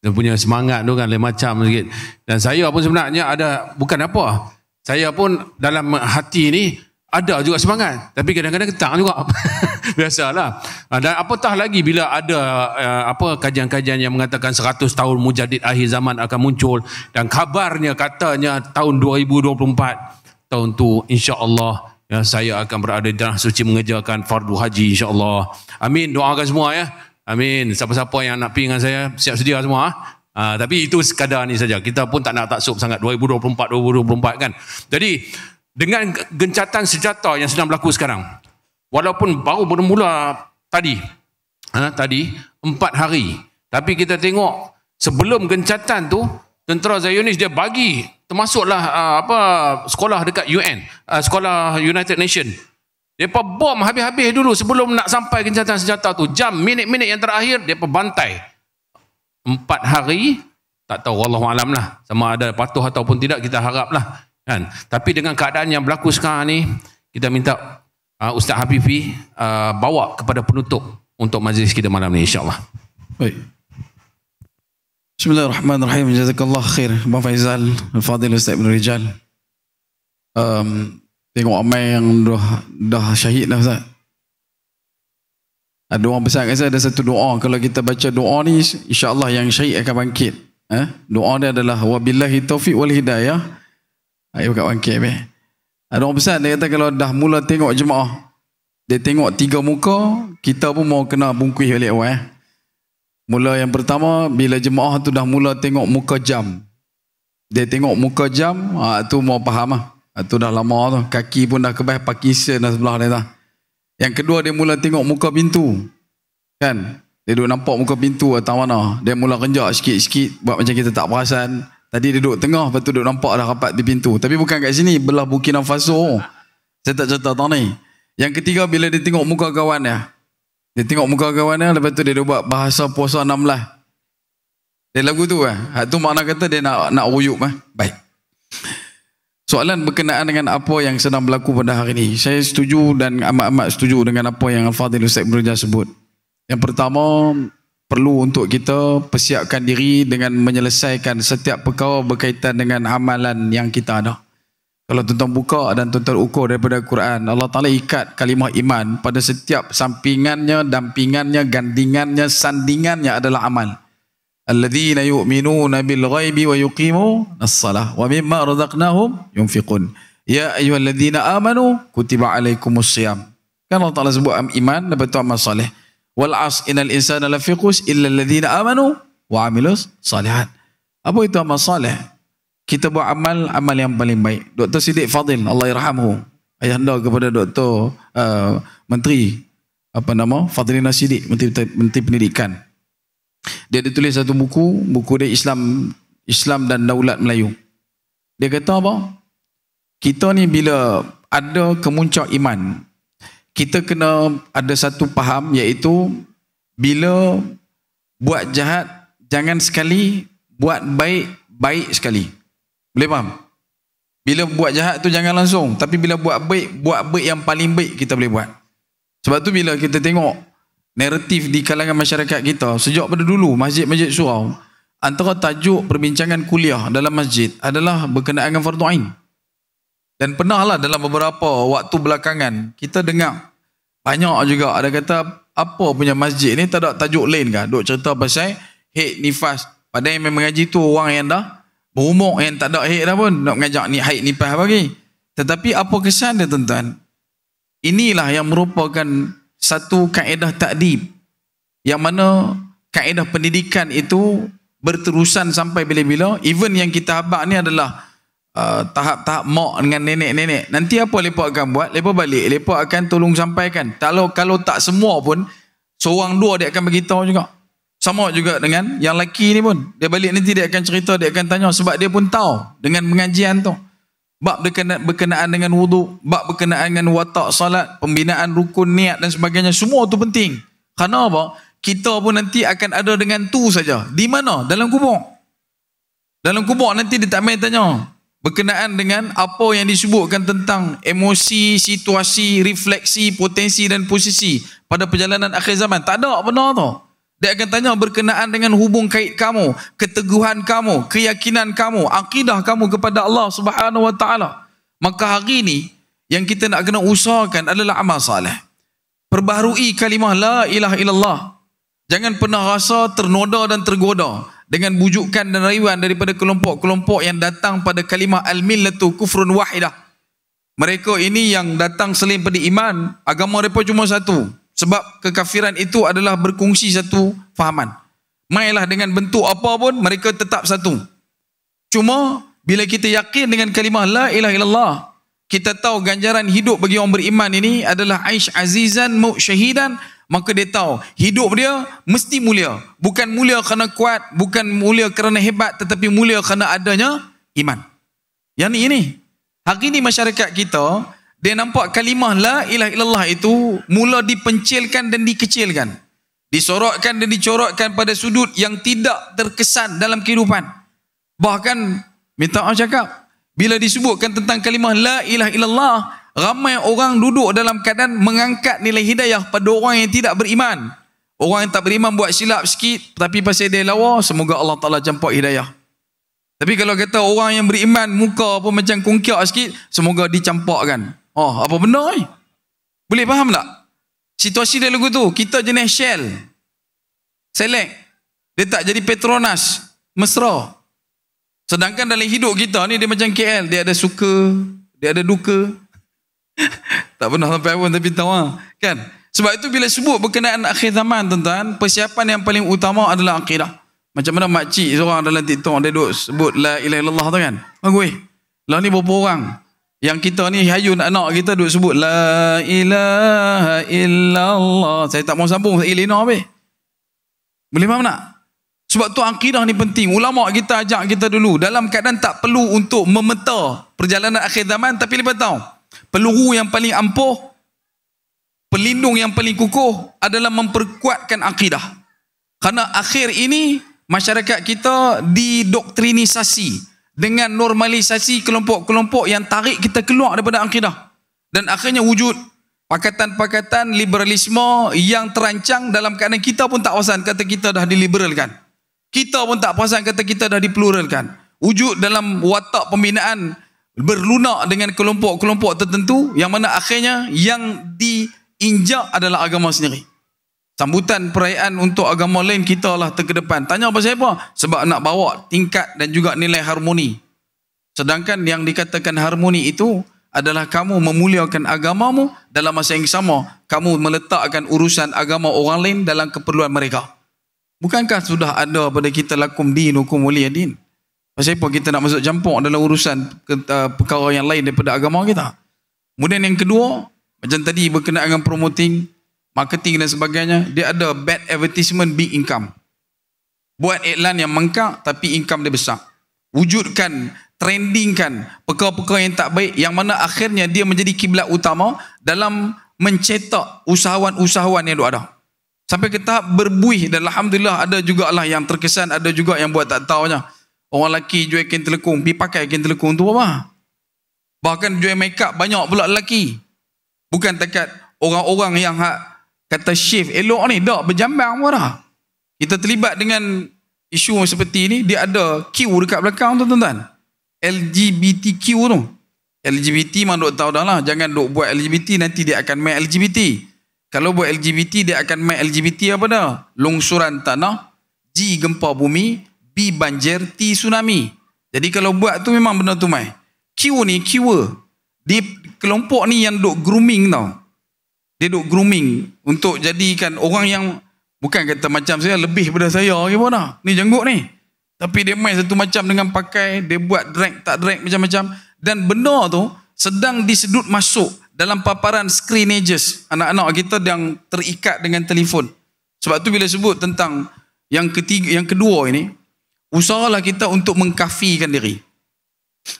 Dia punya semangat tu kan lain macam sikit. Dan saya pun sebenarnya ada bukan apa. Saya pun dalam hati ni ada juga semangat tapi kadang-kadang ketak juga biasalah ah, dan apatah lagi bila ada eh, apa kajian-kajian yang mengatakan 100 tahun mujadid akhir zaman akan muncul dan kabarnya katanya tahun 2024 tahun tu insya-Allah ya, saya akan berada di tanah suci mengerjakan fardu haji insya-Allah amin doakan semua ya amin siapa-siapa yang nak pergi dengan saya siap sedia semua ha, tapi itu sekadar ni saja kita pun tak nak taksub sangat 2024 2024 kan jadi dengan gencatan senjata yang sedang berlaku sekarang. Walaupun baru bermula tadi, ha, tadi empat hari. Tapi kita tengok sebelum gencatan tu, tentera Zionis dia bagi termasuklah uh, apa sekolah dekat UN, uh, ah, sekolah United Nations. Depa bom habis-habis dulu sebelum nak sampai gencatan senjata tu. Jam minit-minit yang terakhir depa bantai. Empat hari tak tahu wallahu alam lah sama ada patuh ataupun tidak kita haraplah. lah. Kan? Tapi dengan keadaan yang berlaku sekarang ni, kita minta uh, Ustaz Habibi uh, bawa kepada penutup untuk majlis kita malam ni insyaAllah. Baik. Bismillahirrahmanirrahim. Jazakallah khair. Abang Faizal, Al-Fadhil Ustaz Ibn Rijal. Um, tengok amai yang dah, dah syahid lah Ustaz. Ada orang pesan kat saya ada satu doa. Kalau kita baca doa ni, insyaAllah yang syahid akan bangkit. Eh? Doa ni adalah, Wabilahi taufiq wal hidayah. Ayuh kat bangkit be. Ada orang pesan dia kata kalau dah mula tengok jemaah, dia tengok tiga muka, kita pun mau kena bungkuih balik awal eh. Mula yang pertama bila jemaah tu dah mula tengok muka jam. Dia tengok muka jam, ha, tu mau faham ah. Ha, tu dah lama tu, kaki pun dah kebas Parkinson dah sebelah dia dah. Yang kedua dia mula tengok muka pintu. Kan? Dia duduk nampak muka pintu atau mana. Dia mula renjak sikit-sikit buat macam kita tak perasan. Tadi duduk tengah, lepas tu duduk nampak dah rapat di pintu. Tapi bukan kat sini, belah Bukina Faso. Saya tak cerita tau ni. Yang ketiga, bila dia tengok muka kawan dia. Dia tengok muka kawan dia, lepas tu dia buat bahasa puasa enam lah. Dia lagu tu lah. Eh. Itu ha, makna kata dia nak nak uyuk lah. Eh. Baik. Soalan berkenaan dengan apa yang sedang berlaku pada hari ini. Saya setuju dan amat-amat setuju dengan apa yang Al-Fatih Ustaz Ibn sebut. Yang pertama, perlu untuk kita persiapkan diri dengan menyelesaikan setiap perkara berkaitan dengan amalan yang kita ada. Kalau tuan-tuan buka dan tuan-tuan ukur daripada Quran, Allah Ta'ala ikat kalimah iman pada setiap sampingannya, dampingannya, gandingannya, sandingannya adalah amal. al Alladzina yu'minuna bil ghaibi wa yuqimu as wa mimma razaqnahum yunfiqun. Ya ayuhal amanu kutiba alaikumus siyam. Kan Allah Ta'ala sebut iman, lepas tu amal salih wal as innal insana lafi illa alladhina amanu wa amilus salihat. Apa itu amal soleh? Kita buat amal amal yang paling baik. Dr. Siddiq Fadil, Allah irhamhu. Ayahanda kepada Dr. Uh, Menteri apa nama? Fadilina Siddiq, Menteri, Menteri Pendidikan. Dia ada tulis satu buku, buku dia Islam Islam dan Daulat Melayu. Dia kata apa? Kita ni bila ada kemuncak iman, kita kena ada satu faham iaitu bila buat jahat jangan sekali buat baik baik sekali. Boleh faham? Bila buat jahat tu jangan langsung, tapi bila buat baik, buat baik yang paling baik kita boleh buat. Sebab tu bila kita tengok naratif di kalangan masyarakat kita sejak pada dulu masjid-masjid surau antara tajuk perbincangan kuliah dalam masjid adalah berkenaan dengan fardu ain. Dan pernahlah dalam beberapa waktu belakangan, kita dengar banyak juga ada kata apa punya masjid ni tak ada tajuk lain kah? Duk cerita pasal haid nifas. Padahal yang mengaji tu orang yang dah berumur yang tak ada haid dah pun nak mengajak ni haid nifas bagi. Tetapi apa kesan dia tuan-tuan? Inilah yang merupakan satu kaedah takdib. Yang mana kaedah pendidikan itu berterusan sampai bila-bila. Even yang kita habak ni adalah Uh, tahap-tahap mak dengan nenek-nenek. Nanti apa lepak akan buat? Lepak balik, lepak akan tolong sampaikan. Kalau kalau tak semua pun seorang dua dia akan bagi tahu juga. Sama juga dengan yang lelaki ni pun. Dia balik nanti dia akan cerita, dia akan tanya sebab dia pun tahu dengan pengajian tu. Bab berkenaan, berkenaan dengan wudu, bab berkenaan dengan watak salat, pembinaan rukun niat dan sebagainya, semua tu penting. Karena apa? Kita pun nanti akan ada dengan tu saja. Di mana? Dalam kubur. Dalam kubur nanti dia tak main tanya berkenaan dengan apa yang disebutkan tentang emosi, situasi, refleksi, potensi dan posisi pada perjalanan akhir zaman. Tak ada benda tu. Dia akan tanya berkenaan dengan hubung kait kamu, keteguhan kamu, keyakinan kamu, akidah kamu kepada Allah Subhanahu Wa Taala. Maka hari ini yang kita nak kena usahakan adalah amal salih. Perbaharui kalimah la ilaha illallah. Jangan pernah rasa ternoda dan tergoda dengan bujukan dan rayuan daripada kelompok-kelompok yang datang pada kalimah al-millatu kufrun wahidah. Mereka ini yang datang selain pada iman, agama mereka cuma satu. Sebab kekafiran itu adalah berkongsi satu fahaman. Mainlah dengan bentuk apa pun, mereka tetap satu. Cuma, bila kita yakin dengan kalimah la ilaha illallah, kita tahu ganjaran hidup bagi orang beriman ini adalah aish azizan mu maka dia tahu hidup dia mesti mulia. Bukan mulia kerana kuat, bukan mulia kerana hebat, tetapi mulia kerana adanya iman. Yang ni, ini, hari ini masyarakat kita, dia nampak kalimah la ilah ilallah itu mula dipencilkan dan dikecilkan. Disorokkan dan dicorokkan pada sudut yang tidak terkesan dalam kehidupan. Bahkan, minta orang cakap, bila disebutkan tentang kalimah la ilah ilallah ramai orang duduk dalam keadaan mengangkat nilai hidayah pada orang yang tidak beriman. Orang yang tak beriman buat silap sikit tapi pasal dia lawa semoga Allah Taala jemput hidayah. Tapi kalau kata orang yang beriman muka pun macam kungkiak sikit semoga dicampakkan. Oh, apa benda ni? Boleh faham tak? Situasi dia lagu tu, kita jenis Shell. Select. Dia tak jadi Petronas. Mesra. Sedangkan dalam hidup kita ni dia macam KL. Dia ada suka, dia ada duka tak pernah sampai pun tapi tahu lah. kan sebab itu bila sebut berkenaan akhir zaman tuan-tuan persiapan yang paling utama adalah akidah macam mana makcik seorang dalam TikTok dia duduk sebut la ilaha illallah tu kan bagus eh lah ni berapa orang yang kita ni hayun anak kita duduk sebut la ilaha illallah saya tak mau sambung saya ilina habis boleh faham tak sebab tu akidah ni penting. Ulama kita ajak kita dulu dalam keadaan tak perlu untuk memeta perjalanan akhir zaman tapi lebih tahu peluru yang paling ampuh, pelindung yang paling kukuh adalah memperkuatkan akidah. Karena akhir ini masyarakat kita didoktrinisasi dengan normalisasi kelompok-kelompok yang tarik kita keluar daripada akidah. Dan akhirnya wujud pakatan-pakatan liberalisme yang terancang dalam keadaan kita pun tak perasan kata kita dah diliberalkan. Kita pun tak perasan kata kita dah dipluralkan. Wujud dalam watak pembinaan berlunak dengan kelompok-kelompok tertentu yang mana akhirnya yang diinjak adalah agama sendiri. Sambutan perayaan untuk agama lain kita lah terkedepan. Tanya pasal apa? Sebab nak bawa tingkat dan juga nilai harmoni. Sedangkan yang dikatakan harmoni itu adalah kamu memuliakan agamamu dalam masa yang sama kamu meletakkan urusan agama orang lain dalam keperluan mereka. Bukankah sudah ada pada kita lakum dinukum waliyadin? din? Pasal apa kita nak masuk campur dalam urusan uh, perkara yang lain daripada agama kita. Kemudian yang kedua, macam tadi berkenaan dengan promoting, marketing dan sebagainya, dia ada bad advertisement, big income. Buat iklan yang mengkak tapi income dia besar. Wujudkan, trendingkan perkara-perkara yang tak baik yang mana akhirnya dia menjadi kiblat utama dalam mencetak usahawan-usahawan yang ada. Sampai ke tahap berbuih dan Alhamdulillah ada juga lah yang terkesan, ada juga yang buat tak tahunya. nya. Orang lelaki jual kain telekung, pergi pakai kain telekung tu apa? Bahkan jual make up banyak pula lelaki. Bukan dekat orang-orang yang hak kata shift elok ni, tak berjambang pun dah. Kita terlibat dengan isu seperti ini, dia ada Q dekat belakang tu tuan-tuan. LGBTQ tu. LGBT mana duk tahu dah lah. Jangan duk buat LGBT, nanti dia akan main LGBT. Kalau buat LGBT, dia akan main LGBT apa dah? Longsuran tanah, G gempa bumi, pi banjir ti tsunami. Jadi kalau buat tu memang benda tu mai. Q ni Q. Di kelompok ni yang duk grooming tau. Dia duk grooming untuk jadikan orang yang bukan kata macam saya lebih pada saya ke mana. Lah. Ni jenggot ni. Tapi dia main satu macam dengan pakai, dia buat drag tak drag macam-macam. Dan benda tu sedang disedut masuk dalam paparan screenages anak-anak kita yang terikat dengan telefon. Sebab tu bila sebut tentang yang ketiga, yang kedua ini, Usahalah kita untuk mengkafikan diri.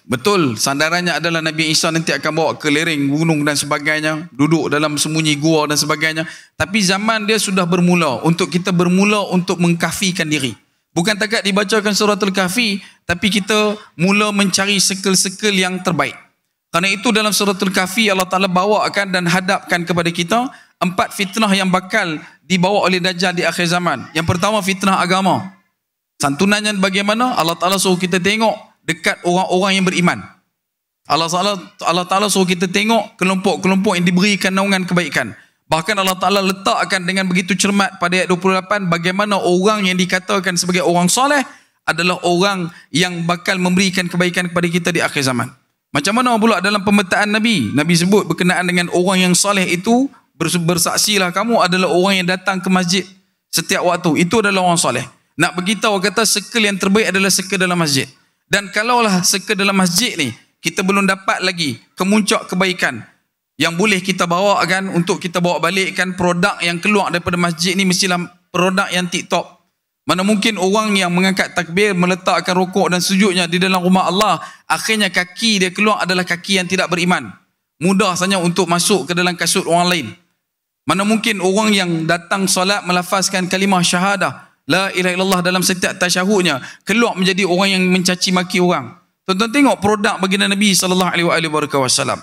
Betul, sandarannya adalah Nabi Isa nanti akan bawa ke lereng gunung dan sebagainya, duduk dalam sembunyi gua dan sebagainya. Tapi zaman dia sudah bermula untuk kita bermula untuk mengkafikan diri. Bukan takat dibacakan surat Al-Kahfi, tapi kita mula mencari sekel-sekel yang terbaik. Karena itu dalam surat Al-Kahfi, Allah Ta'ala bawakan dan hadapkan kepada kita empat fitnah yang bakal dibawa oleh Dajjal di akhir zaman. Yang pertama fitnah agama. Santunannya bagaimana? Allah Ta'ala suruh kita tengok dekat orang-orang yang beriman. Allah Ta'ala Allah Ta suruh kita tengok kelompok-kelompok yang diberikan naungan kebaikan. Bahkan Allah Ta'ala letakkan dengan begitu cermat pada ayat 28 bagaimana orang yang dikatakan sebagai orang soleh adalah orang yang bakal memberikan kebaikan kepada kita di akhir zaman. Macam mana pula dalam pemetaan Nabi? Nabi sebut berkenaan dengan orang yang soleh itu bersaksilah kamu adalah orang yang datang ke masjid setiap waktu. Itu adalah orang soleh nak beritahu kata circle yang terbaik adalah circle dalam masjid. Dan kalaulah circle dalam masjid ni, kita belum dapat lagi kemuncak kebaikan yang boleh kita bawa kan untuk kita bawa balik kan produk yang keluar daripada masjid ni mestilah produk yang TikTok. Mana mungkin orang yang mengangkat takbir, meletakkan rokok dan sujudnya di dalam rumah Allah, akhirnya kaki dia keluar adalah kaki yang tidak beriman. Mudah sahaja untuk masuk ke dalam kasut orang lain. Mana mungkin orang yang datang solat melafazkan kalimah syahadah, La ilaha illallah dalam setiap tasyahudnya keluar menjadi orang yang mencaci maki orang. Tonton tengok produk baginda Nabi sallallahu alaihi wasallam.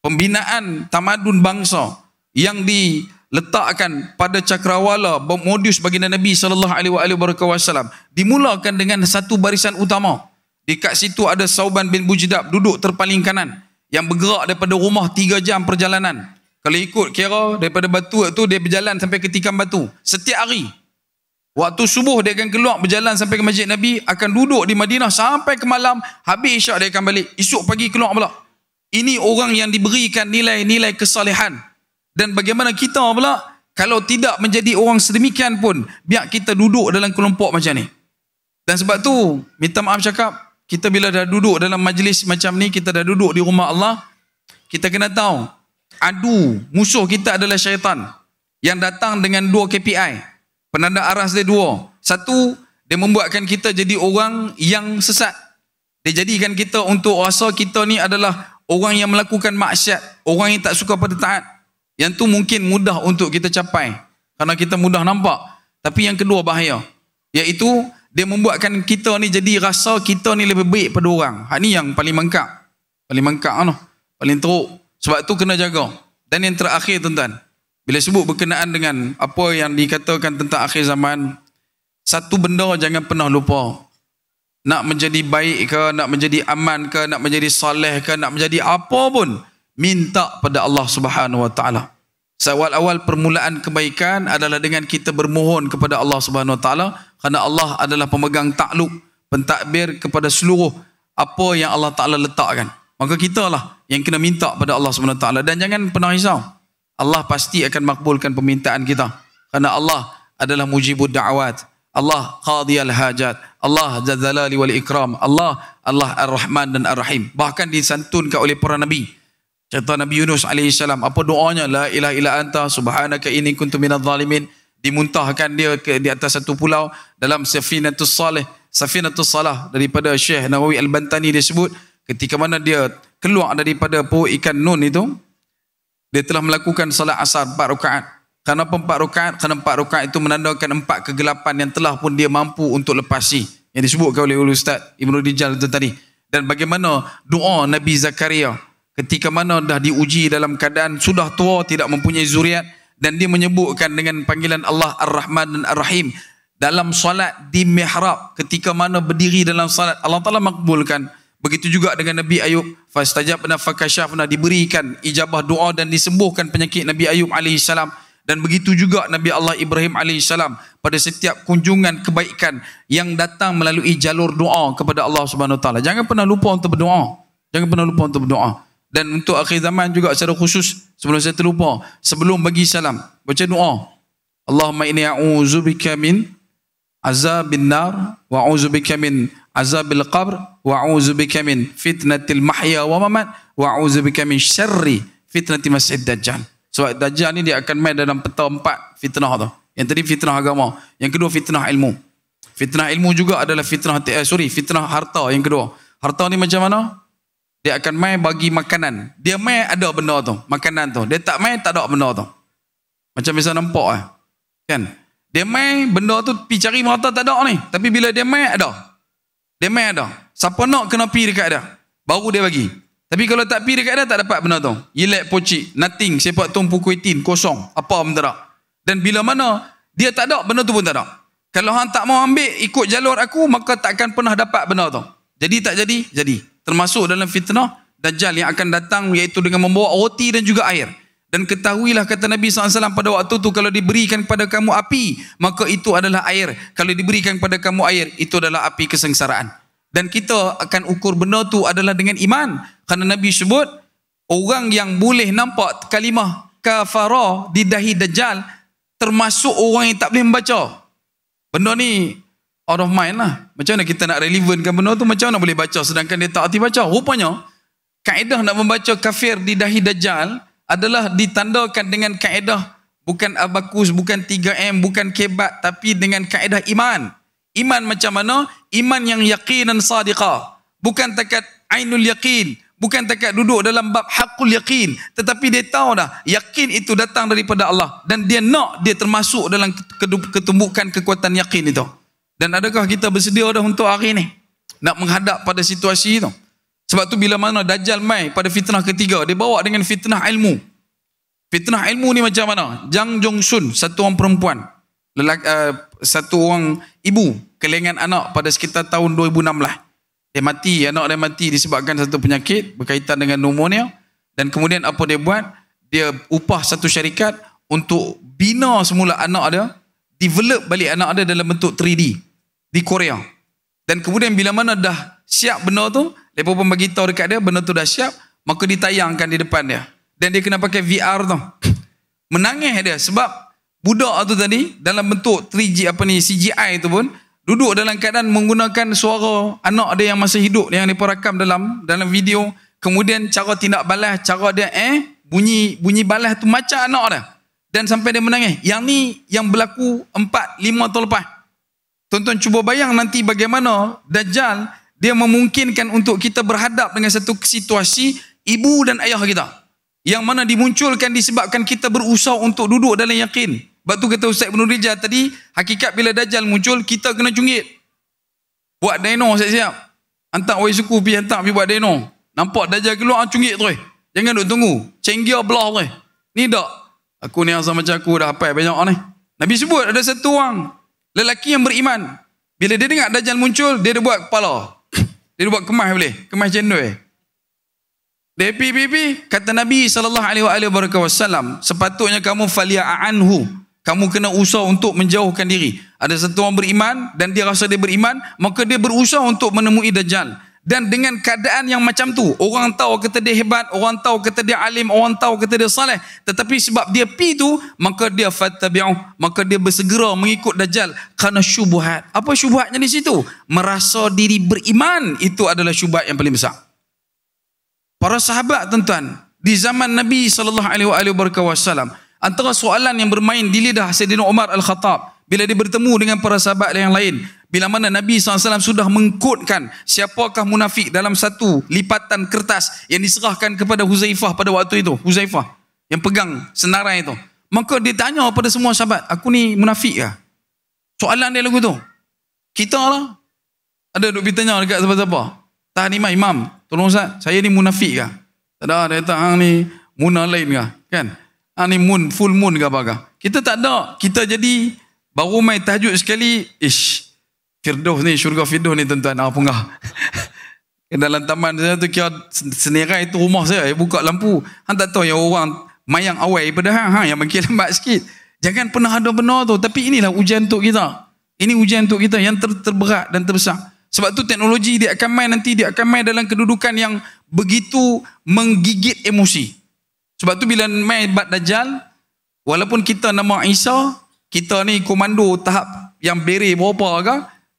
Pembinaan tamadun bangsa yang diletakkan pada cakrawala modus baginda Nabi sallallahu alaihi wasallam dimulakan dengan satu barisan utama. di Dekat situ ada Sauban bin Bujdab duduk terpaling kanan yang bergerak daripada rumah 3 jam perjalanan. Kalau ikut kira daripada batu tu dia berjalan sampai ketikan batu setiap hari Waktu subuh dia akan keluar berjalan sampai ke masjid Nabi, akan duduk di Madinah sampai ke malam, habis isyak dia akan balik. Esok pagi keluar pula. Ini orang yang diberikan nilai-nilai kesalehan. Dan bagaimana kita pula, kalau tidak menjadi orang sedemikian pun, biar kita duduk dalam kelompok macam ni. Dan sebab tu, minta maaf cakap, kita bila dah duduk dalam majlis macam ni, kita dah duduk di rumah Allah, kita kena tahu, adu musuh kita adalah syaitan yang datang dengan dua KPI. Penanda aras dia dua. Satu, dia membuatkan kita jadi orang yang sesat. Dia jadikan kita untuk rasa kita ni adalah orang yang melakukan maksyat. Orang yang tak suka pada taat. Yang tu mungkin mudah untuk kita capai. Kerana kita mudah nampak. Tapi yang kedua bahaya. Iaitu, dia membuatkan kita ni jadi rasa kita ni lebih baik pada orang. Hak ni yang paling mengkak. Paling mengkak lah. Paling teruk. Sebab tu kena jaga. Dan yang terakhir tuan-tuan. Bila sebut berkenaan dengan apa yang dikatakan tentang akhir zaman, satu benda jangan pernah lupa. Nak menjadi baik ke, nak menjadi aman ke, nak menjadi soleh ke, nak menjadi apa pun, minta pada Allah Subhanahu Wa Taala. Seawal-awal permulaan kebaikan adalah dengan kita bermohon kepada Allah Subhanahu Wa Taala kerana Allah adalah pemegang takluk pentadbir kepada seluruh apa yang Allah Taala letakkan. Maka kita lah yang kena minta pada Allah Subhanahu Wa Taala dan jangan pernah risau. Allah pasti akan makbulkan permintaan kita. karena Allah adalah mujibud da'wat. Allah qadhi al-hajat. Allah jazalali wal ikram. Allah Allah ar-Rahman dan ar-Rahim. Bahkan disantunkan oleh para nabi. Cerita Nabi Yunus AS. Apa doanya? La ilah ila anta subhanaka ini kuntu minal zalimin. Dimuntahkan dia ke, di atas satu pulau. Dalam safinatus salih. Safinatus salah. Daripada Syekh Nawawi al-Bantani dia sebut. Ketika mana dia keluar daripada pu ikan nun itu dia telah melakukan salat asar empat rakaat. Karena empat rakaat? Karena empat rakaat itu menandakan empat kegelapan yang telah pun dia mampu untuk lepasi. Yang disebutkan oleh Ustaz Ibnu Dijal itu tadi. Dan bagaimana doa Nabi Zakaria ketika mana dah diuji dalam keadaan sudah tua tidak mempunyai zuriat dan dia menyebutkan dengan panggilan Allah Ar-Rahman dan Ar-Rahim dalam solat di mihrab ketika mana berdiri dalam solat Allah Taala makbulkan Begitu juga dengan Nabi Ayub. Fastajab nafakasyafna diberikan ijabah doa dan disembuhkan penyakit Nabi Ayub AS. Dan begitu juga Nabi Allah Ibrahim AS pada setiap kunjungan kebaikan yang datang melalui jalur doa kepada Allah Subhanahu Taala. Jangan pernah lupa untuk berdoa. Jangan pernah lupa untuk berdoa. Dan untuk akhir zaman juga secara khusus sebelum saya terlupa, sebelum bagi salam, baca doa. Allahumma inni a'udzubika min azabin nar wa a'udzubika min azabil qabr wa bika min fitnatil mahya wa mamat wa a'udzubika min syarri fitnatil masjid dajjal. Sebab so, dajjal ni dia akan main dalam peta empat fitnah tu. Yang tadi fitnah agama, yang kedua fitnah ilmu. Fitnah ilmu juga adalah fitnah eh, sorry, fitnah harta yang kedua. Harta ni macam mana? Dia akan main bagi makanan. Dia main ada benda tu, makanan tu. Dia tak main tak ada benda tu. Macam biasa nampak eh. Kan? Dia main benda tu pergi cari harta tak ada ni. Tapi bila dia main ada. Dia main ada. Siapa nak kena pi dekat dia. Baru dia bagi. Tapi kalau tak pi dekat dia tak dapat benda tu. Yilek pocik. Nothing. Sepak tu pukul itin. Kosong. Apa pun tak Dan bila mana dia tak ada benda tu pun tak ada. Kalau hang tak mau ambil ikut jalur aku maka takkan pernah dapat benda tu. Jadi tak jadi? Jadi. Termasuk dalam fitnah dajjal yang akan datang iaitu dengan membawa roti dan juga air. Dan ketahuilah kata Nabi SAW pada waktu itu kalau diberikan kepada kamu api, maka itu adalah air. Kalau diberikan kepada kamu air, itu adalah api kesengsaraan. Dan kita akan ukur benda tu adalah dengan iman. Karena Nabi sebut, orang yang boleh nampak kalimah kafara di dahi dajjal, termasuk orang yang tak boleh membaca. Benda ni out of mind lah. Macam mana kita nak relevankan benda tu? Macam mana boleh baca sedangkan dia tak hati baca? Rupanya, kaedah nak membaca kafir di dahi dajjal, adalah ditandakan dengan kaedah bukan abakus, bukan 3M, bukan kebat tapi dengan kaedah iman. Iman macam mana? Iman yang yakin dan sadiqah. Bukan takat ainul yakin. Bukan takat duduk dalam bab hakul yakin. Tetapi dia tahu dah yakin itu datang daripada Allah. Dan dia nak dia termasuk dalam ketumbukan kekuatan yakin itu. Dan adakah kita bersedia dah untuk hari ini? Nak menghadap pada situasi itu? Sebab tu bila mana Dajjal mai pada fitnah ketiga, dia bawa dengan fitnah ilmu. Fitnah ilmu ni macam mana? Jang Jong Sun, satu orang perempuan. Lelaki, uh, satu orang ibu, kelengan anak pada sekitar tahun 2006 lah. Dia mati, anak dia mati disebabkan satu penyakit berkaitan dengan pneumonia. Dan kemudian apa dia buat? Dia upah satu syarikat untuk bina semula anak dia, develop balik anak dia dalam bentuk 3D di Korea. Dan kemudian bila mana dah siap benda tu, Depa pun bagi tahu dekat dia benda tu dah siap, maka ditayangkan di depan dia. Dan dia kena pakai VR tu. Menangis dia sebab budak tu tadi dalam bentuk 3G apa ni CGI tu pun duduk dalam keadaan menggunakan suara anak dia yang masih hidup yang dia rakam dalam dalam video kemudian cara tindak balas cara dia eh bunyi bunyi balas tu macam anak dia dan sampai dia menangis yang ni yang berlaku 4 5 tahun lepas tonton cuba bayang nanti bagaimana dajal dia memungkinkan untuk kita berhadap dengan satu situasi ibu dan ayah kita yang mana dimunculkan disebabkan kita berusaha untuk duduk dalam yakin sebab tu kata Ustaz Ibn Rija tadi hakikat bila Dajjal muncul kita kena cungit buat dino siap-siap hantar wai suku pergi hantar pergi buat dino nampak Dajjal keluar cungit tu eh. jangan duduk tunggu cenggir belah tu eh. ni tak aku ni asal macam aku dah apa banyak orang ni eh. Nabi sebut ada satu orang lelaki yang beriman bila dia dengar Dajjal muncul dia dah buat kepala dia buat kemas boleh? Kemas cendol eh? Dia pipi-pipi, kata Nabi SAW, sepatutnya kamu anhu, kamu kena usaha untuk menjauhkan diri. Ada satu orang beriman dan dia rasa dia beriman, maka dia berusaha untuk menemui Dajjal. Dan dengan keadaan yang macam tu, orang tahu kata dia hebat, orang tahu kata dia alim, orang tahu kata dia saleh. Tetapi sebab dia pi tu, maka dia fatabi'u, maka dia bersegera mengikut dajjal kerana syubhat. Apa syubhatnya di situ? Merasa diri beriman itu adalah syubhat yang paling besar. Para sahabat tuan-tuan, di zaman Nabi sallallahu alaihi wasallam, antara soalan yang bermain di lidah Saidina Umar Al-Khattab, bila dia bertemu dengan para sahabat yang lain, bila mana Nabi SAW sudah mengkodkan siapakah munafik dalam satu lipatan kertas yang diserahkan kepada Huzaifah pada waktu itu. Huzaifah yang pegang senarai itu. Maka dia tanya kepada semua sahabat, aku ni munafik kah? Soalan dia lagu tu. Kita lah. Ada duk bertanya dekat siapa-siapa. Tahan imam, imam. Tolong Ustaz, saya ni munafik kah? Tak ada, dia kata, hang ni muna lain kah? Kan? Hang ah, ni moon, full mun kah apa apa Kita tak ada. Kita jadi Baru main tahajud sekali, ish, firdoh ni, syurga firdoh ni tuan-tuan, apa ah, Di dalam taman saya tu, kira senerai itu rumah saya, saya buka lampu. Han tak tahu yang orang mayang awal daripada hang, hang yang makin lambat sikit. Jangan pernah ada benar tu. Tapi inilah ujian untuk kita. Ini ujian untuk kita yang ter, terberat dan terbesar. Sebab tu teknologi dia akan main nanti, dia akan main dalam kedudukan yang begitu menggigit emosi. Sebab tu bila main bad dajal walaupun kita nama Isa, kita ni komando tahap yang beri berapa ke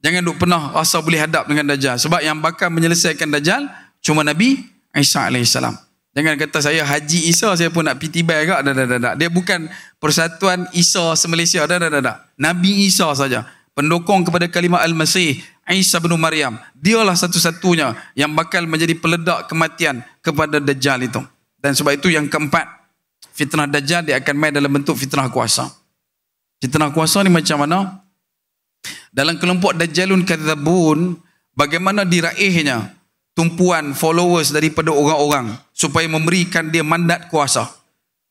jangan duk pernah rasa boleh hadap dengan dajjal sebab yang bakal menyelesaikan dajjal cuma nabi Isa alaihissalam jangan kata saya haji Isa saya pun nak piti tibai ke dah dah dah dia bukan persatuan Isa semalaysia malaysia dah dah dah nabi Isa saja pendukung kepada kalimah al-masih Isa bin Maryam dialah satu-satunya yang bakal menjadi peledak kematian kepada dajjal itu dan sebab itu yang keempat fitnah dajjal dia akan main dalam bentuk fitnah kuasa Fitnah kuasa ni macam mana? Dalam kelompok Dajjalun Kadzabun, bagaimana diraihnya tumpuan followers daripada orang-orang supaya memberikan dia mandat kuasa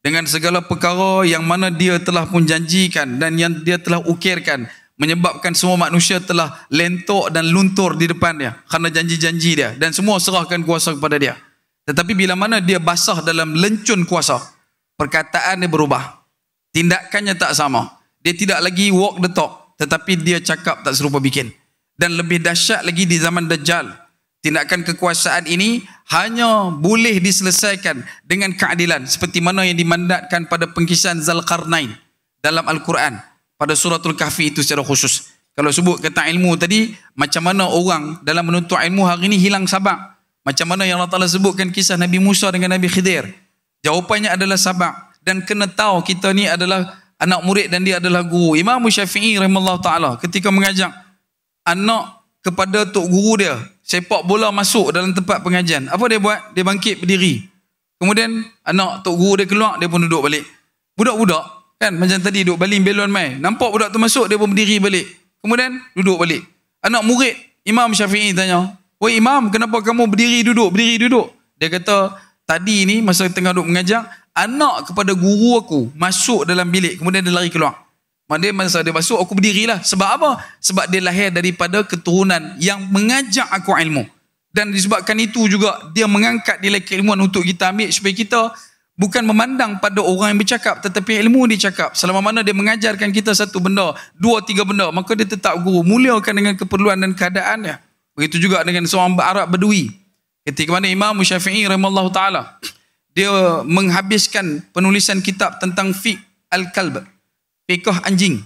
dengan segala perkara yang mana dia telah pun janjikan dan yang dia telah ukirkan menyebabkan semua manusia telah lentok dan luntur di depan dia kerana janji-janji dia dan semua serahkan kuasa kepada dia tetapi bila mana dia basah dalam lencun kuasa perkataan dia berubah tindakannya tak sama dia tidak lagi walk the talk. Tetapi dia cakap tak serupa bikin. Dan lebih dahsyat lagi di zaman Dajjal. Tindakan kekuasaan ini hanya boleh diselesaikan dengan keadilan. Seperti mana yang dimandatkan pada pengkisahan Zalqarnain dalam Al-Quran. Pada suratul kahfi itu secara khusus. Kalau sebut kata ilmu tadi, macam mana orang dalam menuntut ilmu hari ini hilang sabak? Macam mana yang Allah Ta'ala sebutkan kisah Nabi Musa dengan Nabi Khidir. Jawapannya adalah sabak Dan kena tahu kita ni adalah anak murid dan dia adalah guru. Imam Syafi'i rahimahullah ta'ala ketika mengajar anak kepada tok guru dia, sepak bola masuk dalam tempat pengajian. Apa dia buat? Dia bangkit berdiri. Kemudian anak tok guru dia keluar, dia pun duduk balik. Budak-budak kan macam tadi duduk baling belon mai. Nampak budak tu masuk, dia pun berdiri balik. Kemudian duduk balik. Anak murid Imam Syafi'i tanya, "Wei Imam, kenapa kamu berdiri duduk? Berdiri duduk?" Dia kata, "Tadi ni masa tengah duduk mengajar, anak kepada guru aku masuk dalam bilik kemudian dia lari keluar. Maksudnya masa dia masuk aku berdirilah. Sebab apa? Sebab dia lahir daripada keturunan yang mengajak aku ilmu. Dan disebabkan itu juga dia mengangkat nilai keilmuan untuk kita ambil supaya kita bukan memandang pada orang yang bercakap tetapi ilmu dia cakap. Selama mana dia mengajarkan kita satu benda, dua tiga benda, maka dia tetap guru. Muliakan dengan keperluan dan keadaannya. Begitu juga dengan seorang Arab berdui. Ketika mana Imam Syafi'i rahimahullah ta'ala dia menghabiskan penulisan kitab tentang fiqh al-kalb fiqh anjing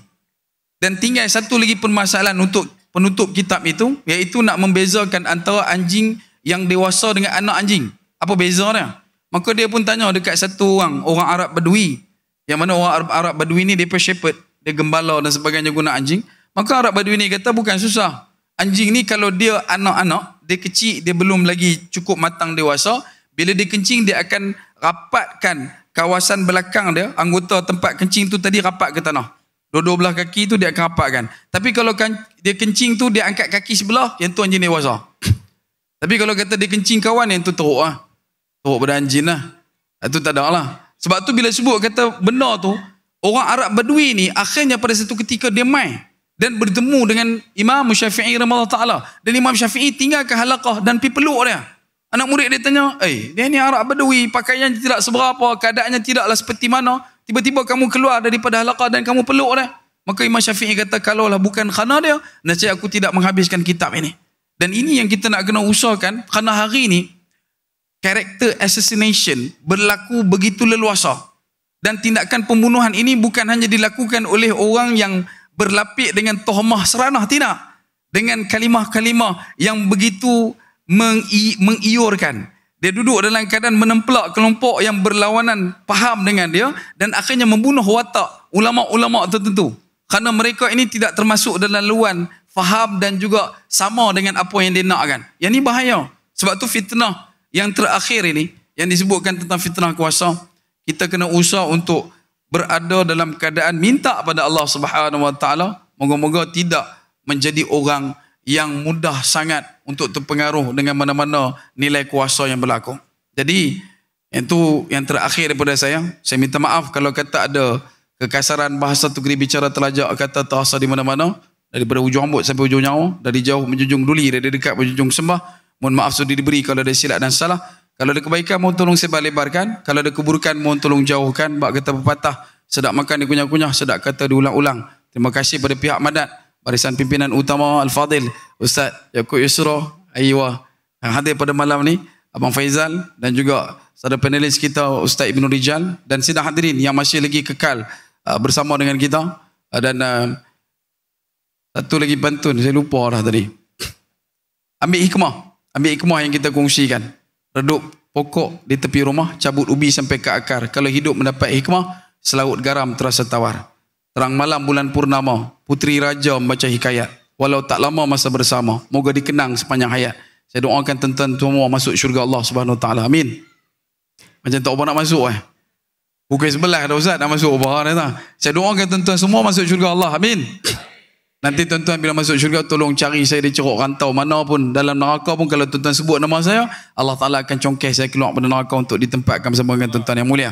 dan tinggal satu lagi permasalahan untuk penutup kitab itu iaitu nak membezakan antara anjing yang dewasa dengan anak anjing apa beza dia maka dia pun tanya dekat satu orang orang Arab Badui yang mana orang Arab, Arab Badui ni dia shepherd dia gembala dan sebagainya guna anjing maka Arab Badui ni kata bukan susah anjing ni kalau dia anak-anak dia kecil dia belum lagi cukup matang dewasa bila dia kencing dia akan rapatkan kawasan belakang dia, anggota tempat kencing tu tadi rapat ke tanah. Dua-dua belah kaki tu dia akan rapatkan. Tapi kalau kan, dia kencing tu dia angkat kaki sebelah, yang tu anjing dewasa. Tapi kalau kata dia kencing kawan, yang tu teruk lah. Teruk pada anjing lah. Itu tak ada lah. Sebab tu bila sebut kata benda tu, orang Arab Badui ni akhirnya pada satu ketika dia mai dan bertemu dengan Imam Syafi'i Ramallah Ta'ala. Dan Imam Syafi'i tinggalkan halakah dan pergi peluk dia. Anak murid dia tanya, eh dia ni Arab Badawi, pakaiannya tidak seberapa, keadaannya tidaklah seperti mana. Tiba-tiba kamu keluar daripada halaqah dan kamu peluk dia. Maka Imam Syafi'i kata, kalau lah bukan khana dia, nasihat aku tidak menghabiskan kitab ini. Dan ini yang kita nak kena usahakan, kerana hari ini, karakter assassination berlaku begitu leluasa. Dan tindakan pembunuhan ini bukan hanya dilakukan oleh orang yang berlapik dengan tohmah seranah, tidak. Dengan kalimah-kalimah yang begitu mengi, mengiurkan. Dia duduk dalam keadaan menempelak kelompok yang berlawanan faham dengan dia dan akhirnya membunuh watak ulama-ulama tertentu. Kerana mereka ini tidak termasuk dalam luan faham dan juga sama dengan apa yang dia nak kan. Yang ini bahaya. Sebab tu fitnah yang terakhir ini yang disebutkan tentang fitnah kuasa kita kena usah untuk berada dalam keadaan minta pada Allah Subhanahu Wa Taala moga-moga tidak menjadi orang yang mudah sangat untuk terpengaruh dengan mana-mana nilai kuasa yang berlaku. Jadi, yang itu yang terakhir daripada saya. Saya minta maaf kalau kata ada kekasaran bahasa tu kena bicara telajak kata tahasa di mana-mana. Daripada ujung rambut sampai ujung nyawa. Dari jauh menjunjung duli, dari dekat menjunjung sembah. Mohon maaf sudah diberi kalau ada silap dan salah. Kalau ada kebaikan, mohon tolong sebar lebarkan. Kalau ada keburukan, mohon tolong jauhkan. Bak kata pepatah, sedap makan dikunyah-kunyah, sedap kata diulang-ulang. Terima kasih kepada pihak madat barisan pimpinan utama Al-Fadil Ustaz Yaakob Yusro Aiwa yang hadir pada malam ni Abang Faizal dan juga saudara panelis kita Ustaz Ibn Rijal dan sidang hadirin yang masih lagi kekal uh, bersama dengan kita uh, dan uh, satu lagi pantun saya lupa lah tadi ambil hikmah ambil hikmah yang kita kongsikan redup pokok di tepi rumah cabut ubi sampai ke akar kalau hidup mendapat hikmah selaut garam terasa tawar Terang malam bulan purnama, putri raja membaca hikayat. Walau tak lama masa bersama, moga dikenang sepanjang hayat. Saya doakan tentang semua masuk syurga Allah Subhanahu Wa Taala. Amin. Macam tak apa nak masuk eh. Bukan sebelah dah Ustaz nak masuk apa ni tak. Saya doakan tuan-tuan semua masuk syurga Allah. Amin. Nanti tuan-tuan bila masuk syurga tolong cari saya di ceruk rantau mana pun. Dalam neraka pun kalau tuan-tuan sebut nama saya. Allah Ta'ala akan congkeh saya keluar pada neraka untuk ditempatkan bersama dengan tuan-tuan yang mulia.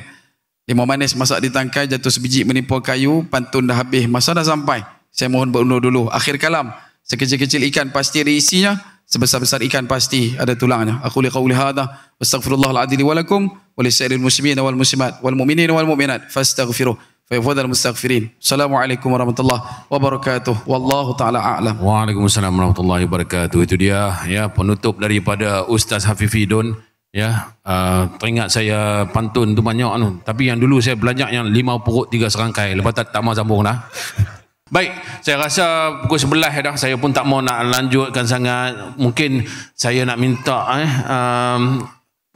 Limau manis masak di tangkai, jatuh sebiji menipu kayu, pantun dah habis, masa dah sampai. Saya mohon berundur dulu. Akhir kalam, sekecil-kecil ikan pasti ada isinya, sebesar-besar ikan pasti ada tulangnya. Aku liqau lihada, astagfirullahaladzili walakum, wali sa'irin muslimin wal muslimat, wal mu'minin wal mu'minat, fastaghfiruh. Fayfadal mustaghfirin. Assalamualaikum warahmatullahi wabarakatuh. Wallahu ta'ala a'lam. Waalaikumsalam warahmatullahi wabarakatuh. Itu dia ya penutup daripada Ustaz Hafifidun. Ya, uh, teringat saya pantun tu banyak tu. Tapi yang dulu saya belajar yang lima pokok tiga serangkai. Lepas tak, tak mahu sambung dah. Baik, saya rasa pukul sebelah dah. Saya pun tak mau nak lanjutkan sangat. Mungkin saya nak minta eh, um,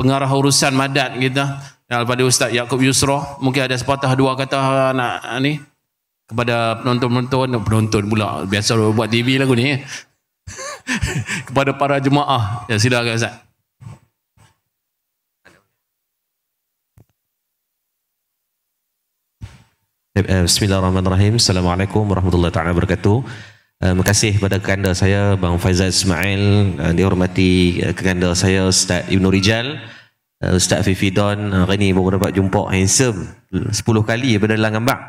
pengarah urusan madat kita. Daripada Ustaz Yaakob Yusro. Mungkin ada sepatah dua kata nak ni. Kepada penonton-penonton. Penonton pula. Biasa buat TV lagu ni. Eh. kepada para jemaah. Ya, silakan Ustaz. Eh, eh, bismillahirrahmanirrahim. Assalamualaikum warahmatullahi taala wabarakatuh. Eh, terima kasih kepada kanda saya Bang Faizal Ismail, dihormati kanda saya Ustaz Ibnu Rijal, Ustaz Fifidon, hari ini baru dapat jumpa handsome 10 kali daripada ya Lang Gambak.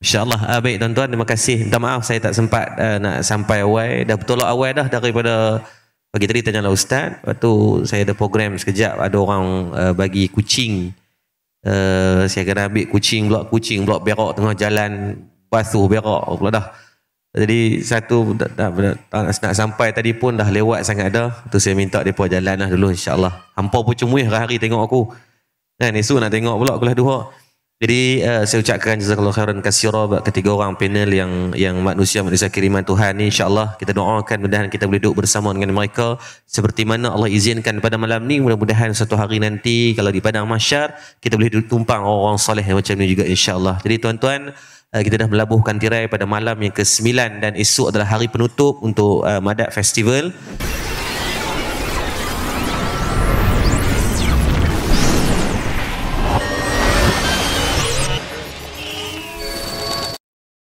InsyaAllah, uh, baik tuan-tuan, terima kasih. Minta maaf saya tak sempat uh, nak sampai awal. Dah bertolak awal dah daripada pagi tadi tanya lah Ustaz. Lepas tu saya ada program sekejap, ada orang uh, bagi kucing. Eh, saya kena ambil kucing pula, kucing pula berok tengah jalan, basuh berok pula dah. Jadi satu dah, tak dah, dah, nak, nak sampai tadi pun dah lewat sangat dah. Tu saya minta depa jalan lah dulu Insyaallah. allah Hampa pun cemuih hari, hari tengok aku. Kan esok nak tengok pula kelas duha. Jadi uh, saya ucapkan jazakallahu khairan kasira buat ketiga orang panel yang yang manusia manusia kiriman Tuhan ni insyaallah kita doakan mudah-mudahan kita boleh duduk bersama dengan mereka seperti mana Allah izinkan pada malam ni mudah-mudahan satu hari nanti kalau di padang mahsyar kita boleh duduk tumpang orang-orang soleh macam ni juga insyaallah. Jadi tuan-tuan eh, kita dah melabuhkan tirai pada malam yang ke-9 dan esok adalah hari penutup untuk uh, Madak Festival.